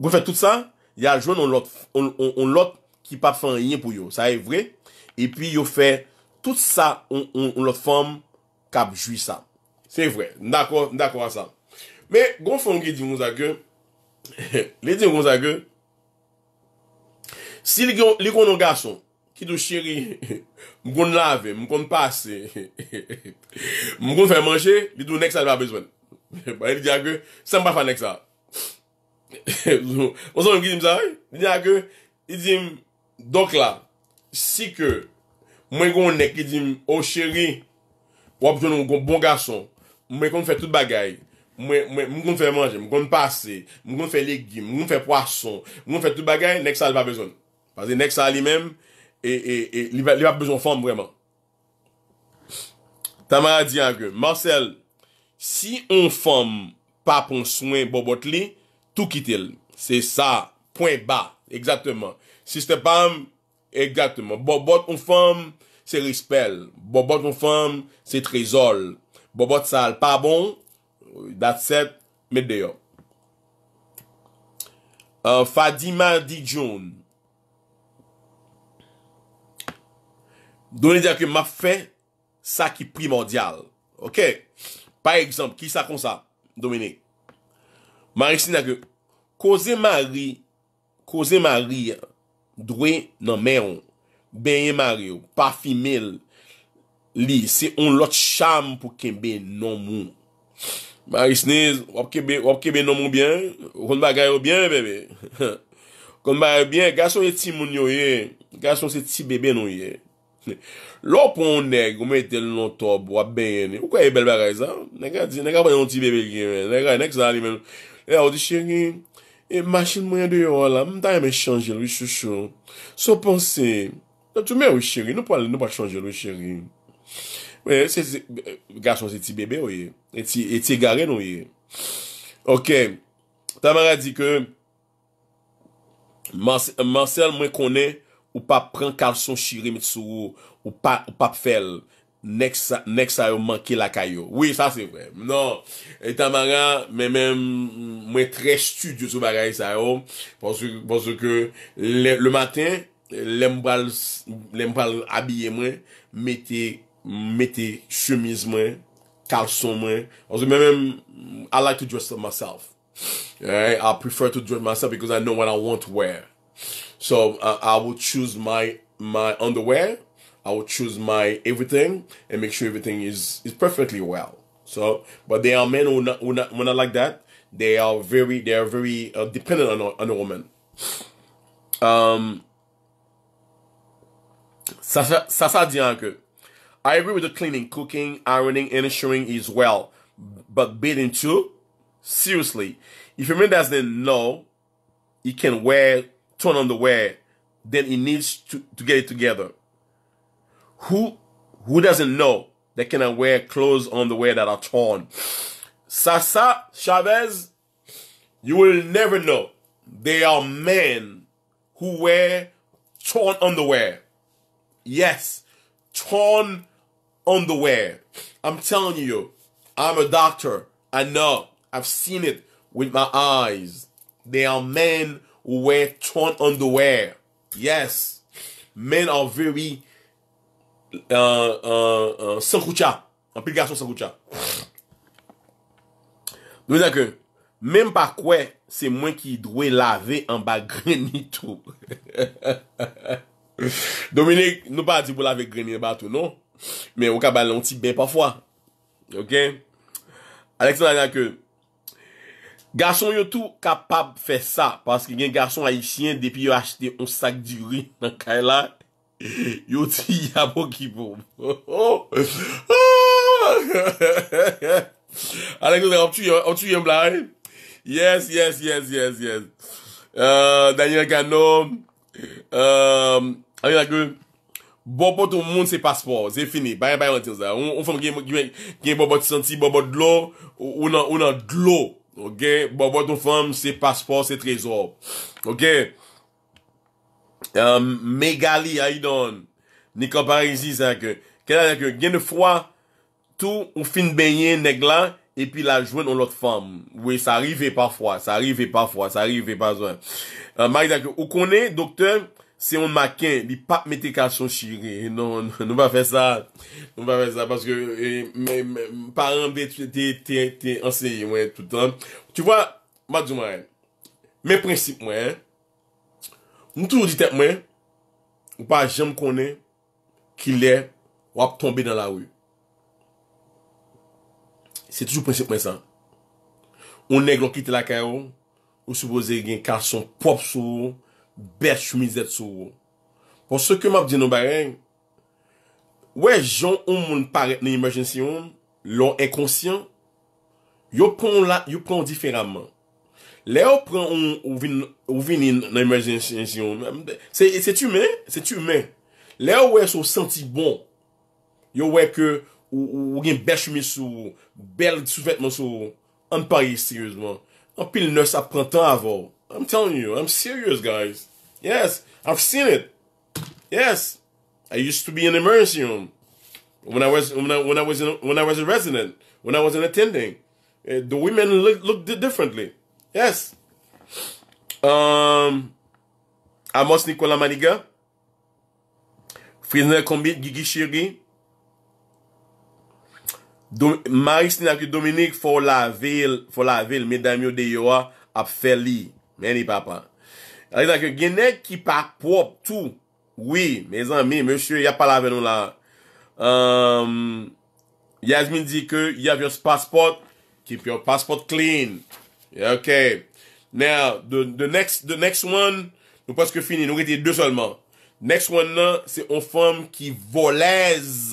kon fè tout sa, ya joun on lot ki pa fè an yin pou yo. Sa e vre. E pi yo fè tout sa on lot fèm kab jwi sa. Se vre. Ndakwa sa. Me kon fè an ki di moun zage, le di moun zage, si li kon an gason, ki do cheri, mwen kon lave, mwen kon pase, mwen kon fè manje, li do nek sa li ba bezon. Bon, li diya ge, seman pa fè nek sa. Mwen son mwen ki di msa, li diya ge, li di m, donk la, si ke, mwen kon nek ki di m, o cheri, wap jenon mwen kon bon gason, mwen kon fè tout bagay, mwen kon fè manje, mwen kon pase, mwen kon fè legim, mwen kon fè poason, mwen kon fè tout bagay, nek sa li ba bezon. Pase, nek sa li menm, Li wap bezon fom vreman Tamar a di anke Marcel Si on fom Pa pon souen bobot li Tou kitil Se sa Poin ba Eksatman Si ste pam Eksatman Bobot on fom Se rispel Bobot on fom Se trezol Bobot sal Pa bon Dat set Med deyo euh, Fadiman Dijoun Fadiman Domine diya ke, ma fe, sa ki primordial. Ok? Par ekjamp, ki sa kon sa? Domine. Mari Snez diya ke, koze mari, koze mari, dwe nan meron. Benye mari ou, pa fimele. Li, se on lot chanm pou kenbe nan moun. Mari Snez, wapke be nan moun byen, konba gayo byen, bebe. Konba gayo byen, gason se ti moun yo ye, gason se ti bebe nan yo ye. Lò pou ou neg, ou mwen ete loun loutob Ou a ben, ou kwa e bel bel reza Nè gwa di, nè gwa bayan loun ti bebe gen Nè gwa yon ek sa li men E ou di chengin, e machin mwen yon de yo Mwen ta yon mwen chanje lwen chou chou Sou pon se Tou mwen ou chengin, nou pa chanje lwen chengin Gwa chanje ti bebe ou ye Eti e garen ou ye Ok Tamara di ke Marcel mwen konen Ou pa pren kalson shire mitsou Ou pa fel Nek sa yo manke la kayo Oui, sa se wè E tan bagan, men men Mwen tre stu diyo sou bagan yon sa yo Ponso ke Le matin, lem bal Lem bal abye mwen Mete chemise mwen Kalson mwen Ponso men men I like to dress up myself I prefer to dress myself because I know what I want to wear So uh, I will choose my my underwear. I will choose my everything and make sure everything is is perfectly well. So, but there are men who not who not, who not like that. They are very they are very uh, dependent on on a woman. Um, Sasha, Sasha Dianke, I agree with the cleaning, cooking, ironing, and ensuring is well, but bathing too. Seriously, if a man doesn't know, he can wear torn underwear, then he needs to, to get it together. Who who doesn't know they cannot wear clothes on the way that are torn? Sasa Chavez, you will never know. They are men who wear torn underwear. Yes, torn underwear. I'm telling you, I'm a doctor. I know. I've seen it with my eyes. They are men Ou wey tron underwear. Yes. Men are very... San koutcha. An pil gason san koutcha. Dominik. Mem pa kwe, se mwen ki dwe lave an ba greni tou. Dominik, nou pa di pou lave greni an ba tou, non? Men wakabal, lonti ben pa fwa. Ok? Aleksandre, nan yake... Garson yo tou kapab fè sa Paske gen garson a yi chien depi yo achete On sak di gri nan kaj la Yo ti yabo ki pou Ho ho Ho ho Ha ha ha Ha la gyo te optu yon blare Yes yes yes Danye kan nou Ha la gyo Bobot ou moun se paspor Zè fini On fèm gen bobot senti Bobot glou Ou nan glou Ok, bon, votre femme, c'est passeport, c'est trésor. Ok, um, megali a que. ni komparezi que gain de tout ou fin benye négla et puis la joindre ou femme. Oui, ça arrive parfois. Ça arrive parfois. Ça arrive pas besoin Euh... Marie ou connaît docteur. Se yon maken, bi pap mette kason chiri. Non, non pa fe sa. Non pa fe sa, paske e, mè parambe te enseye mwen toutan. Tu vwa, mwen djou mwen, mè prinsip mwen, mwen toujou di te mwen, ou pa jem konen, ki lè wap tombe dan la wè. Se toujou prinsip mwen sa. Ou neg lò kit la kè yo, ou soubose gen kason pop sou, ou, Bè choumizèt sou ou. Pon se ke map di nou bareng. Ouè joun ou moun paret nan imerjensyon. Lò en konsyon. Yo proun la. Yo proun diferamman. Lè ou proun ou vin nan imerjensyon. Se tu men. Se tu men. Lè ou wè sou senti bon. Yo wè ke ou gen bè choumiz sou. Bel sou vetman sou. An pari seryosman. An pil nè sa prantan avò. I'm telling you. I'm serious guys. Yes, I've seen it. Yes, I used to be in the emergency room when I was when I, when I was in, when I was a resident when I was an attending. Uh, the women look looked differently. Yes. Um, Amos Nicolas Maniga, Frisner Combit Gigi Chiri, Do, Marie-Christine ak Dominique fò la vil, fò la vil, mèdame yo de yo a ap fè li, papa. Alè, genèk ki pa prop tout. Oui, mèzèmè, mèchè, yè pa la vè nou la. Um, Yasmine di ke, yè vè yon paspot, ki yon paspot clean. Ok. Now, the next one, nou paske fini, nou gèti dè dè solman. Next one nan, se yon fèm ki volez.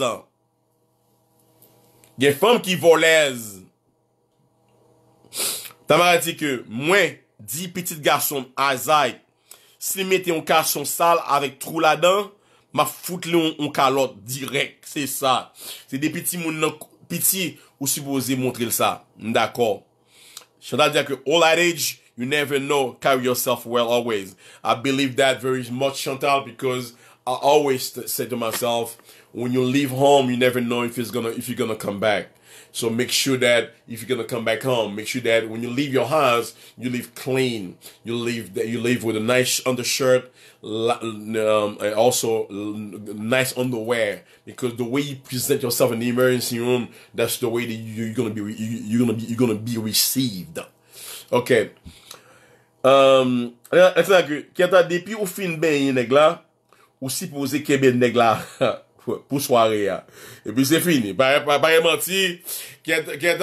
Gen fèm ki volez. Tamarè di ke, mwen, di piti garson, azaik, si mettez un cachon sale avec trou là-dedans, m'a foutre le on calotte direct, c'est ça. C'est des petits mon petits ou supposé montrer ça. D'accord. Chantal dit que all that age, you never know, carry yourself well always. I believe that very much, Chantal, because I always say to myself, when you leave home, you never know if gonna if you're gonna come back. So make sure that if you're gonna come back home, make sure that when you leave your house, you leave clean. You leave that you leave with a nice undershirt, um, and also nice underwear. Because the way you present yourself in the emergency room, that's the way that you're gonna be you're gonna be you're gonna be received. Okay. Um, etan ki, ki ata depi ou fin ben yon la, ou si pose kebe neg la, pour soirée ya. et puis c'est fini pas pas menti qui est qui est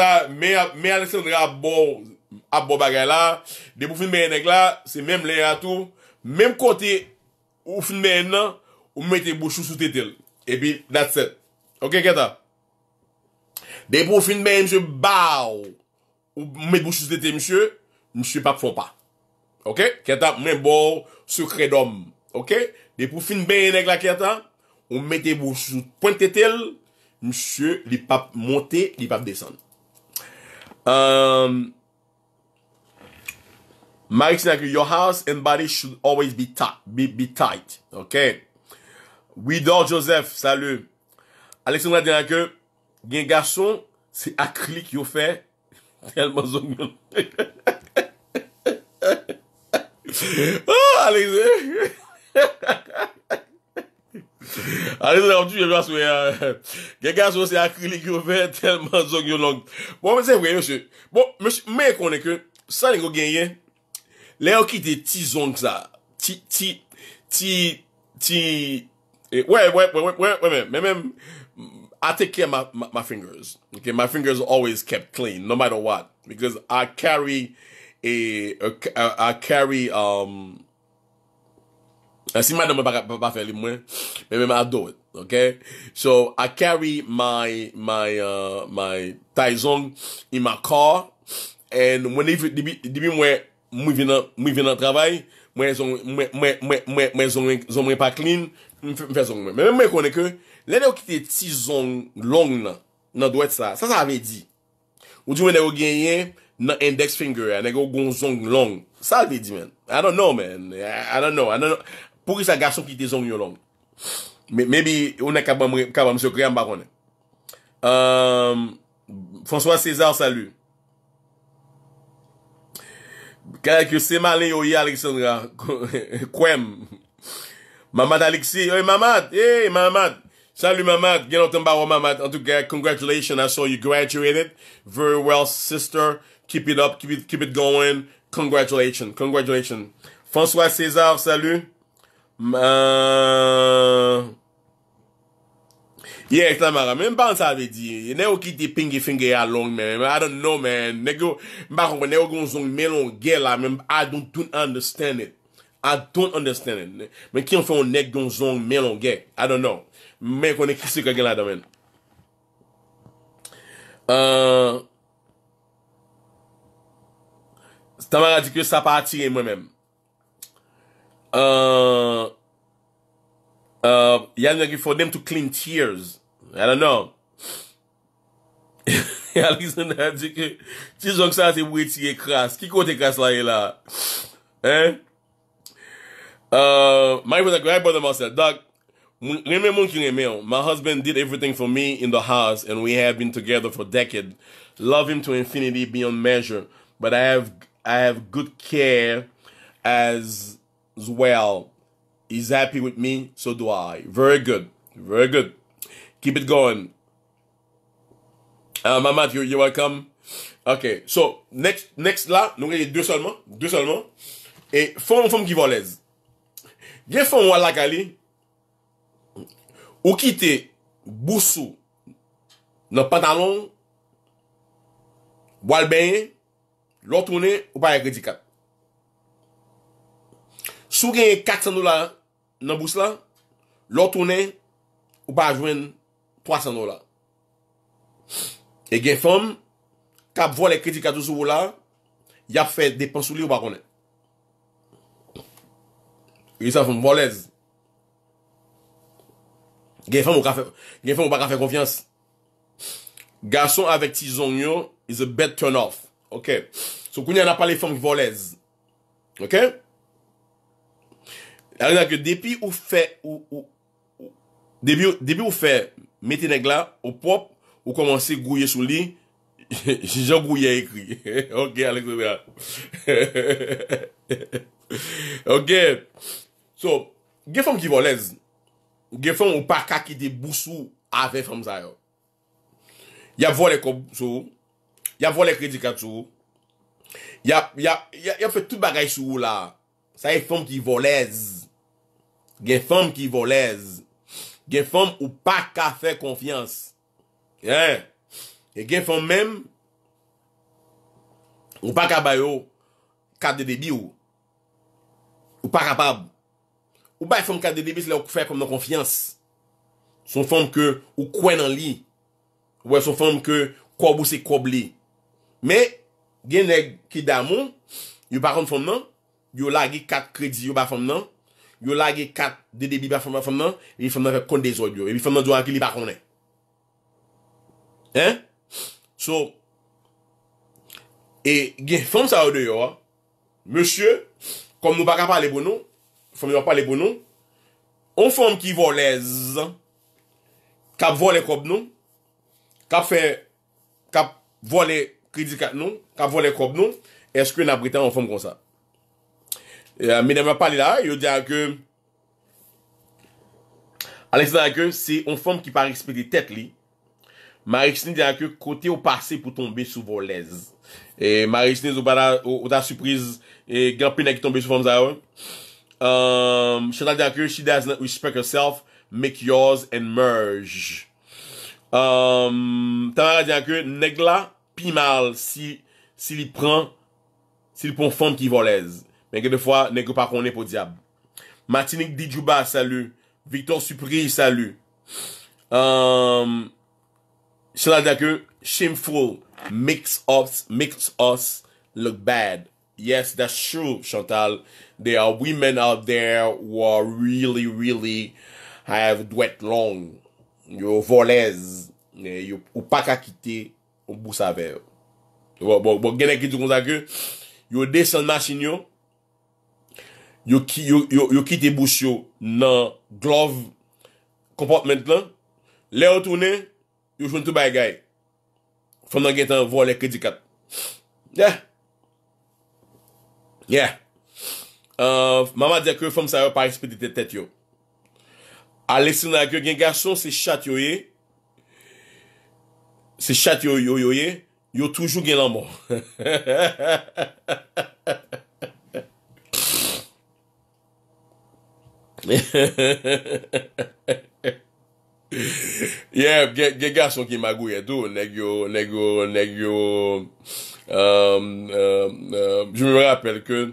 Alexandre à bon à beau bagaille là des bouffes de mes là c'est même les à tout même côté ou fin maintenant ou mettez bouchou sous tête et puis that's OK qu'est-ce des bouffes de même je bao ou mettez bouchou sous tête monsieur monsieur pas font pas OK qu'est-ce même beau secret d'homme OK des bouffes de mes là qu'est-ce on vous sous pointe tel, Monsieur Il pas monter, il pas descendre. Um, Mike que your house and body should always be, be, be tight. Ok. Widor Joseph, salut. Alexandre que gen garçon garçon c'est yo clic telman fait. tellement oh Alexandre. A li zon apjou yon rasyon wey a, gengan sou se akilik yon vey, telman zon yon long. Bon, mwen se fwey, mwen se, bon, mwen konen ke, sa li yon genye, le yon ki te ti zon sa, ti, ti, ti, ti, wey, wey, wey, wey, wey, wey, men, men, men, I take care my, my, my fingers, ok, my fingers always kept clean, no matter what, because I carry a, a, a, a carry, um, Si man nan mwen pa fe li mwen, mwen mwen adot, ok? So, I carry my uh, tai zong in my car, and debi mwen mwen vin nan travay, mwen zong mwen pa clean, mwen fè zong mwen. Mwen konen ke, lè nou ki te ti zong long nan, nan dwet sa, sa sa ave di. Ou di mwen nou genyen, nan index finger, ane goun zong long. Sa ave di men. I don't know men. I don't know. I don't know. Pour ça garçon qui était un longue? Mais maybe on est capable capable secret en baronne. Euh, François César salut. Quelque c'est malin yo Alexandra. Quem. Mamad Alexis, hey Mamad, hey Mamad. Salut Mamad, bien entendu bah, oh, Mamad. En tout cas, congratulations, I saw you graduated. Very well sister. Keep it up, keep it keep it going. Congratulations, congratulations. François César, salut. Ye, Tamara, men ban sa ave di, e ne ou ki di pingi finge ya long men, men I don't know men, ne ou kon zonk me lon gen la, men I don't understand it. I don't understand it. Men ki an fe ou ne kon zonk me lon gen? I don't know. Men kon ekise kwa gen la da men. Euh, Tamara di ki sapati gen mwen men. uh, uh, yeah, like for them to clean tears. I don't know. Ya lisen nan di ki, ti zonk sa te wet ye kras. Ki kote kras la ye la? Eh? Uh, my brother, my brother Doc, reme moun ki reme yo. My husband did everything for me in the house and we have been together for decades. Love him to infinity beyond measure. But I have, I have good care as well. He's happy with me, so do I. Very good. Very good. Keep it going. Ah, Mamad, you're, you're welcome. OK. So, next, next là, nous avons deux seulement. Deux seulement. Et font une femme qui va l'aise. Bien font à la cali. Ou quitter, boussou dans pantalon, ou bain, l'autre ou pas avec si vous avez 400 dollars dans bourse là, l'autre tournée, ou pas jouer 300 dollars. Et les femmes, quand voient les crédits ce euros là, y a fait des pensées ou pas connaître. Ils sont volés. Les femmes ne ont pas faire confiance. Garçon avec tison yo, c'est un bad turn off. Ok. So, quand y pas les femmes volées. Ok? depuis que fait ou fait début ou mettez mettez les au pop, ou gouiller sur sous lit jan gouye écrit. ok, Alex ok. So, gen fèm volez, gen fèm ou pa kakide bousou ave fèm sa Il y sur il y a, il y a fait tout là ça est qui volez. Gen fèm ki volez. Gen fèm ou pa ka fè konfians. Yeah. E gen fèm mèm, ou pa ka bayo kat de debi ou. Ou pa kapab. Ou bay fèm kat de debi se le ou fè comme nan konfians. Son fèm ke ou kwen nan li. Ou e son fèm ke kob ou se kob li. Me, gen neg ki damon, yo pa kon fèm nan, yo lagi kat kredi yo ba fèm nan, You like a de debi femme femme nan et femme avec nan audio, kon de Hein? So, et, gen de nous, nous nous parler pas, nous femme parler on fèm qui volez, qui vole voler nou, kap fè, nous vole qui nou, comme vole est-ce que, en on comme ça? mais elle euh, m'a parlé là, il dit que dit que c'est une femme qui pas respecter tête li. Marie-Christine dit que côté au passé pour tomber sous volaise. Et Marie-Christine ou ou ta surprise et grand pinet qui tombe sous femme ça. Um, Chantal dit que she does not respect herself, make yours and merge. Um, Tamara dit que Negla pis mal si s'il si prend s'il prend femme qui volaise. Men gen de fwa, ne ke pa konen pou diab. Martinique Didjouba, salu. Victor Supri, salu. Chalade euh, akè, Shimful, mix us, look bad. Yes, that's true, Chantal. There are women out there who are really, really have dwet long. Yo volez. Yo pa ka kite, ou pou save. Bon, genne ki tou konzakè, yo desel masin yo, yo ki yo yo yo ki yo nan glove comportement lan le retourner, tourne yo joun tout bagay fon nan gen tan voile, kredi card yeah yeah uh, mama dit que fom sa yo pa respete tête, yo alesi nan que gen garçon c'est chat yo ye se chat yo yo yo ye yo toujou gen lan mort yeah, gen, gen gason ki magouye tou, neg yo, neg yo, neg yo, je me rappelle que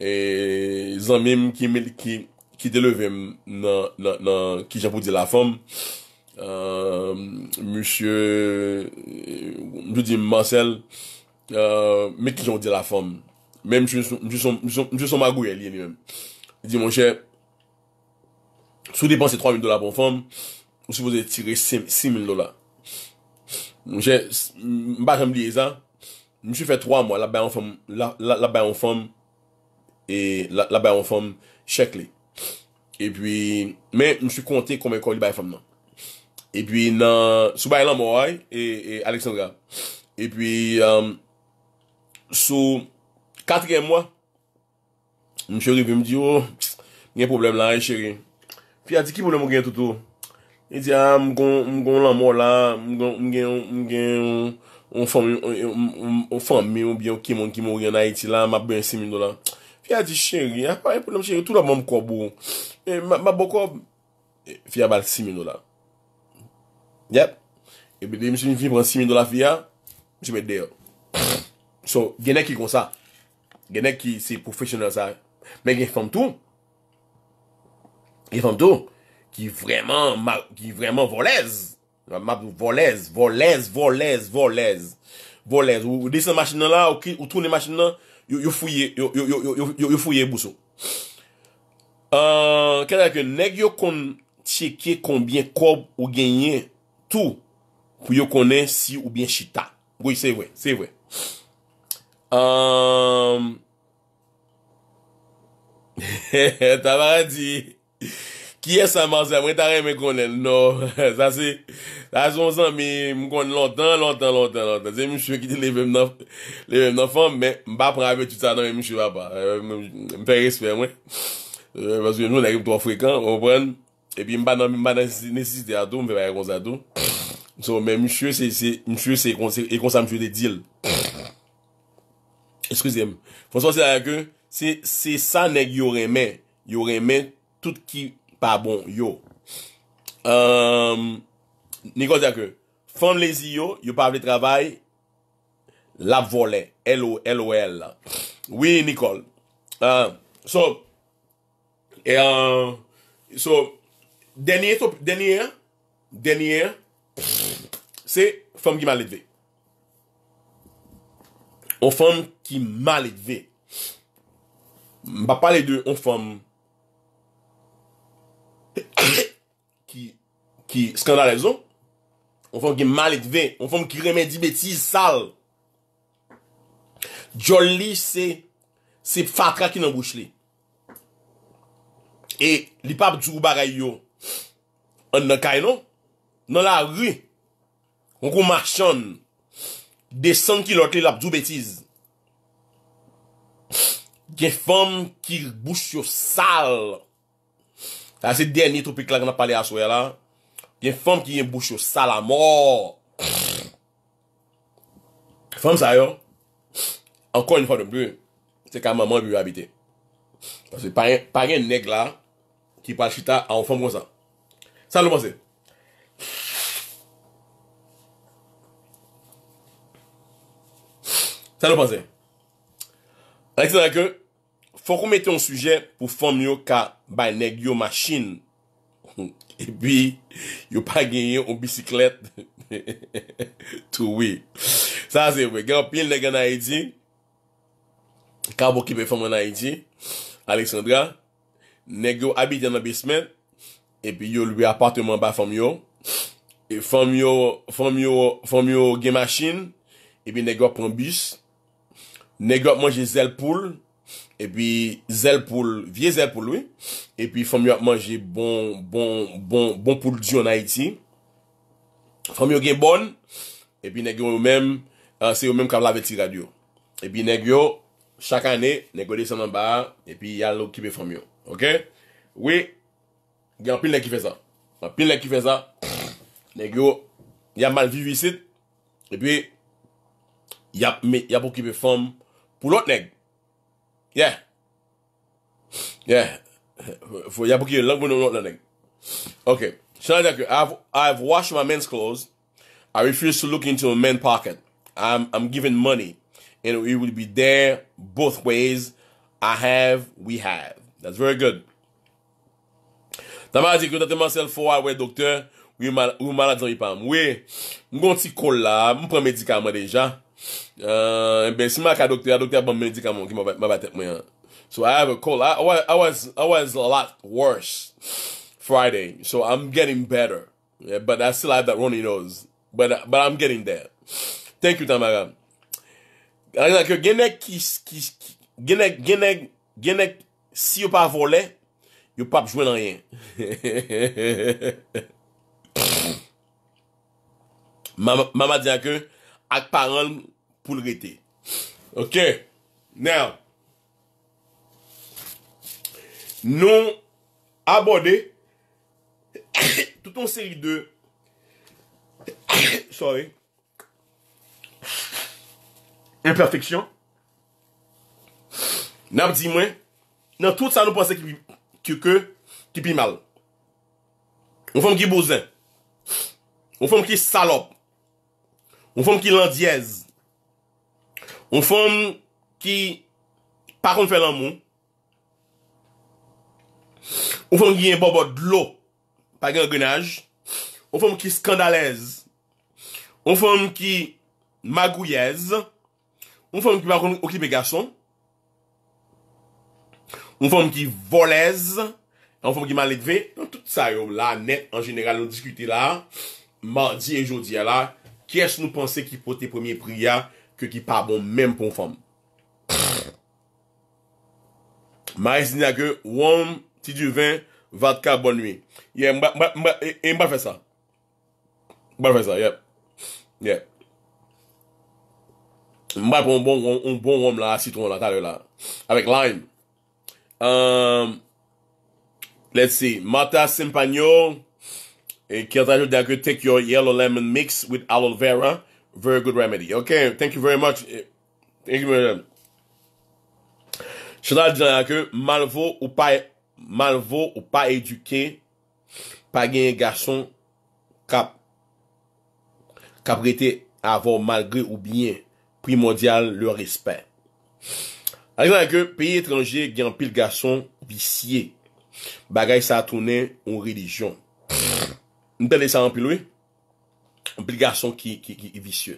e, ont ki, Qui ki deleve nan, nan, nan, ki la fom, Monsieur Je dis Marcel, uh, me ki jan pou di la fom, men je son magouye li men, mon cher Sou depanse 3.000 dola bon fòm, msou fòze tiré 6.000 dola. Mba chanm liye za, msou fè 3 mwa la bayon fòm, la bayon fòm, la bayon fòm chèk li. E pwi, men msou kontè konwen kòl li bayon fòm nan. E pwi nan, sou baylan mwa way, e Aleksandra. E pwi, euh, sou 4 gen mwa, msou rivi mdi yo, nyen problem lan e chèk li. Pi a di ki poule mwen gen toutou? E di a, mwen kon lanmò la, mwen gen, mwen gen, mwen fonmè mwen biye o kemon ki mwen gen na iti la, mwen bwen semen do la. Pi a di chen, ya pa, yon poule mwen chen, tou la mwen mwen koubou. E, mwen mwen koubou, fye a bal semen do la. Yep, e bè dey mwen fye mwen fye mwen semen do la fye a, mwen fye bè dey. So, genè ki kon sa, genè ki se profesyonel sa. Mwen gen fèm toutou? Eventou, ki vreman ki vreman volez volez, volez, volez volez, volez ou desen machin nan la, ou toune machin nan yo fuyye, yo, yo, yo, yo, yo yo fuyye bousou eee, euh, kenak yo nek yo kon cheke konbyen kob ou genye tou pou yo konen si ou byen chita goy, sey wè, sey wè eee he, he, he, ta va di he Qui est ça, Marcel? Moi, t'as rien, mais Non. Ça, c'est, ça, c'est mon ami, m'connais longtemps, longtemps, longtemps, longtemps. C'est monsieur qui les mêmes enfants. Les mêmes enfants, mais m'a pas prêt tout ça, non, mais monsieur, papa. Euh, m'fais respect, moi. Euh, parce que nous, on est trop fréquents, on prend. Et puis, m'a pas, m'a pas nécessité à tout, m'fais pas comme ça, tout. So, mais monsieur, c'est, c'est, monsieur, c'est, c'est, qu'on ça, monsieur, des deals. Excusez-moi. François, c'est là que, c'est, c'est ça, n'est-ce qu'il y aurait, mais, il y aurait, mais, Tout ki pa bon yo. Ehm, Nikol zake, fom lezi yo, yo pa avle travay, la vole. L-O-L. Oui, Nikol. Ehm, so, denye, denye, denye, se fom ki mal etve. O fom ki mal etve. Mpa pale de, o fom... Ki skandalèzo On fòm ki mal et ve On fòm ki remè di bètiz sal Djon li se Se patra ki nan bouch li E li pap djou baray yo An nan kay non Nan la ri On kou marchan Desan ki lot li lap djou bètiz Gen fòm ki bouch yo sal Sal Ase deni tropik la gen a pale aswe la, gen fom ki gen bouch yo salamor. Fom sa yo, ankon yon fom de mbue, se ka maman yon biyo habite. Pase pa gen neg la, ki pal chita, an fom kon sa. Sa lo panse? Sa lo panse? Ase nan ek yo? Fok ou mette yon suje pou fom yo ka bay negyo machin. E bi, yo pa genye yon bisiklet. Tou we. Sa zi we. Genyo pil negyo na edi. Kabo kipe fom yo na edi. Aleksandra. Negyo abid yon abismen. E bi, yo lwi apartemen bay fom yo. Fom yo geny machin. E bi, negyo apon bis. Negyo apman jizel poul. epi zel pou l, vie zel pou lwi, epi fom yo ap manje bon, bon, bon, bon pou l diyo na iti, fom yo gen bon, epi negyo yo menm, euh, se yo menm kab lave ti radio, epi negyo, chaka ane, negyo de sanan ba, epi yal nou kipe fom yo, ok? Ouye, gen apil nek ki fe za, apil nek ki fe za, negyo, yal mal vivi sit, epi, yal pou kipe fom pou lot neg, Yeah. Yeah. For Yabuki, you're not learning. Okay. Shall I've, i I've washed my men's clothes. I refuse to look into a man's pocket. I'm, I'm giving money. And it will be there both ways. I have, we have. That's very good. Dama di kwen tate man sel fwa we doktor, ou malad zan yi pam. We, mgon ti kol la, m pre medikaman deja. Euh, eh ben simak a dokti, a dokti ap ban mèndi kamon ki mwen batet mwen. So I have a cold. I was a lot worse Friday. So I'm getting better. But I still have that runny nose. But I'm getting there. Thank you Tamara. A genèk ki, genèk, genèk, genèk, si yo pa volè, yo pa jwè nan yè. Mama diya ke ak parol mwen. pour le rêter. Ok. Now. Nous aborder toute une série de sorry imperfection. n'a dit moins dans tout ça nous pensons que que qui pi mal. On femme qui bosin On femme qui salope. On femme qui dièse Un fòm ki pa kon fè lan moun. Un fòm ki yon bobo dlo pa gen genaj. Un fòm ki skandalèz. Un fòm ki magouyez. Un fòm ki pa kon okibè gason. Un fòm ki volez. Un fòm ki maledve. Non tout sa yon la net en general nou diskute la. Ma di en jodi ya la. Kèch nou panse ki pote premier pria? ke ki pa bon men pou fom. Maiz ni yage, wom, ti di vin, vat ka bon nwi. Ye, mba, mba, mba, e, e mba fe sa. Mba fe sa, yep. Yep. Mba pou mbon, mbon, mbon, mbon wom la, siton la, talo la. Awek lime. Ehm, let's see, mata simpanyo, e kia tajou di yage, take your yellow lemon mix with aloe vera, Very good remedy. Ok, thank you very much. Eh, thank you very much. Chanda di nan akè, malvo ou pa eduke, pa gen yon gason kap rete avon malgre ou bine, primodial le respè. Akè nan akè, peyi etranje gen pil gason visye, bagay sa tonen ou relijyon. Ndele sa an pil wè? Obligasyon ki visye.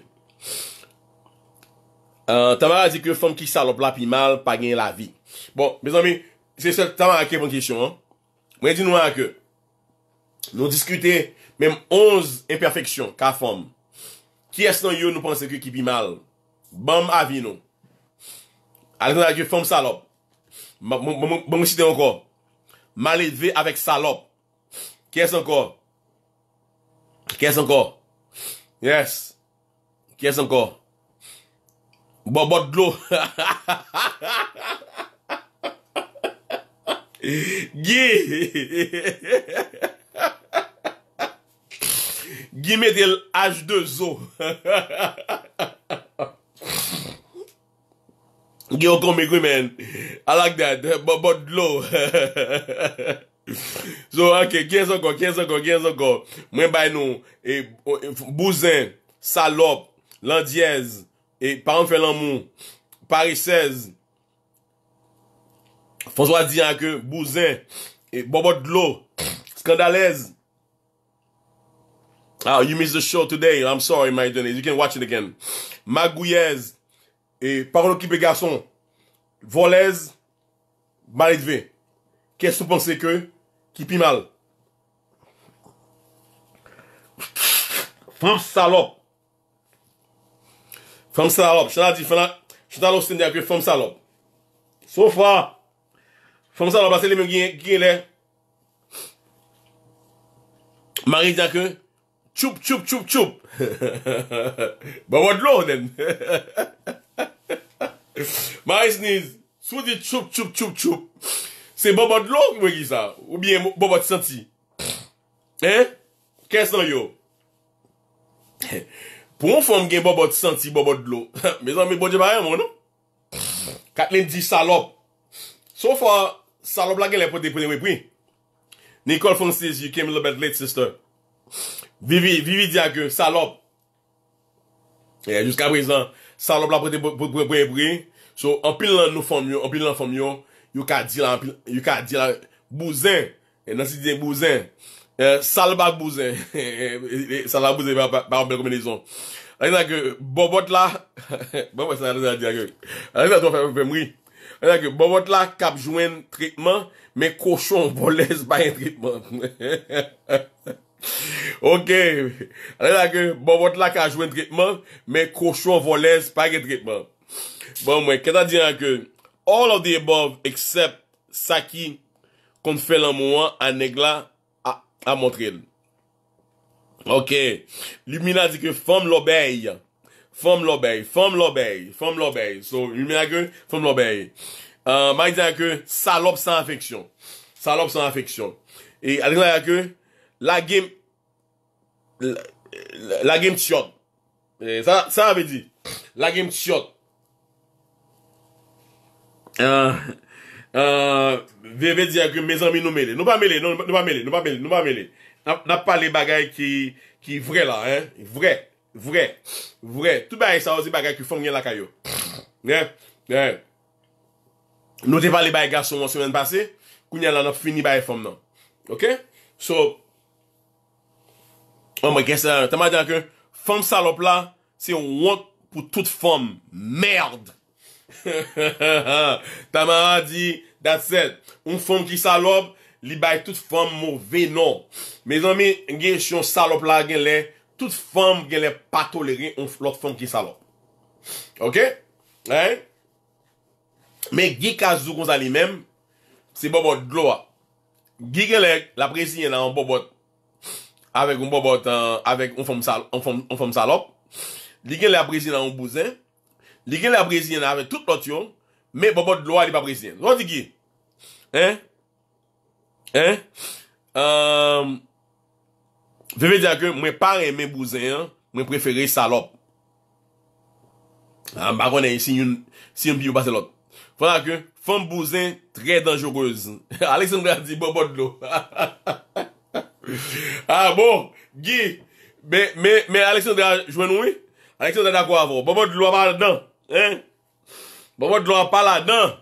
Tamar a di ke fom ki salop la pi mal pa gen la vi. Bon, bezan mi, se se tamar a ke bon kisyon. Mwen di nou a ke. Nou diskute menm 11 imperfeksyon ka fom. Kyes non yo nou pense ki pi mal? Bam avi nou. Alenon a di fom salop. Bon monsite anko. Mal edve avik salop. Kyes anko? Kyes anko? Yes, yes anko. Bobot glo. Gi. Gi me tel H2 zo. Gi okon mikwi men. I like that. Bobot glo. So anke, kien son kon, kien son kon, kien son kon Mwen bay nou Bouzen, Salop, Landiez Paranfe Lamou Paris 16 Fonsoa Dianke, Bouzen Bobot Lowe, Skandalez ah, You missed the show today, I'm sorry my jenny You can watch it again Magouyez Paranokipe Gason Volez Balitve qu'est-ce que vous pensez que qui pis mal Femme salope. Femme salope. Chantal dit, Chantal Austin dit que femme salope. Sauf là, femme salope, c'est les mêmes qui est là. Marie dit que, choup, choup, choup, choup. Bah, what law then? Marie sneeze. Sous dit choup, choup, choup, choup. Se Bobot Lowe ki mwen gi sa? Ou biye Bobot Santi? Eh? Kèst an yo? Pou mwen fòm gen Bobot Santi, Bobot Lowe? Mè zan mè bodje bayan moun nou? Katlen di salop. Sou fò salop la gen lè pote pote mwen brin. Nicole Francis, you came a little bit late sister. Vivi, Vivi Diagre, salop. Eh, jouska prezant. Salop la pote brin brin brin. So, anpil lan nou fòm yo, anpil lan fòm yo. You ka di la... You ka di la... Bouzin. E nan si diye bouzin. Euh, Salba bouzin. Salba bouzin. Par an bel komenezon. Anakè, bobot la... Anakè, bobot la kap jwen tritman, men koshon volez bayen tritman. Ok. Anakè, bobot la kap jwen tritman, men koshon volez bayen tritman. Bon mwen, kèta diyan akè... all of the above except Saki ki kon fè à à à à a, Ok, Lumina dit que Femme l'obéit, Femme l'obéit, Femme l'obéit, Femme l'obéit. So, Lumina que femme l'obéit. Uh, Mike que salope sans affection, salope sans affection. Et Et a que la la game la, game shot Ça ça avait La game shot Ve ve diya ki me zanmi nou mele Nou pa mele, nou pa mele, nou pa mele Na pa le bagay ki Ki vre la, vre Vre, vre, vre Tout bagay sa ozi bagay ki fom nye la kayo Nye, nye Nou te pa le bagay son mwen semen pase Kou nye la nan fin ni bagay fom nan Ok, so Omwe oh guess la Tamadian ki fom salop la Se yon wot pou tout fom Merd Tamara di, dat sel, Un fom ki salop, li bay tout fom mou venon. Me zanme, gen yon salop la gen le, Tout fom gen le patolere, Un lot fom ki salop. Ok? Eh? Me gen kazou kon zan li men, Se bobot gloa. Gen le, la presi yon nan bobot, Avèk un bobot, avèk euh, un fom salop, Gen le apresi yon nan un bozen, ligue gen la brésilien avec toute l'autre mais Bobot de loi, il pas brésilien. On dit qui? Hein? Hein? Euh, je veux dire que, moi, pas aimé bousin, hein, moi, préféré salope. Ah, bah, on est ici, une, si un bio passe voilà que, femme bousin, très dangereuse. Alexandre a dit, Bobot de l'eau. ah, bon, Guy, mais, mais, mais, Alexandre a joué nous, Alexandre a d'accord avec vous. Bon, de l'eau, pardon. Eh, bobo jlo an pa la dan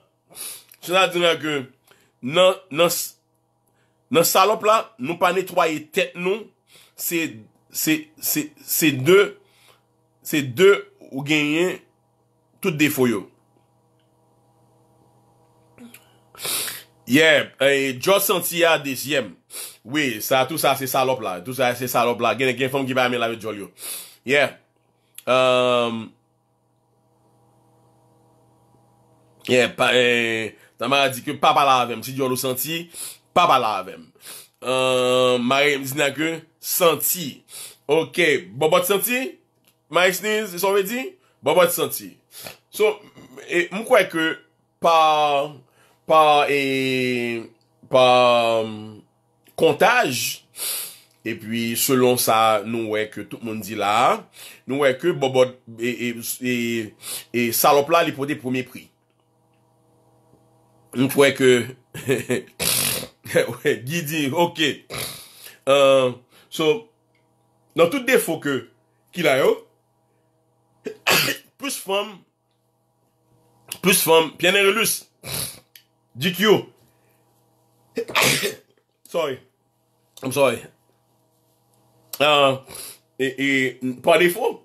Se la dinan ke Nan, nan Nan salop la, nou pa netwaye Tet nou, se Se, se, se, se de Se de ou genyen Tout defo yo Yeah Eh, Joe Santia desyem Oui, sa, tout sa se salop la Tout sa se salop la, genye genye fom ki va amen la ve Joe yo Yeah Ehm E, ta mwen a di ke papalavem Si di yo lo santi, papalavem euh, Mwen a di na ke Santi Ok, bobot santi? Mwen a di sa ouve di? Bobot santi e, Mwen kwe ke Pa e, Pa Kontaj E pi selon sa nou wek Tout moun di la Nou wek ke bobot E salop la li pou de pomi pri une fois que, ouais Guy dit ok, euh, so, dans tout défaut que, qu'il a eu, plus femme, plus femme, bien éreluce, du sorry, I'm sorry, euh, et, pas par défaut,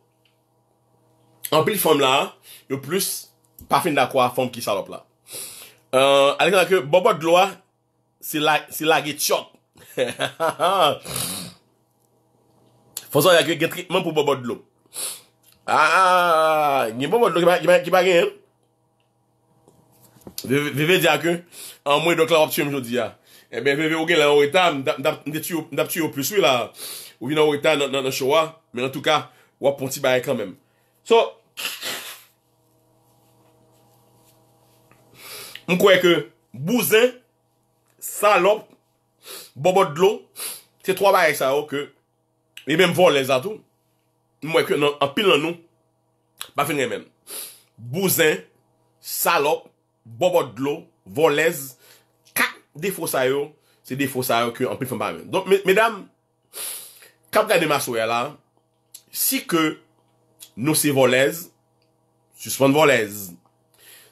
en pile femme là, le plus, parfum fin femme qui salope là. Euh, alors que Bobo de loi, c'est la, c'est la guetchoc. Faut savoir qu'il y a que traitement pour Bobo de Ah, il y a Bobo de qui va, qui va, qui va rien. Hein. Vivez, dire que, en moins, donc là, on va tuer aujourd'hui, Eh ben, vivez, ok, là, on est en d'abtuer au plus, oui, là. Ou bien, on en, dans, dans, le show, ah. Mais en tout cas, on va pointer bah, quand même. So, Mwen kweke, bouzen, salop, bobot glo, se troa baye sa yo ke, e menm volez atou, mwen kweke, an pil nan nou, pa fin gen menm. Bouzen, salop, bobot glo, volez, ka defo sa yo, se defo sa yo ke an pil fan ba menm. Don, medam, kap kade maso ya la, si ke nou se volez, suspon volez.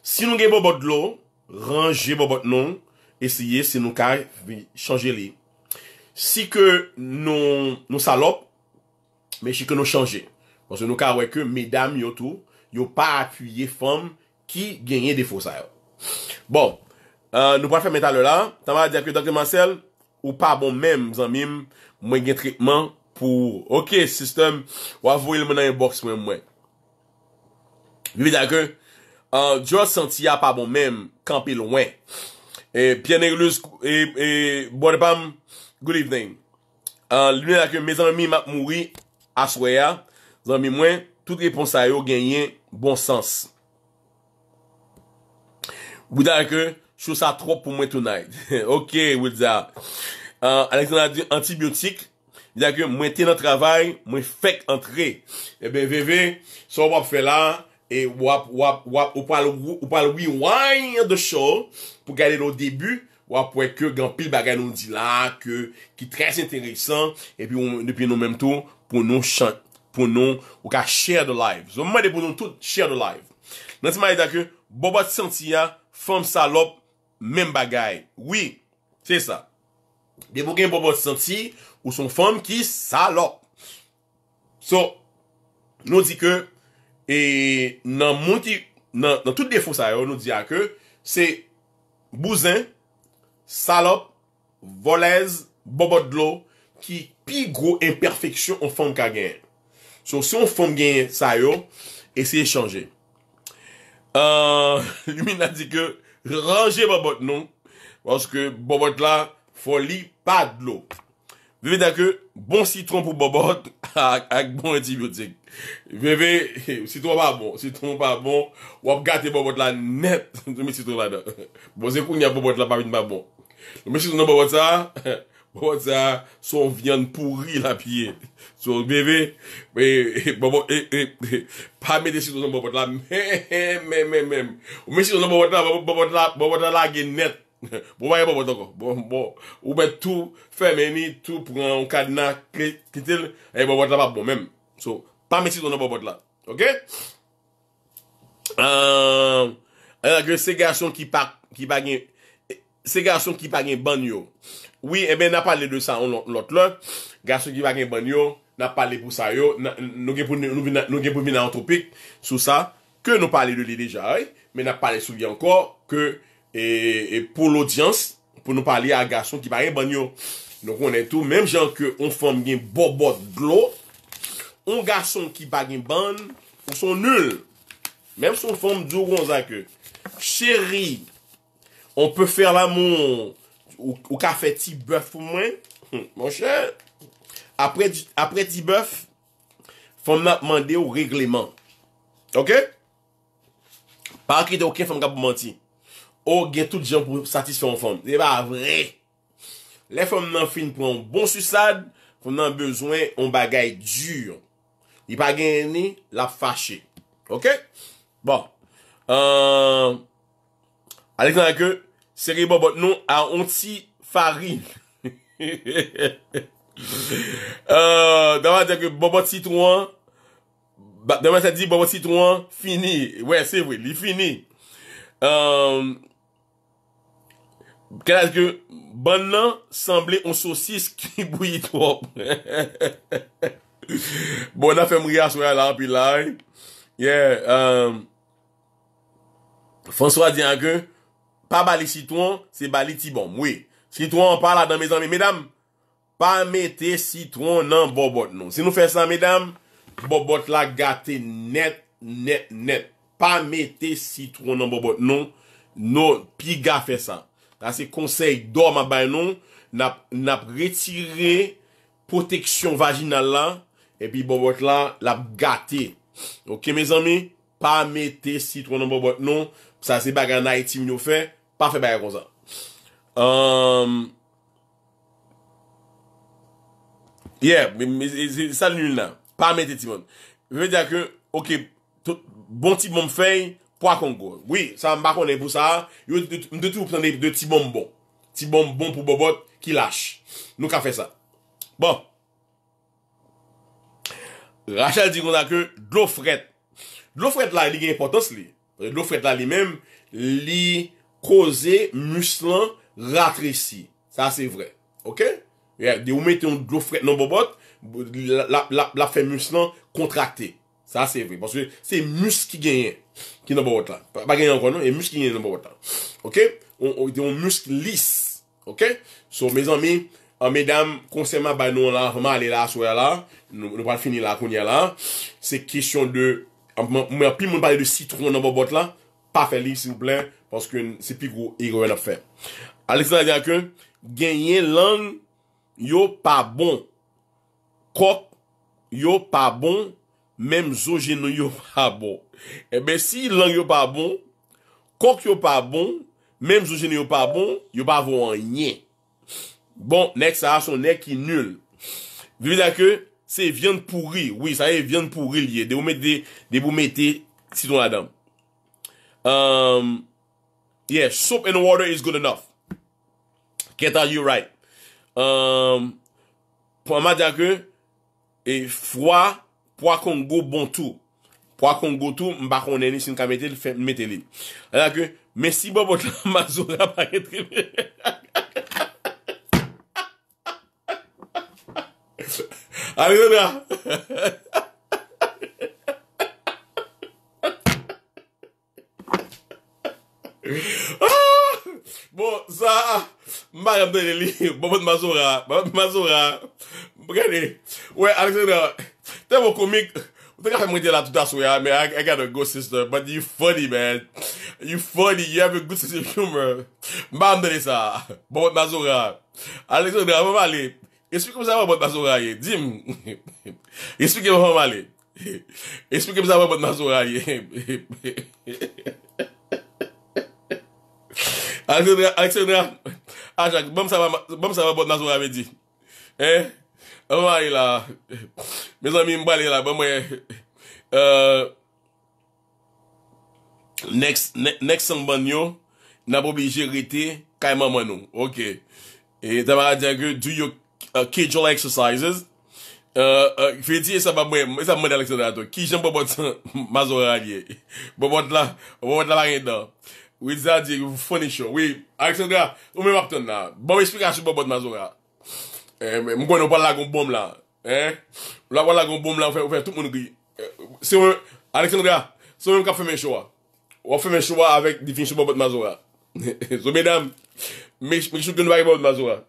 Si nou gen bobot glo, Ranje bo bot non Eseye se nou kay Change li Si ke nou salop Men si ke nou chanje Mwen se nou kay weke, medam yo tou Yo pa apuye fom Ki genye defo sa yo Bon, euh, nou pa fèm etal la Tama diakou, Dr. Marcel Ou pa bon men, zan mim Mwen gen trikman pou Ok, sistem, wavou il men en boks mwen mwen Vivi diakou Djo santi ya pa bon men, kampi lwen. Pya neglouz, bon de pam, good evening. Lune lakè, me zanmi map moui, aswaya. Zanmi mwen, tout reponsayou genyen, bon sens. Ou dake, chousa trop pou mwen tonay. Ok, ou dake. Aleksan adi, antibyotik, dake, mwen tena travay, mwen fek antre. Ebe, veve, sou wap fela, an, E ou pal wii wanyan de chou pou gade nou debu ou apwe ke gampil bagay nou di la ki tres interesan e epi nou menm tou pou nou ou ka share the life zo mwen de pou nou tout share the life nan se mali da ke bobat senti ya fom salop menm bagay oui se sa bi pou gen bobat senti ou son fom ki salop so nou di ke E nan tout defou sa yo nou diya ke se bouzin, salop, volez, bobot lo ki pi gro imperfeksyon an fonm ka gen. So se an fonm gen sa yo, eseye chanje. Euh, Lumi nan di ke ranje bobot nou, wanske bobot la foli pa de lo. Veve dake, bon sitron pou bobot ak bon antibiotik. Veve, sitron pa bon, sitron pa bon, wap gate bobot la net. Mwen sitron la da. Boze koun ya bobot la pa min pa bon. Mwen sitron nan bobot la, bobot la son vyan pouri la piye. So, veve, pa me de sitron nan bobot la, men, men, men, men. Mwen sitron nan bobot la, bobot la la gen net. Bo ba yon bo bot anko? Bo, bo, oube tout, feme mi, tout, pou yon kad na, kitil, yon e bo bot la pa bon men. So, pa mesi ton yon bo bot la. Ok? An, an ge se gason ki pak, ki pak gen, se gason ki pak gen ban yo. Oui, ebe, na pale de sa, lot lot, gason ki pak gen ban yo, na pale pou sa yo, nou gen pou vin nan antropik, sou sa, ke nou pale de li deja, me na pale sou li anko, ke, E, e pou l'odyans, pou nou pali a gason ki bagen ban yo. Non konen tou, menm jan ke yon fom gen bobot glo, yon gason ki bagen ban, yon son nul. Menm son fom duron zake. Chéri, yon pou fèr la moun ou ka fè ti bèf ou mwen. Mon chè, apre ti bèf, fom nan mande yon regleman. Ok? Par ki de ok fom ka pou manti. Ou gen tout jen pou satisfyon fom. De ba vre. Le fom nan fin pou an bon sussad. Fon nan bezwen an bagay djur. I pa gen ene la fache. Ok. Bon. Euh, Aleksandre ke. Seri bo bot nou a onti fari. Euh, Daman dike bo bot sitouan. Daman sa di bo bot sitouan. Fini. Ouye se ouye. Li fini. Ehm. Ben nan, sanble yon sosis ki bouyit wop. Bon, nan fèm riyas wè la, pi la. Eh? Um, François diyan ke, pa bali sitouan, se bali ti bom. Sitouan, an pa la dan me zanme. Medam, pa mette sitouan nan bobot nan. Se nou fè san, medam, bobot la gate net, net, net. Pa mette sitouan nan bobot nan, nou, pi ga fè san. Ase konsey do ma bay nou, nap retire proteksyon vajinal la, epi bobot la, lap gate. Ok, me zanmi, pa mette si tounan bobot nou, sa se baga na etim nou fey, pa fe baga kon sa. Yeah, sali nul nan, pa mette ti bon. Ve diya ke, ok, bon tip moun fey, Congo. Oui, ça m'a connu pour ça. de tout, prendre de petits bonbons. Petits bonbons pour Bobot qui lâche. Nous qu'a fait ça. Bon. Rachel dit qu'on a que de l'eau frette. De l'eau frette là, il y a importance. De l'eau frette là, lui-même, il causé muscles ratréci Ça, c'est vrai. Ok? De vous mettez un de l'eau frette dans Bobot, la, la, fait musclant contracté. Ça, c'est vrai. Parce que c'est muscle qui gagne. Ki nan bo bot la, pa genyen an kon nou, e musk ki genyen nan bo bot la Ok, ou de yon musk lis Ok, sou me zan mi A medam, konsenman bay nou la Homan ale la, sou ya la Nou ban fini la, konye la Se kesyon de, mwen api moun pale de Citron nan bo bot la, pa felis Sin plen, paske se pi gro E go ven ap fe Ganyen lang Yo pa bon Kok Yo pa bon même zo nou yo pas bon. Eh ben si langue yo pas bon, coq yo pas bon, même zo genou yo pas bon, yo pas bon rien. Bon, nek ça a son nez qui nul. Vu là que c'est viande pourrie. Oui, ça est viande pourrie De vous des vous mettez si la dame. Um yeah, soap and water is good enough. Get out you right. Um pour m'a dire que et froid Pwa kon go bontou. Pwa kon go tou, mba kon deni sin kamete li meten li. Alake, mwen si bo bot mazora ba etre. Alen ya. Bo, sa. Mba remden li. Bo bot mazora. Bo bot mazora. Mwen akse nan wa. Tè mwen koumik, mwen te ka fè mwen de la touta sou ya, men, I got a ghost sister, but you funny, men. You funny, you have a good sense of humor. Mba mde de sa, babot nazoura. Alekson nga, mwen mali, e spik msa mwen babot nazoura ye, di m. E spik msa mwen mali, e spik msa mwen babot nazoura ye. Alekson nga, a chak, mwen msa mwen babot nazoura me di. E? E? Avay la, me zon mi mbale la, bè mwen... Euh, next son banyo, nabou bi jirite, kayman mwen nou, ok. E tabar adyage, do yo uh, kejola exercises. Euh, euh, Feti, e sa bè mwen, e sa mwen aleksonato, ki jen bobot mazora diye. Bobot la, bobot la larenda. Ou yi zade, ou fone shou. Ou yi, aleksonato, ou mwen wap ton la, bè mwen spikasyon bobot mazora diye. Mwen kon yo wap la kon bom la, wap la kon bom la wap fè tout moun gri. Aleksan Nouria, sou mwen wap fè men chowa? Wap fè men chowa avèk divinsyon bon bot mazora? Zou mè dam, mwen kishou kon nou bagay bon bot mazora?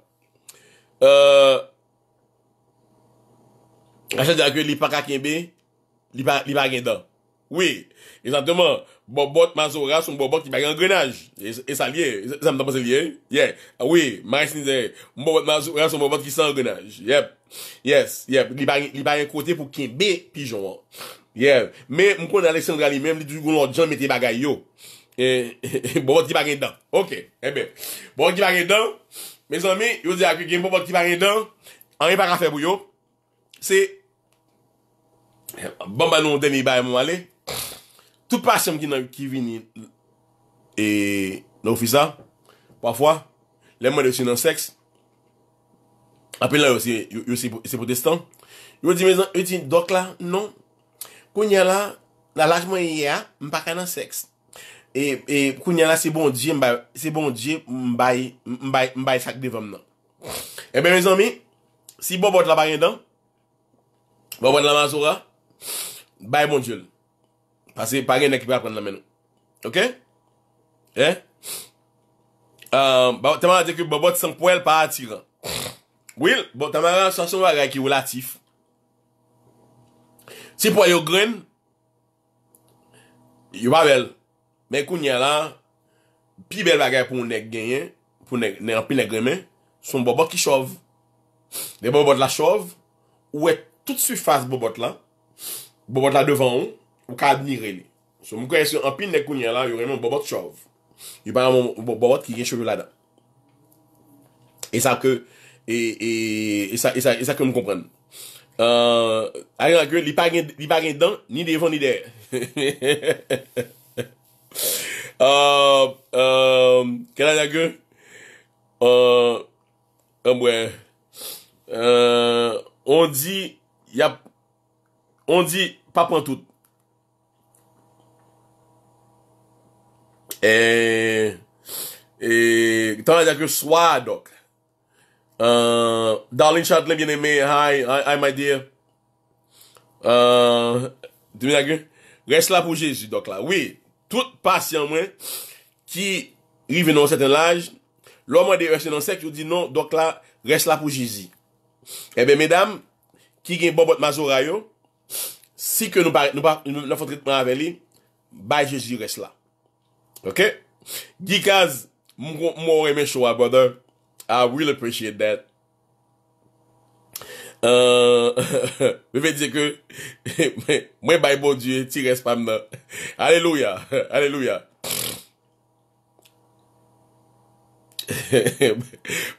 Ache di akwe li pak akienbe, li bagay endan. Oui, esantement, mbobot mazoura son mbobot ki pari an grenaj. E sa liye, e sa mta pa se liye. Ye, ah oui, mares ni ze, mbobot mazoura son mbobot ki sa an grenaj. Yep, yes, yep, li pari an kote pou kinbe pijon an. Ye, me mkwande Aleksandra li menm li touj gounan dijan meti bagay yo. E, mbobot ki pari an dan. Ok, ebe, mbobot ki pari an dan. Mesan mi, yo di akwe gen mbobot ki pari an dan. An e pa ka febou yo. Se, se, se, se, se, se, se, se, se, se, se, se, se, se, se, se, se, se Sou pasyem ki vini e nou fisa pwafwa, le mwen de ou si nan seks apel la ou se protestan yo di mezan, ou ti dok la, non kounya la, la lajman ye a, mpaka nan seks e, e kounya la, se bon diye se bon diye, mbay mbay sak devom nan e be mezan mi, si bobot la bayen dan bobot la manzoura baye bon diye l Pase, pa gen nek ki pran la men nou. Ok? Ye? Taman la dek yo, bobot san pou el pa atira. Wil, taman la dek yo, san son waga ki ou latif. Si pou yo gren, yo wabel, men kou nye la, pi bel waga pou nek genyen, pou nek, nek, nek grenmen, son bobot ki chov. De bobot la chov, ou e tout su fass bobot la, bobot la devan ou, Ou ka adni rene. So mwen kwenye se apil ne kounye la, yo reyman mwen bobot chov. Yo bayan mwen bobot ki gen chov yo la dan. E sa ke, e, e, e, e sa ke mwen kompren. Euh, ayan ake, li pa gen dan, ni devon ni der. Kena ayan ake, an mwen, euh, euh, on di, yap, on di, pa pantout. Et... Et... que la soir donc euh, darling bien aimé. hi, hi, my dear. Euh... Reste là pour Jésus, donc là. Oui, toute patient, Oui, tout arrive dans un certain âge, l'homme laj, lòman dans un nan il je dis non, là, là reste pour pour Jésus. Eh bien, mesdames, qui gen si que nous pas, nous pas, pas de nou Jésus Okey? Gikaz mwen mwen reme showa, brother. I really appreciate that. Mwen fe diye ke mwen bayi bonjye ti respam nan. Aleluya. Aleluya.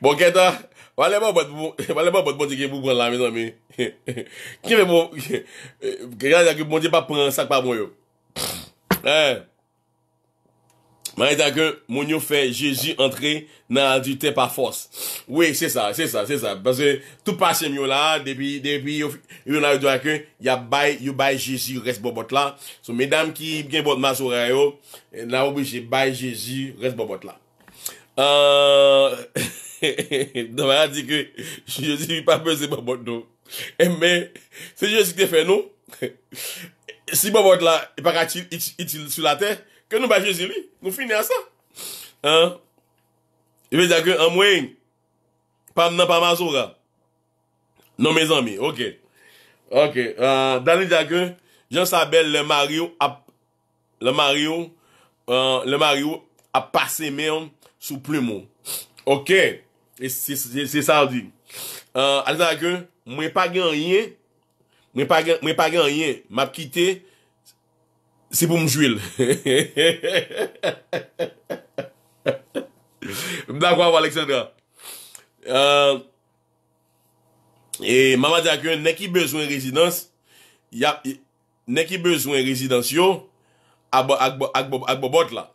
Bonke to. Wale mwen bot bonjye ki mwen mwen la, mi nan mi. Ki mwen bonjye ki bonjye pa pran sak pa mwen yo. Eh. Mwen a di akè, mwen yo fè Jezi antre nan al di te pa fòs. Ouè, se sa, se sa, se sa. Pase, tou pasèm yo la, depi, depi, yo nan yo dwa akè, yo bay Jezi, res Bobot la. So, medam ki, mwen gen bot ma sou re a yo, nan oubi, jè bay Jezi, res Bobot la. Mwen euh, a di kè, Jezi, pa bè se Bobot nou. Mwen, se Jezi kè fè nou, si Bobot la, paratil, itil sou la tèr, Kè nou bache zili? Nou finè a sa? Ha? Ibe zake, an mwen, pam nan pamazou ka? Non mè zami, ok. Ok, euh, dani zake, jans abel le Mario le Mario euh, le Mario apase mè an sou plume. Ok, se sa euh, di. Al zake, mwen pa gen yè, mwen pa gen yè, map kite Se pou mjwil. Mda kwa waleksen ya. Euh, e mama de akwen, ne ki bezwen rezidans, ne ki bezwen rezidans yo, ak bo bot la.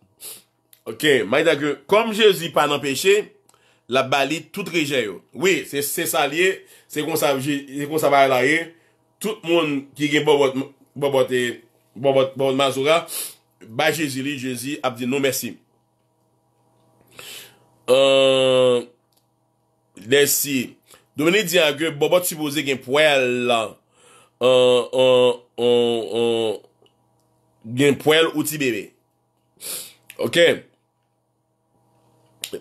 Ok, ma de akwen, kom je zi pan empeshe, la bali tout reje yo. Oui, se sa liye, se kon sa va la ye, tout moun ki gen bo bot e yo. Bon, votre bon, Mazura, bah Jésus, li Jésus, a dit non, merci. Euh, Merci Dominique dit que Bobo supposé qu'il poêle là, euh, euh, euh, poil euh, poêle ou ti bébé. Ok.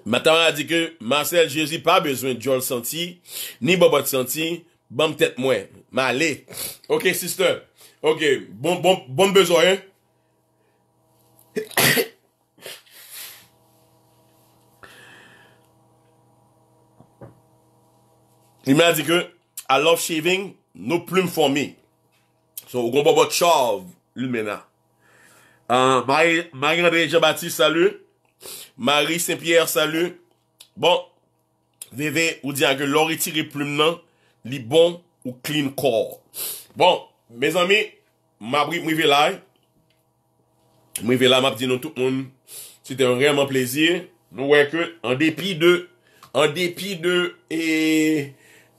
Maintenant, a dit que Marcel Jésus pas besoin de Joel Santi, ni Bobo Santi, bam tête moins. Mais allez. Ok, sister. Ok, bon, bon, bon besoin. Hein. Il m'a dit que, I love shaving, no plume for me. So, on va votre chauve, l'humain. Euh, Marie-André Marie andré jean baptiste salut. Marie Saint-Pierre, salut. Bon, VV, ou dire que l'or tiré plume non, li bon ou clean corps. Bon, Mez ame, m apri mwe velay. Mwe velay m ap di nou tout moun. Sete rèman plezir. Nou wè ke, an depi de, an depi de, eee,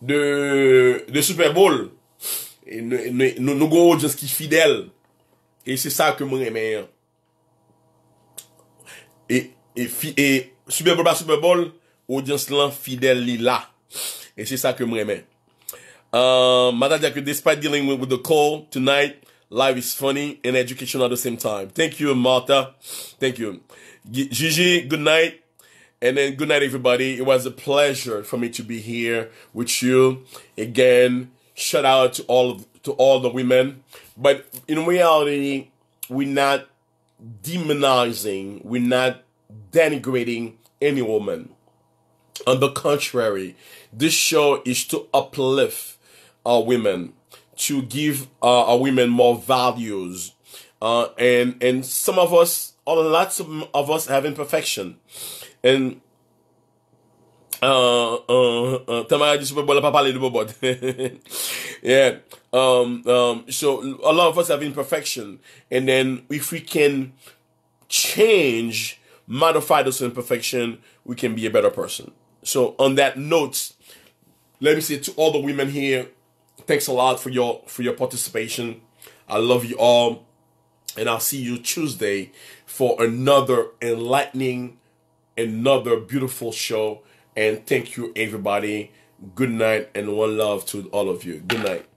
de, de Super Bowl. E nou gwo audians ki fidel. E se sa ke m remè. E, e, e, Super Bowl pa Super Bowl, audians lan fidel li la. E se sa ke m remè. Um, Madajaka, despite dealing with, with the cold tonight, life is funny and educational at the same time. Thank you, Martha. Thank you. Gigi, good night. And then good night, everybody. It was a pleasure for me to be here with you again. Shout out to all of, to all the women. But in reality, we're not demonizing, we're not denigrating any woman. On the contrary, this show is to uplift our women, to give uh, our women more values. Uh, and and some of us, or lots of, of us, have imperfection. And uh, uh, uh, Yeah. Um, um, so a lot of us have imperfection. And then if we can change, modify those imperfection, we can be a better person. So on that note, let me say to all the women here, Thanks a lot for your for your participation. I love you all. And I'll see you Tuesday for another enlightening, another beautiful show. And thank you, everybody. Good night and one love to all of you. Good night.